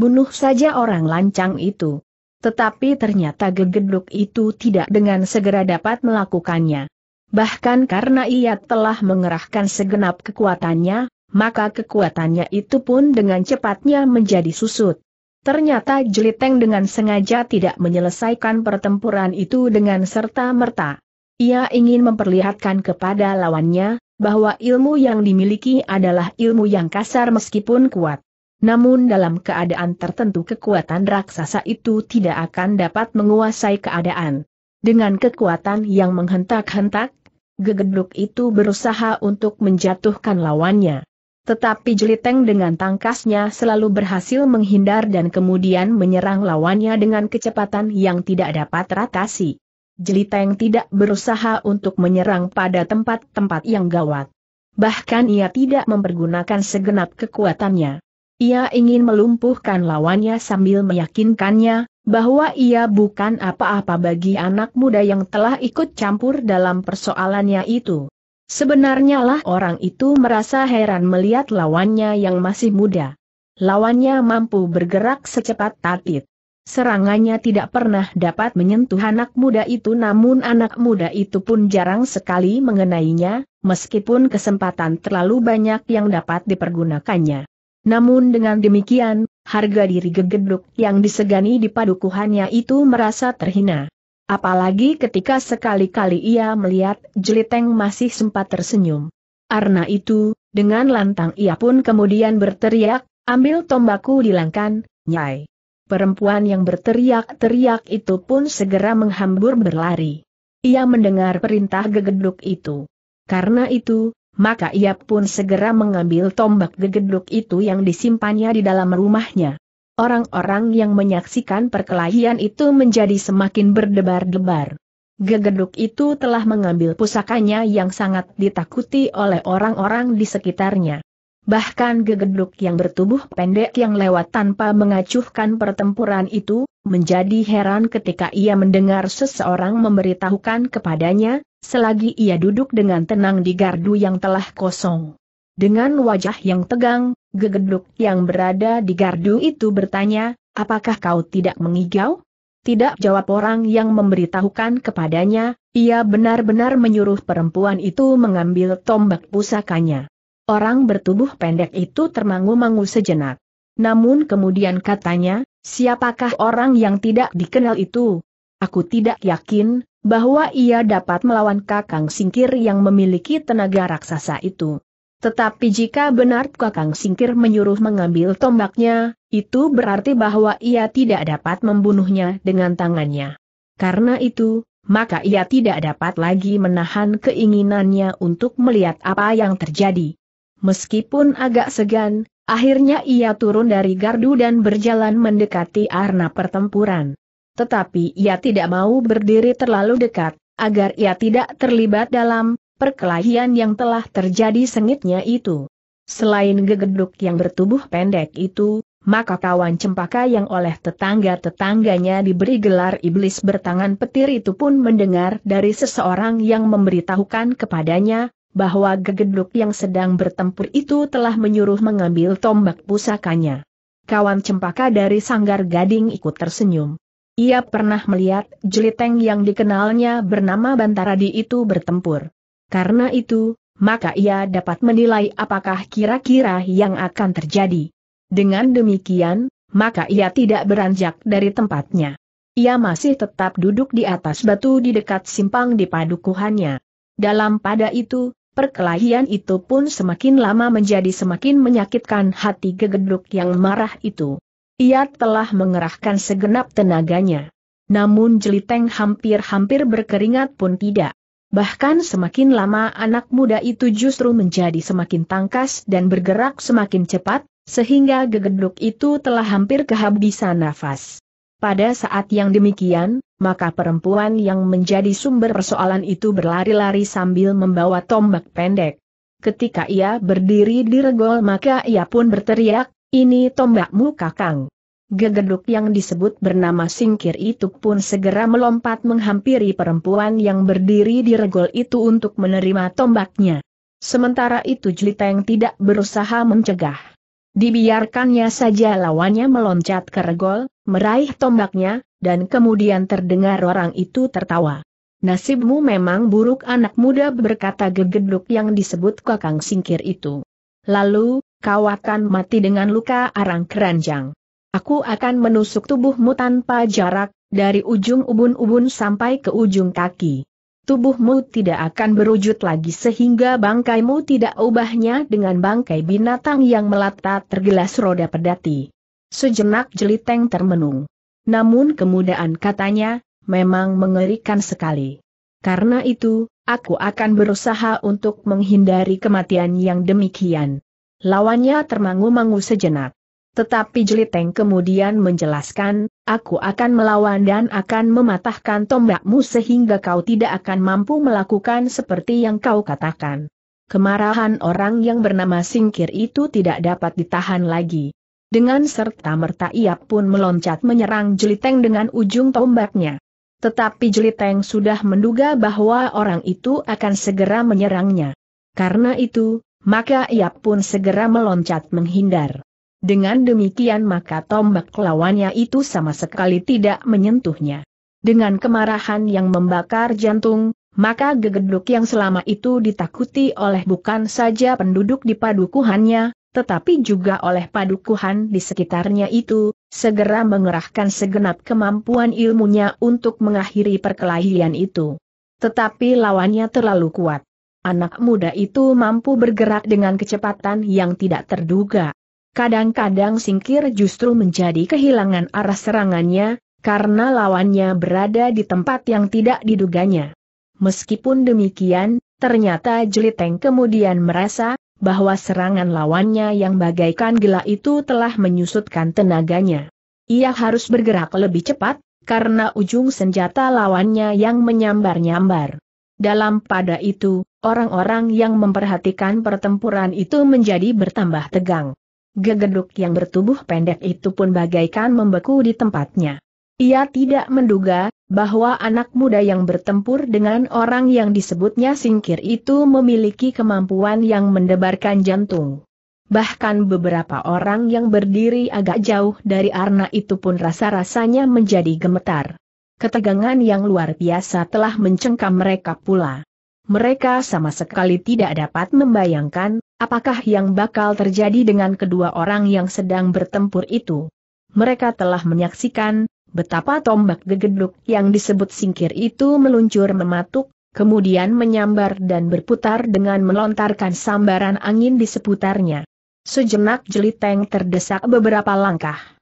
S1: Bunuh saja orang lancang itu. Tetapi ternyata gegeduk itu tidak dengan segera dapat melakukannya. Bahkan karena ia telah mengerahkan segenap kekuatannya, maka kekuatannya itu pun dengan cepatnya menjadi susut. Ternyata Jeliteng dengan sengaja tidak menyelesaikan pertempuran itu dengan serta-merta. Ia ingin memperlihatkan kepada lawannya, bahwa ilmu yang dimiliki adalah ilmu yang kasar meskipun kuat. Namun dalam keadaan tertentu kekuatan raksasa itu tidak akan dapat menguasai keadaan. Dengan kekuatan yang menghentak-hentak, gegedruk itu berusaha untuk menjatuhkan lawannya. Tetapi Jeliteng dengan tangkasnya selalu berhasil menghindar dan kemudian menyerang lawannya dengan kecepatan yang tidak dapat teratasi. Jeliteng tidak berusaha untuk menyerang pada tempat-tempat yang gawat. Bahkan ia tidak mempergunakan segenap kekuatannya. Ia ingin melumpuhkan lawannya sambil meyakinkannya, bahwa ia bukan apa-apa bagi anak muda yang telah ikut campur dalam persoalannya itu. Sebenarnya lah orang itu merasa heran melihat lawannya yang masih muda. Lawannya mampu bergerak secepat tatit. Serangannya tidak pernah dapat menyentuh anak muda itu namun anak muda itu pun jarang sekali mengenainya, meskipun kesempatan terlalu banyak yang dapat dipergunakannya. Namun dengan demikian, harga diri gegeduk yang disegani di padukuhannya itu merasa terhina. Apalagi ketika sekali-kali ia melihat Jeliteng masih sempat tersenyum. Karena itu, dengan lantang ia pun kemudian berteriak, ambil tombakku langkan, nyai. Perempuan yang berteriak-teriak itu pun segera menghambur berlari. Ia mendengar perintah gegeduk itu. Karena itu, maka ia pun segera mengambil tombak gegeduk itu yang disimpannya di dalam rumahnya. Orang-orang yang menyaksikan perkelahian itu menjadi semakin berdebar-debar. Gegeduk itu telah mengambil pusakanya yang sangat ditakuti oleh orang-orang di sekitarnya. Bahkan gegeduk yang bertubuh pendek yang lewat tanpa mengacuhkan pertempuran itu, menjadi heran ketika ia mendengar seseorang memberitahukan kepadanya, selagi ia duduk dengan tenang di gardu yang telah kosong. Dengan wajah yang tegang, gegeduk yang berada di gardu itu bertanya, apakah kau tidak mengigau? Tidak jawab orang yang memberitahukan kepadanya, ia benar-benar menyuruh perempuan itu mengambil tombak pusakanya. Orang bertubuh pendek itu termangu-mangu sejenak. Namun kemudian katanya, siapakah orang yang tidak dikenal itu? Aku tidak yakin, bahwa ia dapat melawan Kakang Singkir yang memiliki tenaga raksasa itu. Tetapi jika benar Kakang Singkir menyuruh mengambil tombaknya, itu berarti bahwa ia tidak dapat membunuhnya dengan tangannya. Karena itu, maka ia tidak dapat lagi menahan keinginannya untuk melihat apa yang terjadi. Meskipun agak segan, akhirnya ia turun dari gardu dan berjalan mendekati arena pertempuran tetapi ia tidak mau berdiri terlalu dekat, agar ia tidak terlibat dalam perkelahian yang telah terjadi sengitnya itu. Selain gegeduk yang bertubuh pendek itu, maka kawan cempaka yang oleh tetangga-tetangganya diberi gelar iblis bertangan petir itu pun mendengar dari seseorang yang memberitahukan kepadanya, bahwa gegeduk yang sedang bertempur itu telah menyuruh mengambil tombak pusakanya. Kawan cempaka dari sanggar gading ikut tersenyum. Ia pernah melihat jeliteng yang dikenalnya bernama Bantaradi itu bertempur. Karena itu, maka ia dapat menilai apakah kira-kira yang akan terjadi. Dengan demikian, maka ia tidak beranjak dari tempatnya. Ia masih tetap duduk di atas batu di dekat simpang di padukuhannya. Dalam pada itu, perkelahian itu pun semakin lama menjadi semakin menyakitkan hati gegeduk yang marah itu. Ia telah mengerahkan segenap tenaganya. Namun Jeliteng hampir-hampir berkeringat pun tidak. Bahkan semakin lama anak muda itu justru menjadi semakin tangkas dan bergerak semakin cepat, sehingga gegeduk itu telah hampir kehabisan nafas. Pada saat yang demikian, maka perempuan yang menjadi sumber persoalan itu berlari-lari sambil membawa tombak pendek. Ketika ia berdiri di regol maka ia pun berteriak, ini tombakmu kakang. Gegeduk yang disebut bernama singkir itu pun segera melompat menghampiri perempuan yang berdiri di regol itu untuk menerima tombaknya. Sementara itu Jiteng tidak berusaha mencegah. Dibiarkannya saja lawannya meloncat ke regol, meraih tombaknya, dan kemudian terdengar orang itu tertawa. Nasibmu memang buruk anak muda berkata gegeduk yang disebut kakang singkir itu. Lalu, kau akan mati dengan luka arang keranjang. Aku akan menusuk tubuhmu tanpa jarak, dari ujung ubun-ubun sampai ke ujung kaki. Tubuhmu tidak akan berwujud lagi sehingga bangkaimu tidak ubahnya dengan bangkai binatang yang melata tergelas roda pedati. Sejenak jeliteng termenung. Namun kemudahan katanya, memang mengerikan sekali. Karena itu, aku akan berusaha untuk menghindari kematian yang demikian. Lawannya termangu-mangu sejenak. Tetapi Jeliteng kemudian menjelaskan, aku akan melawan dan akan mematahkan tombakmu sehingga kau tidak akan mampu melakukan seperti yang kau katakan. Kemarahan orang yang bernama Singkir itu tidak dapat ditahan lagi. Dengan serta merta ia pun meloncat menyerang Jeliteng dengan ujung tombaknya. Tetapi Jeliteng sudah menduga bahwa orang itu akan segera menyerangnya. Karena itu, maka ia pun segera meloncat menghindar. Dengan demikian maka tombak lawannya itu sama sekali tidak menyentuhnya. Dengan kemarahan yang membakar jantung, maka gegeduk yang selama itu ditakuti oleh bukan saja penduduk di padukuhannya, tetapi juga oleh padukuhan di sekitarnya itu, segera mengerahkan segenap kemampuan ilmunya untuk mengakhiri perkelahian itu. Tetapi lawannya terlalu kuat anak muda itu mampu bergerak dengan kecepatan yang tidak terduga. Kadang-kadang singkir justru menjadi kehilangan arah serangannya, karena lawannya berada di tempat yang tidak diduganya. Meskipun demikian, ternyata Jeliteng kemudian merasa bahwa serangan lawannya yang bagaikan gila itu telah menyusutkan tenaganya. Ia harus bergerak lebih cepat, karena ujung senjata lawannya yang menyambar-nyambar. Dalam pada itu, orang-orang yang memperhatikan pertempuran itu menjadi bertambah tegang. Gegeduk yang bertubuh pendek itu pun bagaikan membeku di tempatnya. Ia tidak menduga, bahwa anak muda yang bertempur dengan orang yang disebutnya singkir itu memiliki kemampuan yang mendebarkan jantung. Bahkan beberapa orang yang berdiri agak jauh dari Arna itu pun rasa-rasanya menjadi gemetar. Ketegangan yang luar biasa telah mencengkam mereka pula. Mereka sama sekali tidak dapat membayangkan, apakah yang bakal terjadi dengan kedua orang yang sedang bertempur itu. Mereka telah menyaksikan, betapa tombak gegeduk yang disebut singkir itu meluncur mematuk, kemudian menyambar dan berputar dengan melontarkan sambaran angin di seputarnya. Sejenak jeliteng terdesak beberapa langkah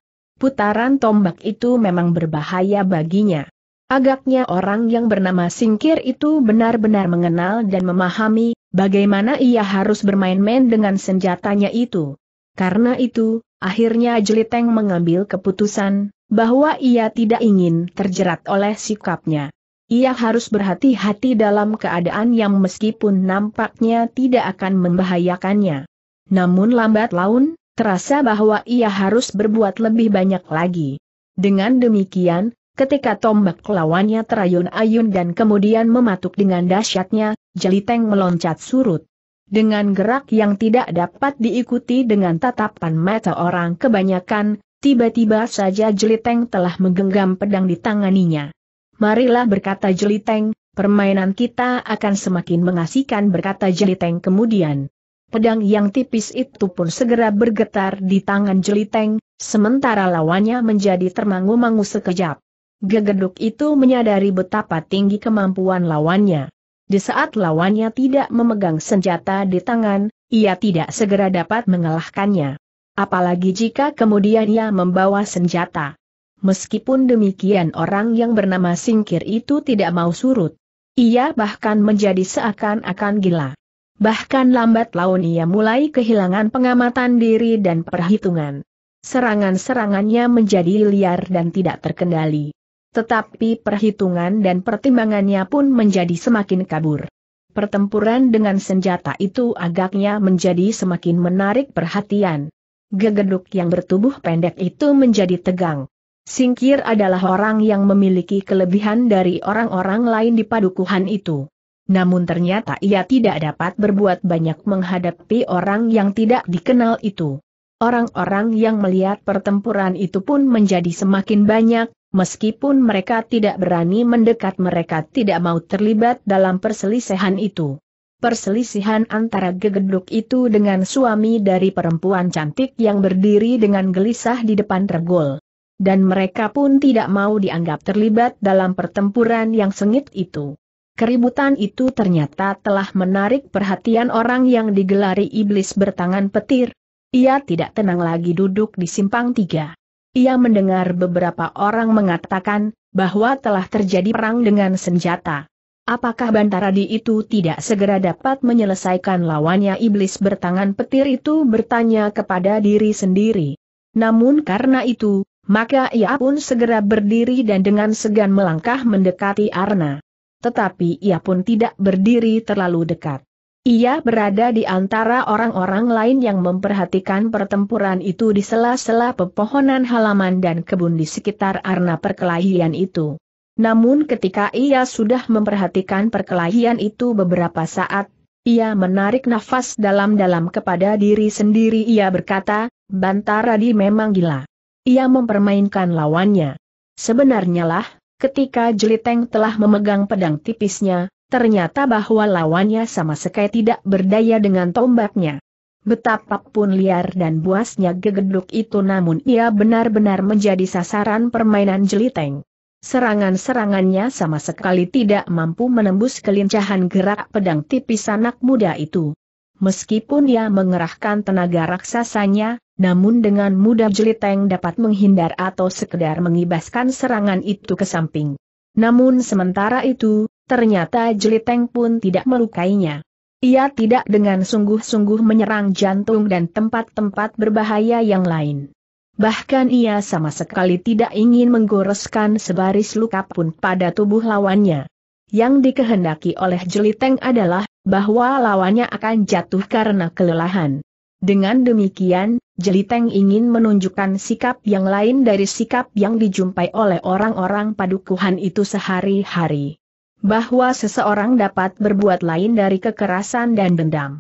S1: putaran tombak itu memang berbahaya baginya. Agaknya orang yang bernama Singkir itu benar-benar mengenal dan memahami bagaimana ia harus bermain-main dengan senjatanya itu. Karena itu, akhirnya Jeliteng mengambil keputusan bahwa ia tidak ingin terjerat oleh sikapnya. Ia harus berhati-hati dalam keadaan yang meskipun nampaknya tidak akan membahayakannya. Namun lambat laun, terasa bahwa ia harus berbuat lebih banyak lagi. Dengan demikian, ketika tombak lawannya terayun-ayun dan kemudian mematuk dengan dahsyatnya, Jeliteng meloncat surut. Dengan gerak yang tidak dapat diikuti dengan tatapan mata orang kebanyakan, tiba-tiba saja Jeliteng telah menggenggam pedang di tanganinya. Marilah berkata Jeliteng, permainan kita akan semakin mengasihkan berkata Jeliteng kemudian pedang yang tipis itu pun segera bergetar di tangan jeliteng, sementara lawannya menjadi termangu-mangu sekejap. Gegeduk itu menyadari betapa tinggi kemampuan lawannya. Di saat lawannya tidak memegang senjata di tangan, ia tidak segera dapat mengalahkannya. Apalagi jika kemudian ia membawa senjata. Meskipun demikian orang yang bernama Singkir itu tidak mau surut. Ia bahkan menjadi seakan-akan gila. Bahkan lambat laun ia mulai kehilangan pengamatan diri dan perhitungan. Serangan-serangannya menjadi liar dan tidak terkendali. Tetapi perhitungan dan pertimbangannya pun menjadi semakin kabur. Pertempuran dengan senjata itu agaknya menjadi semakin menarik perhatian. Gegeduk yang bertubuh pendek itu menjadi tegang. Singkir adalah orang yang memiliki kelebihan dari orang-orang lain di padukuhan itu namun ternyata ia tidak dapat berbuat banyak menghadapi orang yang tidak dikenal itu. Orang-orang yang melihat pertempuran itu pun menjadi semakin banyak, meskipun mereka tidak berani mendekat mereka tidak mau terlibat dalam perselisihan itu. Perselisihan antara gegeduk itu dengan suami dari perempuan cantik yang berdiri dengan gelisah di depan regol. Dan mereka pun tidak mau dianggap terlibat dalam pertempuran yang sengit itu. Keributan itu ternyata telah menarik perhatian orang yang digelari iblis bertangan petir. Ia tidak tenang lagi duduk di simpang tiga. Ia mendengar beberapa orang mengatakan bahwa telah terjadi perang dengan senjata. Apakah Bantaradi itu tidak segera dapat menyelesaikan lawannya iblis bertangan petir itu bertanya kepada diri sendiri. Namun karena itu, maka ia pun segera berdiri dan dengan segan melangkah mendekati Arna tetapi ia pun tidak berdiri terlalu dekat. Ia berada di antara orang-orang lain yang memperhatikan pertempuran itu di sela-sela pepohonan halaman dan kebun di sekitar arena perkelahian itu. Namun ketika ia sudah memperhatikan perkelahian itu beberapa saat, ia menarik nafas dalam-dalam kepada diri sendiri ia berkata, "Bantara di memang gila. Ia mempermainkan lawannya. Sebenarnya lah, Ketika Jeliteng telah memegang pedang tipisnya, ternyata bahwa lawannya sama sekali tidak berdaya dengan tombaknya. Betapapun liar dan buasnya gegeduk itu namun ia benar-benar menjadi sasaran permainan Jeliteng. Serangan-serangannya sama sekali tidak mampu menembus kelincahan gerak pedang tipis anak muda itu. Meskipun ia mengerahkan tenaga raksasanya, namun dengan mudah Jeliteng dapat menghindar atau sekedar mengibaskan serangan itu ke samping. Namun sementara itu, ternyata Jeliteng pun tidak melukainya. Ia tidak dengan sungguh-sungguh menyerang jantung dan tempat-tempat berbahaya yang lain. Bahkan ia sama sekali tidak ingin menggoreskan sebaris luka pun pada tubuh lawannya. Yang dikehendaki oleh Jeliteng adalah bahwa lawannya akan jatuh karena kelelahan. Dengan demikian, Jeliteng ingin menunjukkan sikap yang lain dari sikap yang dijumpai oleh orang-orang padukuhan itu sehari-hari. Bahwa seseorang dapat berbuat lain dari kekerasan dan dendam.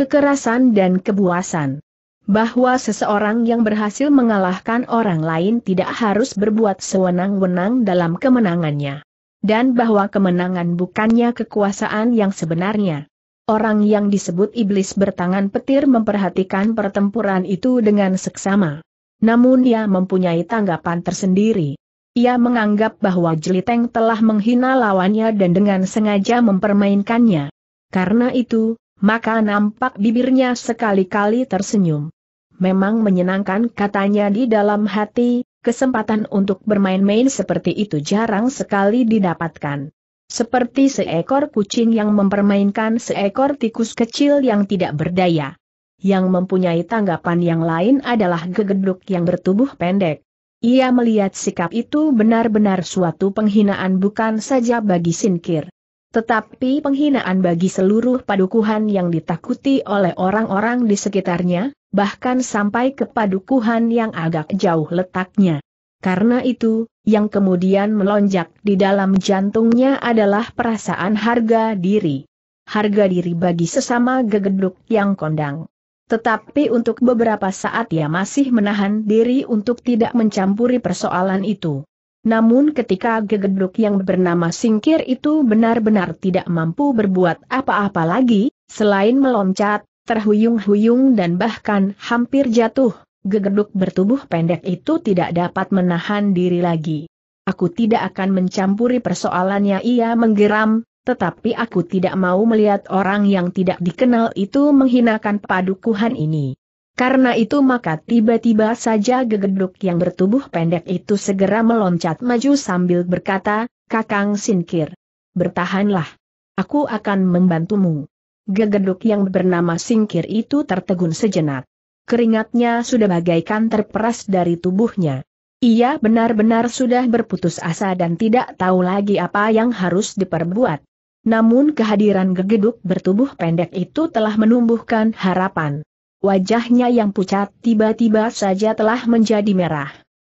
S1: Kekerasan dan kebuasan. Bahwa seseorang yang berhasil mengalahkan orang lain tidak harus berbuat sewenang-wenang dalam kemenangannya. Dan bahwa kemenangan bukannya kekuasaan yang sebenarnya. Orang yang disebut iblis bertangan petir memperhatikan pertempuran itu dengan seksama. Namun ia mempunyai tanggapan tersendiri. Ia menganggap bahwa Jeliteng telah menghina lawannya dan dengan sengaja mempermainkannya. Karena itu, maka nampak bibirnya sekali-kali tersenyum. Memang menyenangkan katanya di dalam hati, kesempatan untuk bermain-main seperti itu jarang sekali didapatkan. Seperti seekor kucing yang mempermainkan seekor tikus kecil yang tidak berdaya. Yang mempunyai tanggapan yang lain adalah gegeduk yang bertubuh pendek. Ia melihat sikap itu benar-benar suatu penghinaan bukan saja bagi Sinkir. Tetapi penghinaan bagi seluruh padukuhan yang ditakuti oleh orang-orang di sekitarnya, bahkan sampai ke padukuhan yang agak jauh letaknya. Karena itu, yang kemudian melonjak di dalam jantungnya adalah perasaan harga diri. Harga diri bagi sesama gegeduk yang kondang. Tetapi untuk beberapa saat ia masih menahan diri untuk tidak mencampuri persoalan itu. Namun ketika gegeduk yang bernama singkir itu benar-benar tidak mampu berbuat apa-apa lagi, selain meloncat, terhuyung-huyung dan bahkan hampir jatuh, Gegerduk bertubuh pendek itu tidak dapat menahan diri lagi. Aku tidak akan mencampuri persoalannya ia menggeram, tetapi aku tidak mau melihat orang yang tidak dikenal itu menghinakan padukuhan ini. Karena itu maka tiba-tiba saja gegeduk yang bertubuh pendek itu segera meloncat maju sambil berkata, Kakang Sinkir. Bertahanlah. Aku akan membantumu. Gegeduk yang bernama Singkir itu tertegun sejenak keringatnya sudah bagaikan terperas dari tubuhnya. Ia benar-benar sudah berputus asa dan tidak tahu lagi apa yang harus diperbuat. Namun kehadiran gegeduk bertubuh pendek itu telah menumbuhkan harapan. Wajahnya yang pucat tiba-tiba saja telah menjadi merah.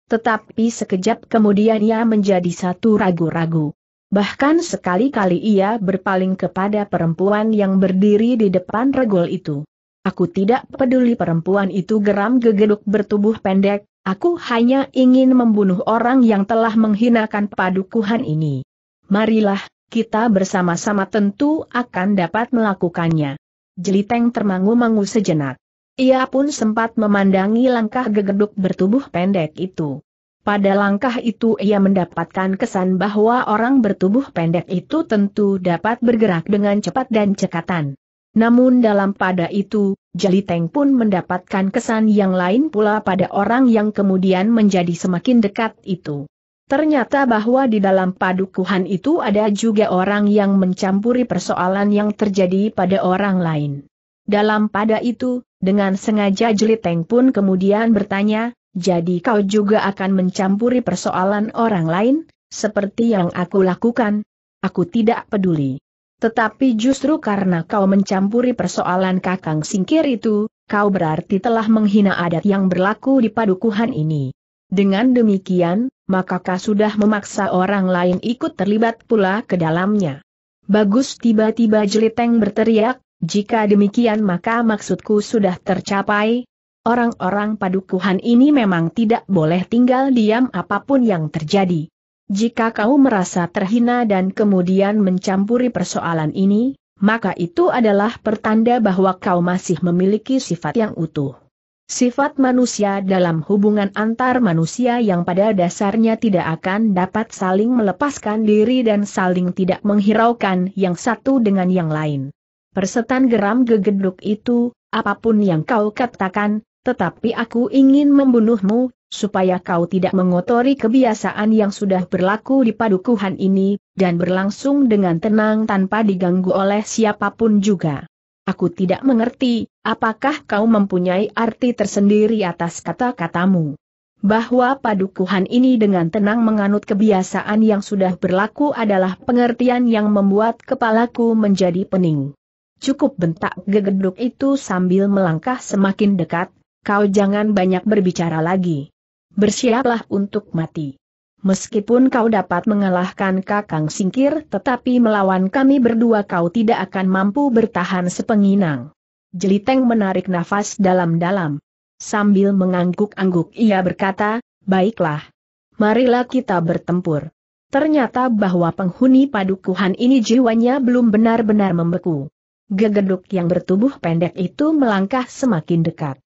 S1: Tetapi sekejap kemudian ia menjadi satu ragu-ragu. Bahkan sekali-kali ia berpaling kepada perempuan yang berdiri di depan regol itu. Aku tidak peduli perempuan itu geram gegeduk bertubuh pendek, aku hanya ingin membunuh orang yang telah menghinakan padukuhan ini. Marilah, kita bersama-sama tentu akan dapat melakukannya. Jeliteng termangu-mangu sejenak. Ia pun sempat memandangi langkah gegeduk bertubuh pendek itu. Pada langkah itu ia mendapatkan kesan bahwa orang bertubuh pendek itu tentu dapat bergerak dengan cepat dan cekatan. Namun dalam pada itu, Jeliteng pun mendapatkan kesan yang lain pula pada orang yang kemudian menjadi semakin dekat itu. Ternyata bahwa di dalam padukuhan itu ada juga orang yang mencampuri persoalan yang terjadi pada orang lain. Dalam pada itu, dengan sengaja Jeliteng pun kemudian bertanya, jadi kau juga akan mencampuri persoalan orang lain, seperti yang aku lakukan? Aku tidak peduli. Tetapi justru karena kau mencampuri persoalan kakang singkir itu, kau berarti telah menghina adat yang berlaku di padukuhan ini. Dengan demikian, maka kau sudah memaksa orang lain ikut terlibat pula ke dalamnya. Bagus tiba-tiba jeliteng berteriak, jika demikian maka maksudku sudah tercapai. Orang-orang padukuhan ini memang tidak boleh tinggal diam apapun yang terjadi. Jika kau merasa terhina dan kemudian mencampuri persoalan ini, maka itu adalah pertanda bahwa kau masih memiliki sifat yang utuh. Sifat manusia dalam hubungan antar manusia yang pada dasarnya tidak akan dapat saling melepaskan diri dan saling tidak menghiraukan yang satu dengan yang lain. Persetan geram gegeduk itu, apapun yang kau katakan, tetapi aku ingin membunuhmu, supaya kau tidak mengotori kebiasaan yang sudah berlaku di padukuhan ini, dan berlangsung dengan tenang tanpa diganggu oleh siapapun juga. Aku tidak mengerti, apakah kau mempunyai arti tersendiri atas kata-katamu. Bahwa padukuhan ini dengan tenang menganut kebiasaan yang sudah berlaku adalah pengertian yang membuat kepalaku menjadi pening. Cukup bentak gegeduk itu sambil melangkah semakin dekat, kau jangan banyak berbicara lagi bersiaplah untuk mati. Meskipun kau dapat mengalahkan Kakang Singkir tetapi melawan kami berdua kau tidak akan mampu bertahan sepenginang. Jeliteng menarik nafas dalam-dalam. Sambil mengangguk-angguk ia berkata, baiklah. Marilah kita bertempur. Ternyata bahwa penghuni padukuhan ini jiwanya belum benar-benar membeku. Gegeduk yang bertubuh pendek itu melangkah semakin dekat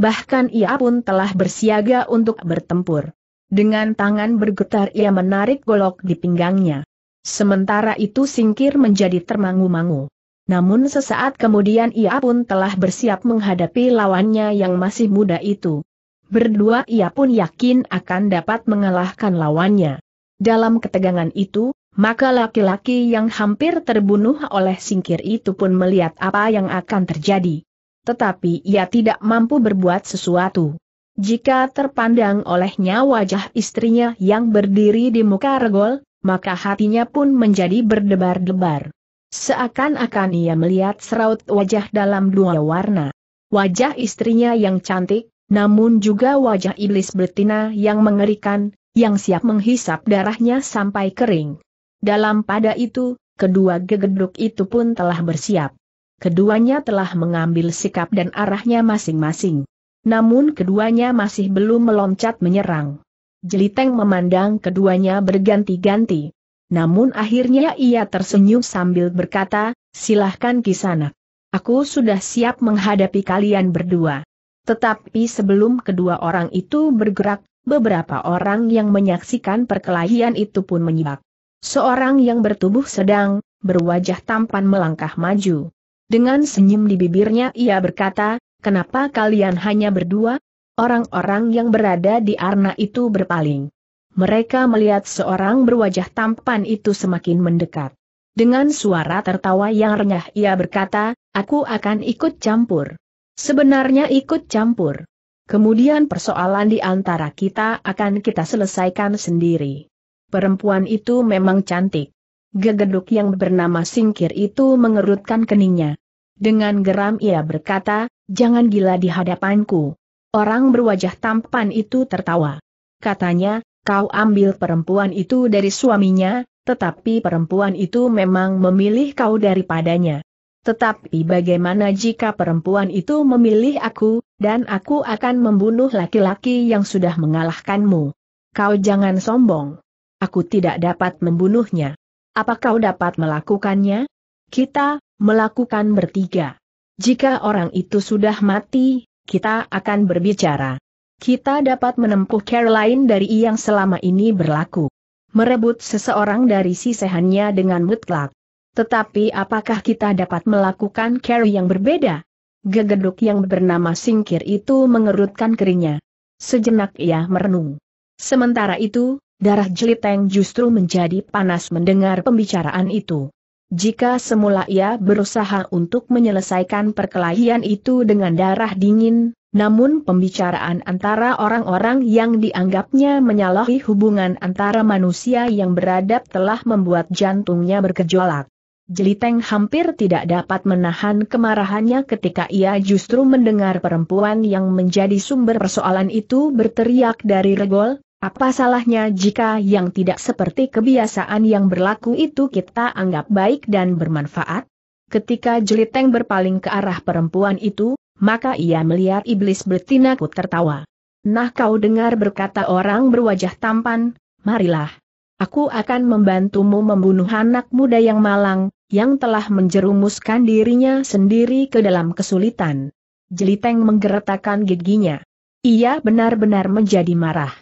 S1: bahkan ia pun telah bersiaga untuk bertempur. Dengan tangan bergetar ia menarik golok di pinggangnya. Sementara itu singkir menjadi termangu-mangu. Namun sesaat kemudian ia pun telah bersiap menghadapi lawannya yang masih muda itu. Berdua ia pun yakin akan dapat mengalahkan lawannya. Dalam ketegangan itu, maka laki-laki yang hampir terbunuh oleh singkir itu pun melihat apa yang akan terjadi. Tetapi ia tidak mampu berbuat sesuatu. Jika terpandang olehnya wajah istrinya yang berdiri di muka regol, maka hatinya pun menjadi berdebar-debar. Seakan-akan ia melihat seraut wajah dalam dua warna. Wajah istrinya yang cantik, namun juga wajah iblis betina yang mengerikan, yang siap menghisap darahnya sampai kering. Dalam pada itu, kedua gegeduk itu pun telah bersiap keduanya telah mengambil sikap dan arahnya masing-masing. Namun keduanya masih belum meloncat menyerang. Jeliteng memandang keduanya berganti-ganti. Namun akhirnya ia tersenyum sambil berkata, silahkan kisana, Aku sudah siap menghadapi kalian berdua. Tetapi sebelum kedua orang itu bergerak, beberapa orang yang menyaksikan perkelahian itu pun menyibak. Seorang yang bertubuh sedang, berwajah tampan melangkah maju. Dengan senyum di bibirnya ia berkata, kenapa kalian hanya berdua? Orang-orang yang berada di Arna itu berpaling. Mereka melihat seorang berwajah tampan itu semakin mendekat. Dengan suara tertawa yang renyah ia berkata, aku akan ikut campur. Sebenarnya ikut campur. Kemudian persoalan di antara kita akan kita selesaikan sendiri. Perempuan itu memang cantik. Gegeduk yang bernama Singkir itu mengerutkan keningnya. Dengan geram ia berkata, jangan gila di hadapanku. Orang berwajah tampan itu tertawa. Katanya, kau ambil perempuan itu dari suaminya, tetapi perempuan itu memang memilih kau daripadanya. Tetapi bagaimana jika perempuan itu memilih aku, dan aku akan membunuh laki-laki yang sudah mengalahkanmu? Kau jangan sombong. Aku tidak dapat membunuhnya. Apa kau dapat melakukannya? Kita, melakukan bertiga. Jika orang itu sudah mati, kita akan berbicara. Kita dapat menempuh Caroline dari yang selama ini berlaku. Merebut seseorang dari sisihannya dengan mutlak. Tetapi apakah kita dapat melakukan care yang berbeda? Gegeduk yang bernama singkir itu mengerutkan keringnya. Sejenak ia merenung. Sementara itu, darah Jeliteng justru menjadi panas mendengar pembicaraan itu. Jika semula ia berusaha untuk menyelesaikan perkelahian itu dengan darah dingin, namun pembicaraan antara orang-orang yang dianggapnya menyalahi hubungan antara manusia yang beradab telah membuat jantungnya bergejolak. Jeliteng hampir tidak dapat menahan kemarahannya ketika ia justru mendengar perempuan yang menjadi sumber persoalan itu berteriak dari regol, apa salahnya jika yang tidak seperti kebiasaan yang berlaku itu kita anggap baik dan bermanfaat? Ketika Jeliteng berpaling ke arah perempuan itu, maka ia melihat iblis betina ku tertawa. Nah kau dengar berkata orang berwajah tampan, marilah. Aku akan membantumu membunuh anak muda yang malang, yang telah menjerumuskan dirinya sendiri ke dalam kesulitan. Jeliteng menggeretakan giginya. Ia benar-benar menjadi marah.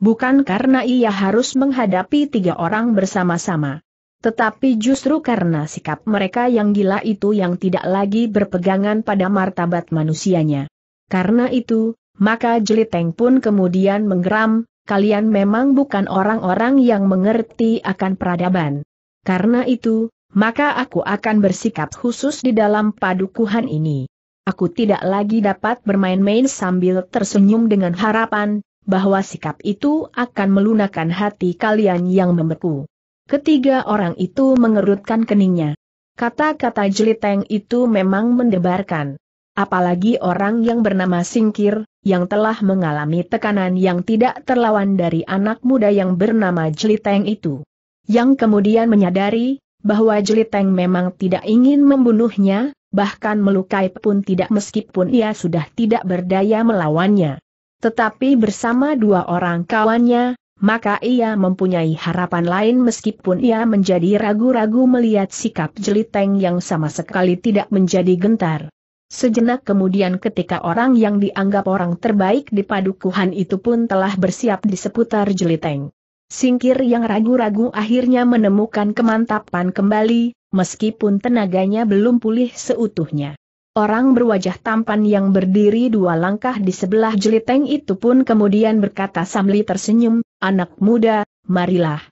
S1: Bukan karena ia harus menghadapi tiga orang bersama-sama. Tetapi justru karena sikap mereka yang gila itu yang tidak lagi berpegangan pada martabat manusianya. Karena itu, maka Jeliteng pun kemudian menggeram, kalian memang bukan orang-orang yang mengerti akan peradaban. Karena itu, maka aku akan bersikap khusus di dalam padukuhan ini. Aku tidak lagi dapat bermain-main sambil tersenyum dengan harapan, bahwa sikap itu akan melunakkan hati kalian yang membeku. Ketiga orang itu mengerutkan keningnya. Kata-kata jeliteng itu memang mendebarkan. Apalagi orang yang bernama Singkir, yang telah mengalami tekanan yang tidak terlawan dari anak muda yang bernama Jeliteng itu. Yang kemudian menyadari, bahwa Jeliteng memang tidak ingin membunuhnya, bahkan melukai pun tidak meskipun ia sudah tidak berdaya melawannya. Tetapi bersama dua orang kawannya, maka ia mempunyai harapan lain meskipun ia menjadi ragu-ragu melihat sikap jeliteng yang sama sekali tidak menjadi gentar. Sejenak kemudian ketika orang yang dianggap orang terbaik di padukuhan itu pun telah bersiap di seputar jeliteng. Singkir yang ragu-ragu akhirnya menemukan kemantapan kembali, meskipun tenaganya belum pulih seutuhnya. Orang berwajah tampan yang berdiri dua langkah di sebelah jeliteng itu pun kemudian berkata Samli tersenyum, anak muda, marilah.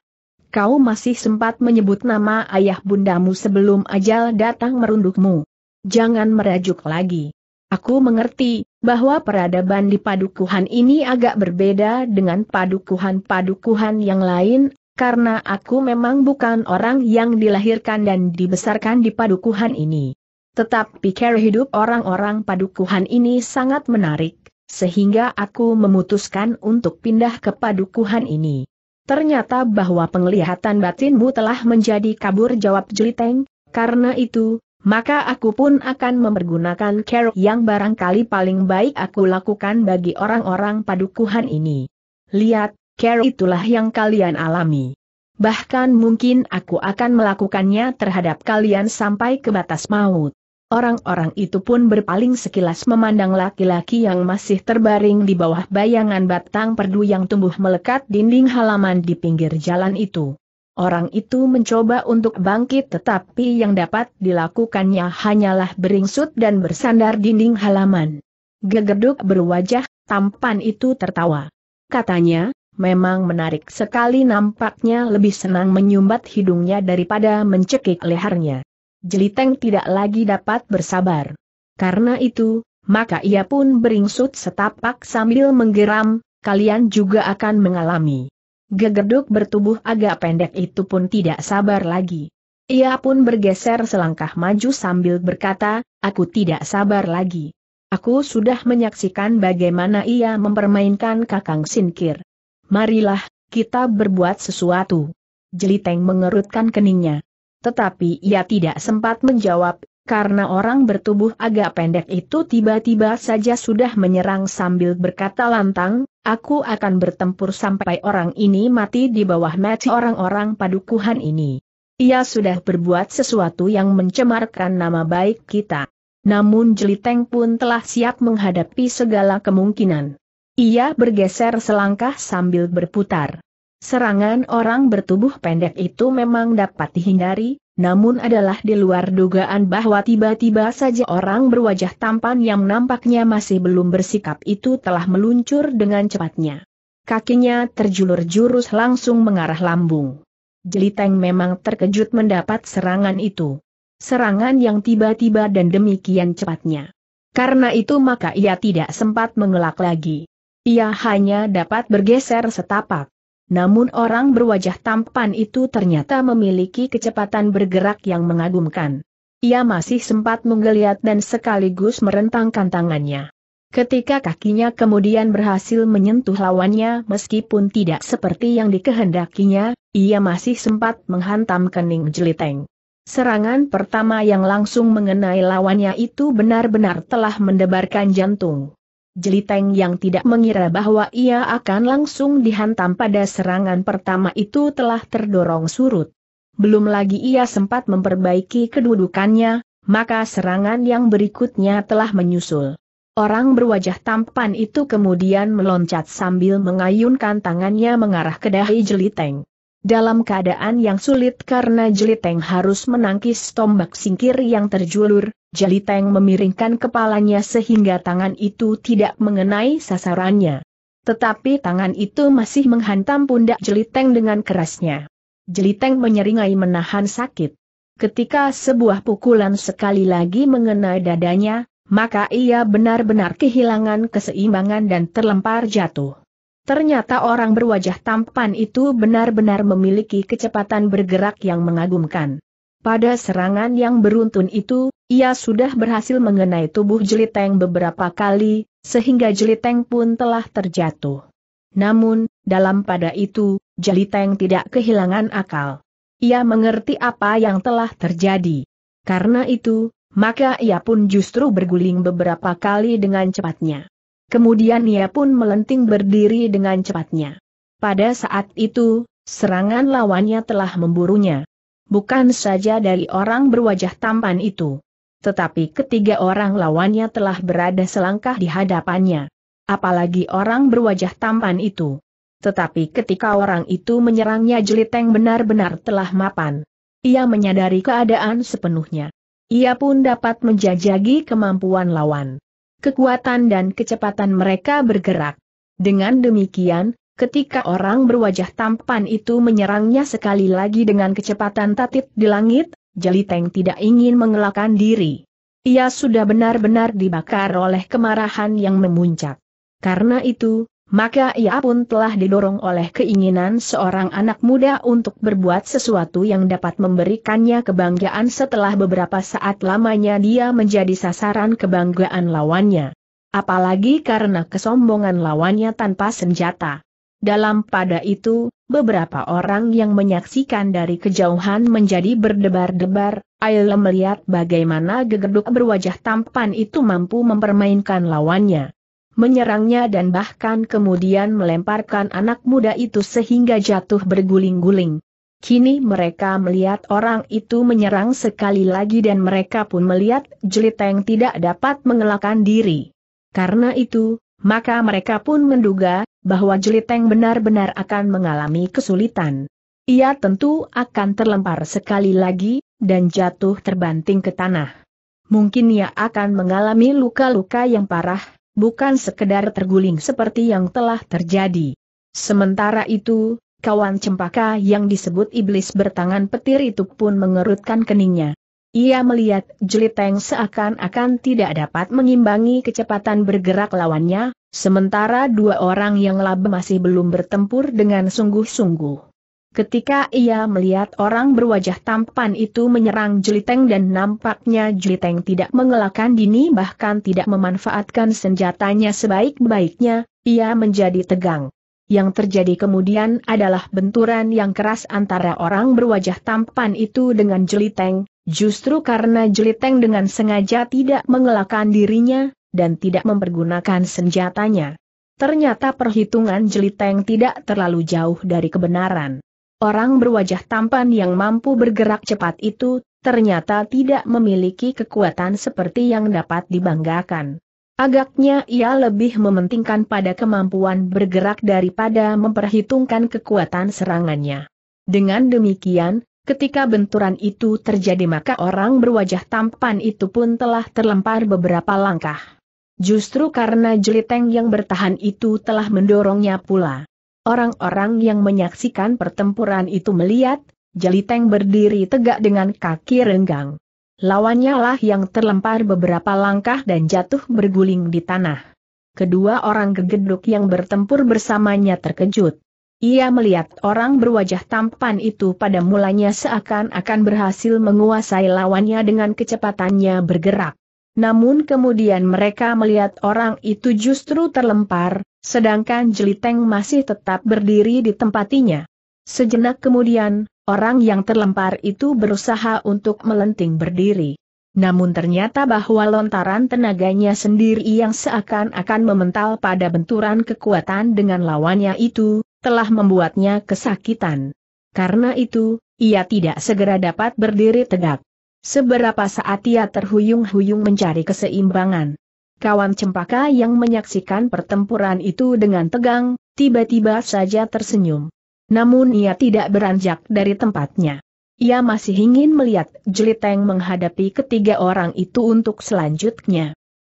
S1: Kau masih sempat menyebut nama ayah bundamu sebelum ajal datang merundukmu. Jangan merajuk lagi. Aku mengerti, bahwa peradaban di padukuhan ini agak berbeda dengan padukuhan-padukuhan yang lain, karena aku memang bukan orang yang dilahirkan dan dibesarkan di padukuhan ini. Tetap pikir hidup orang-orang padukuhan ini sangat menarik, sehingga aku memutuskan untuk pindah ke padukuhan ini. Ternyata bahwa penglihatan batinmu telah menjadi kabur jawab Jeliteng, karena itu, maka aku pun akan mempergunakan care yang barangkali paling baik aku lakukan bagi orang-orang padukuhan ini. Lihat, care itulah yang kalian alami. Bahkan mungkin aku akan melakukannya terhadap kalian sampai ke batas maut. Orang-orang itu pun berpaling sekilas memandang laki-laki yang masih terbaring di bawah bayangan batang perdu yang tumbuh melekat dinding halaman di pinggir jalan itu. Orang itu mencoba untuk bangkit tetapi yang dapat dilakukannya hanyalah beringsut dan bersandar dinding halaman. Gegerduk berwajah, tampan itu tertawa. Katanya, memang menarik sekali nampaknya lebih senang menyumbat hidungnya daripada mencekik lehernya. Jeliteng tidak lagi dapat bersabar. Karena itu, maka ia pun beringsut setapak sambil menggeram, kalian juga akan mengalami. Gegeduk bertubuh agak pendek itu pun tidak sabar lagi. Ia pun bergeser selangkah maju sambil berkata, aku tidak sabar lagi. Aku sudah menyaksikan bagaimana ia mempermainkan kakang Sinkir. Marilah, kita berbuat sesuatu. Jeliteng mengerutkan keningnya. Tetapi ia tidak sempat menjawab, karena orang bertubuh agak pendek itu tiba-tiba saja sudah menyerang sambil berkata lantang, aku akan bertempur sampai orang ini mati di bawah mati orang-orang padukuhan ini. Ia sudah berbuat sesuatu yang mencemarkan nama baik kita. Namun Jeliteng pun telah siap menghadapi segala kemungkinan. Ia bergeser selangkah sambil berputar. Serangan orang bertubuh pendek itu memang dapat dihindari, namun adalah di luar dugaan bahwa tiba-tiba saja orang berwajah tampan yang nampaknya masih belum bersikap itu telah meluncur dengan cepatnya. Kakinya terjulur jurus langsung mengarah lambung. Jeliteng memang terkejut mendapat serangan itu. Serangan yang tiba-tiba dan demikian cepatnya. Karena itu maka ia tidak sempat mengelak lagi. Ia hanya dapat bergeser setapak. Namun orang berwajah tampan itu ternyata memiliki kecepatan bergerak yang mengagumkan. Ia masih sempat menggeliat dan sekaligus merentangkan tangannya. Ketika kakinya kemudian berhasil menyentuh lawannya meskipun tidak seperti yang dikehendakinya, ia masih sempat menghantam kening jeliteng. Serangan pertama yang langsung mengenai lawannya itu benar-benar telah mendebarkan jantung. Jeliteng yang tidak mengira bahwa ia akan langsung dihantam pada serangan pertama itu telah terdorong surut. Belum lagi ia sempat memperbaiki kedudukannya, maka serangan yang berikutnya telah menyusul. Orang berwajah tampan itu kemudian meloncat sambil mengayunkan tangannya mengarah ke dahi Jeliteng. Dalam keadaan yang sulit karena Jeliteng harus menangkis tombak singkir yang terjulur, Jeliteng memiringkan kepalanya sehingga tangan itu tidak mengenai sasarannya. Tetapi tangan itu masih menghantam pundak Jeliteng dengan kerasnya. Jeliteng menyeringai menahan sakit. Ketika sebuah pukulan sekali lagi mengenai dadanya, maka ia benar-benar kehilangan keseimbangan dan terlempar jatuh. Ternyata orang berwajah tampan itu benar-benar memiliki kecepatan bergerak yang mengagumkan. Pada serangan yang beruntun itu, ia sudah berhasil mengenai tubuh Jeliteng beberapa kali, sehingga Jeliteng pun telah terjatuh. Namun, dalam pada itu, Jeliteng tidak kehilangan akal. Ia mengerti apa yang telah terjadi. Karena itu, maka ia pun justru berguling beberapa kali dengan cepatnya. Kemudian ia pun melenting berdiri dengan cepatnya. Pada saat itu, serangan lawannya telah memburunya. Bukan saja dari orang berwajah tampan itu. Tetapi ketiga orang lawannya telah berada selangkah di hadapannya. Apalagi orang berwajah tampan itu. Tetapi ketika orang itu menyerangnya Jeliteng benar-benar telah mapan. Ia menyadari keadaan sepenuhnya. Ia pun dapat menjajagi kemampuan lawan. Kekuatan dan kecepatan mereka bergerak. Dengan demikian, ketika orang berwajah tampan itu menyerangnya sekali lagi dengan kecepatan tatit di langit, Jeliteng tidak ingin mengelakkan diri. Ia sudah benar-benar dibakar oleh kemarahan yang memuncak. Karena itu, maka ia pun telah didorong oleh keinginan seorang anak muda untuk berbuat sesuatu yang dapat memberikannya kebanggaan setelah beberapa saat lamanya dia menjadi sasaran kebanggaan lawannya. Apalagi karena kesombongan lawannya tanpa senjata. Dalam pada itu, beberapa orang yang menyaksikan dari kejauhan menjadi berdebar-debar, Ayla melihat bagaimana gegeduk berwajah tampan itu mampu mempermainkan lawannya. Menyerangnya dan bahkan kemudian melemparkan anak muda itu sehingga jatuh berguling-guling. Kini mereka melihat orang itu menyerang sekali lagi dan mereka pun melihat Jeliteng tidak dapat mengelakkan diri. Karena itu, maka mereka pun menduga, bahwa Jeliteng benar-benar akan mengalami kesulitan. Ia tentu akan terlempar sekali lagi, dan jatuh terbanting ke tanah. Mungkin ia akan mengalami luka-luka yang parah, bukan sekedar terguling seperti yang telah terjadi. Sementara itu, kawan cempaka yang disebut iblis bertangan petir itu pun mengerutkan keningnya. Ia melihat Jeliteng seakan-akan tidak dapat mengimbangi kecepatan bergerak lawannya, Sementara dua orang yang lab masih belum bertempur dengan sungguh-sungguh. Ketika ia melihat orang berwajah tampan itu menyerang Jeliteng dan nampaknya Jeliteng tidak mengelakkan dini bahkan tidak memanfaatkan senjatanya sebaik-baiknya, ia menjadi tegang. Yang terjadi kemudian adalah benturan yang keras antara orang berwajah tampan itu dengan Jeliteng, justru karena Jeliteng dengan sengaja tidak mengelakkan dirinya, dan tidak mempergunakan senjatanya. Ternyata perhitungan Jeliteng tidak terlalu jauh dari kebenaran. Orang berwajah tampan yang mampu bergerak cepat itu, ternyata tidak memiliki kekuatan seperti yang dapat dibanggakan. Agaknya ia lebih mementingkan pada kemampuan bergerak daripada memperhitungkan kekuatan serangannya. Dengan demikian, ketika benturan itu terjadi maka orang berwajah tampan itu pun telah terlempar beberapa langkah. Justru karena jeliteng yang bertahan itu telah mendorongnya pula. Orang-orang yang menyaksikan pertempuran itu melihat, jeliteng berdiri tegak dengan kaki renggang. Lawannya lah yang terlempar beberapa langkah dan jatuh berguling di tanah. Kedua orang gegeduk yang bertempur bersamanya terkejut. Ia melihat orang berwajah tampan itu pada mulanya seakan-akan berhasil menguasai lawannya dengan kecepatannya bergerak. Namun kemudian mereka melihat orang itu justru terlempar, sedangkan Jeliteng masih tetap berdiri di tempatinya. Sejenak kemudian, orang yang terlempar itu berusaha untuk melenting berdiri. Namun ternyata bahwa lontaran tenaganya sendiri yang seakan-akan memental pada benturan kekuatan dengan lawannya itu, telah membuatnya kesakitan. Karena itu, ia tidak segera dapat berdiri tegak. Seberapa saat ia terhuyung-huyung mencari keseimbangan. Kawan cempaka yang menyaksikan pertempuran itu dengan tegang, tiba-tiba saja tersenyum. Namun ia tidak beranjak dari tempatnya. Ia masih ingin melihat Jeliteng menghadapi ketiga orang itu untuk selanjutnya.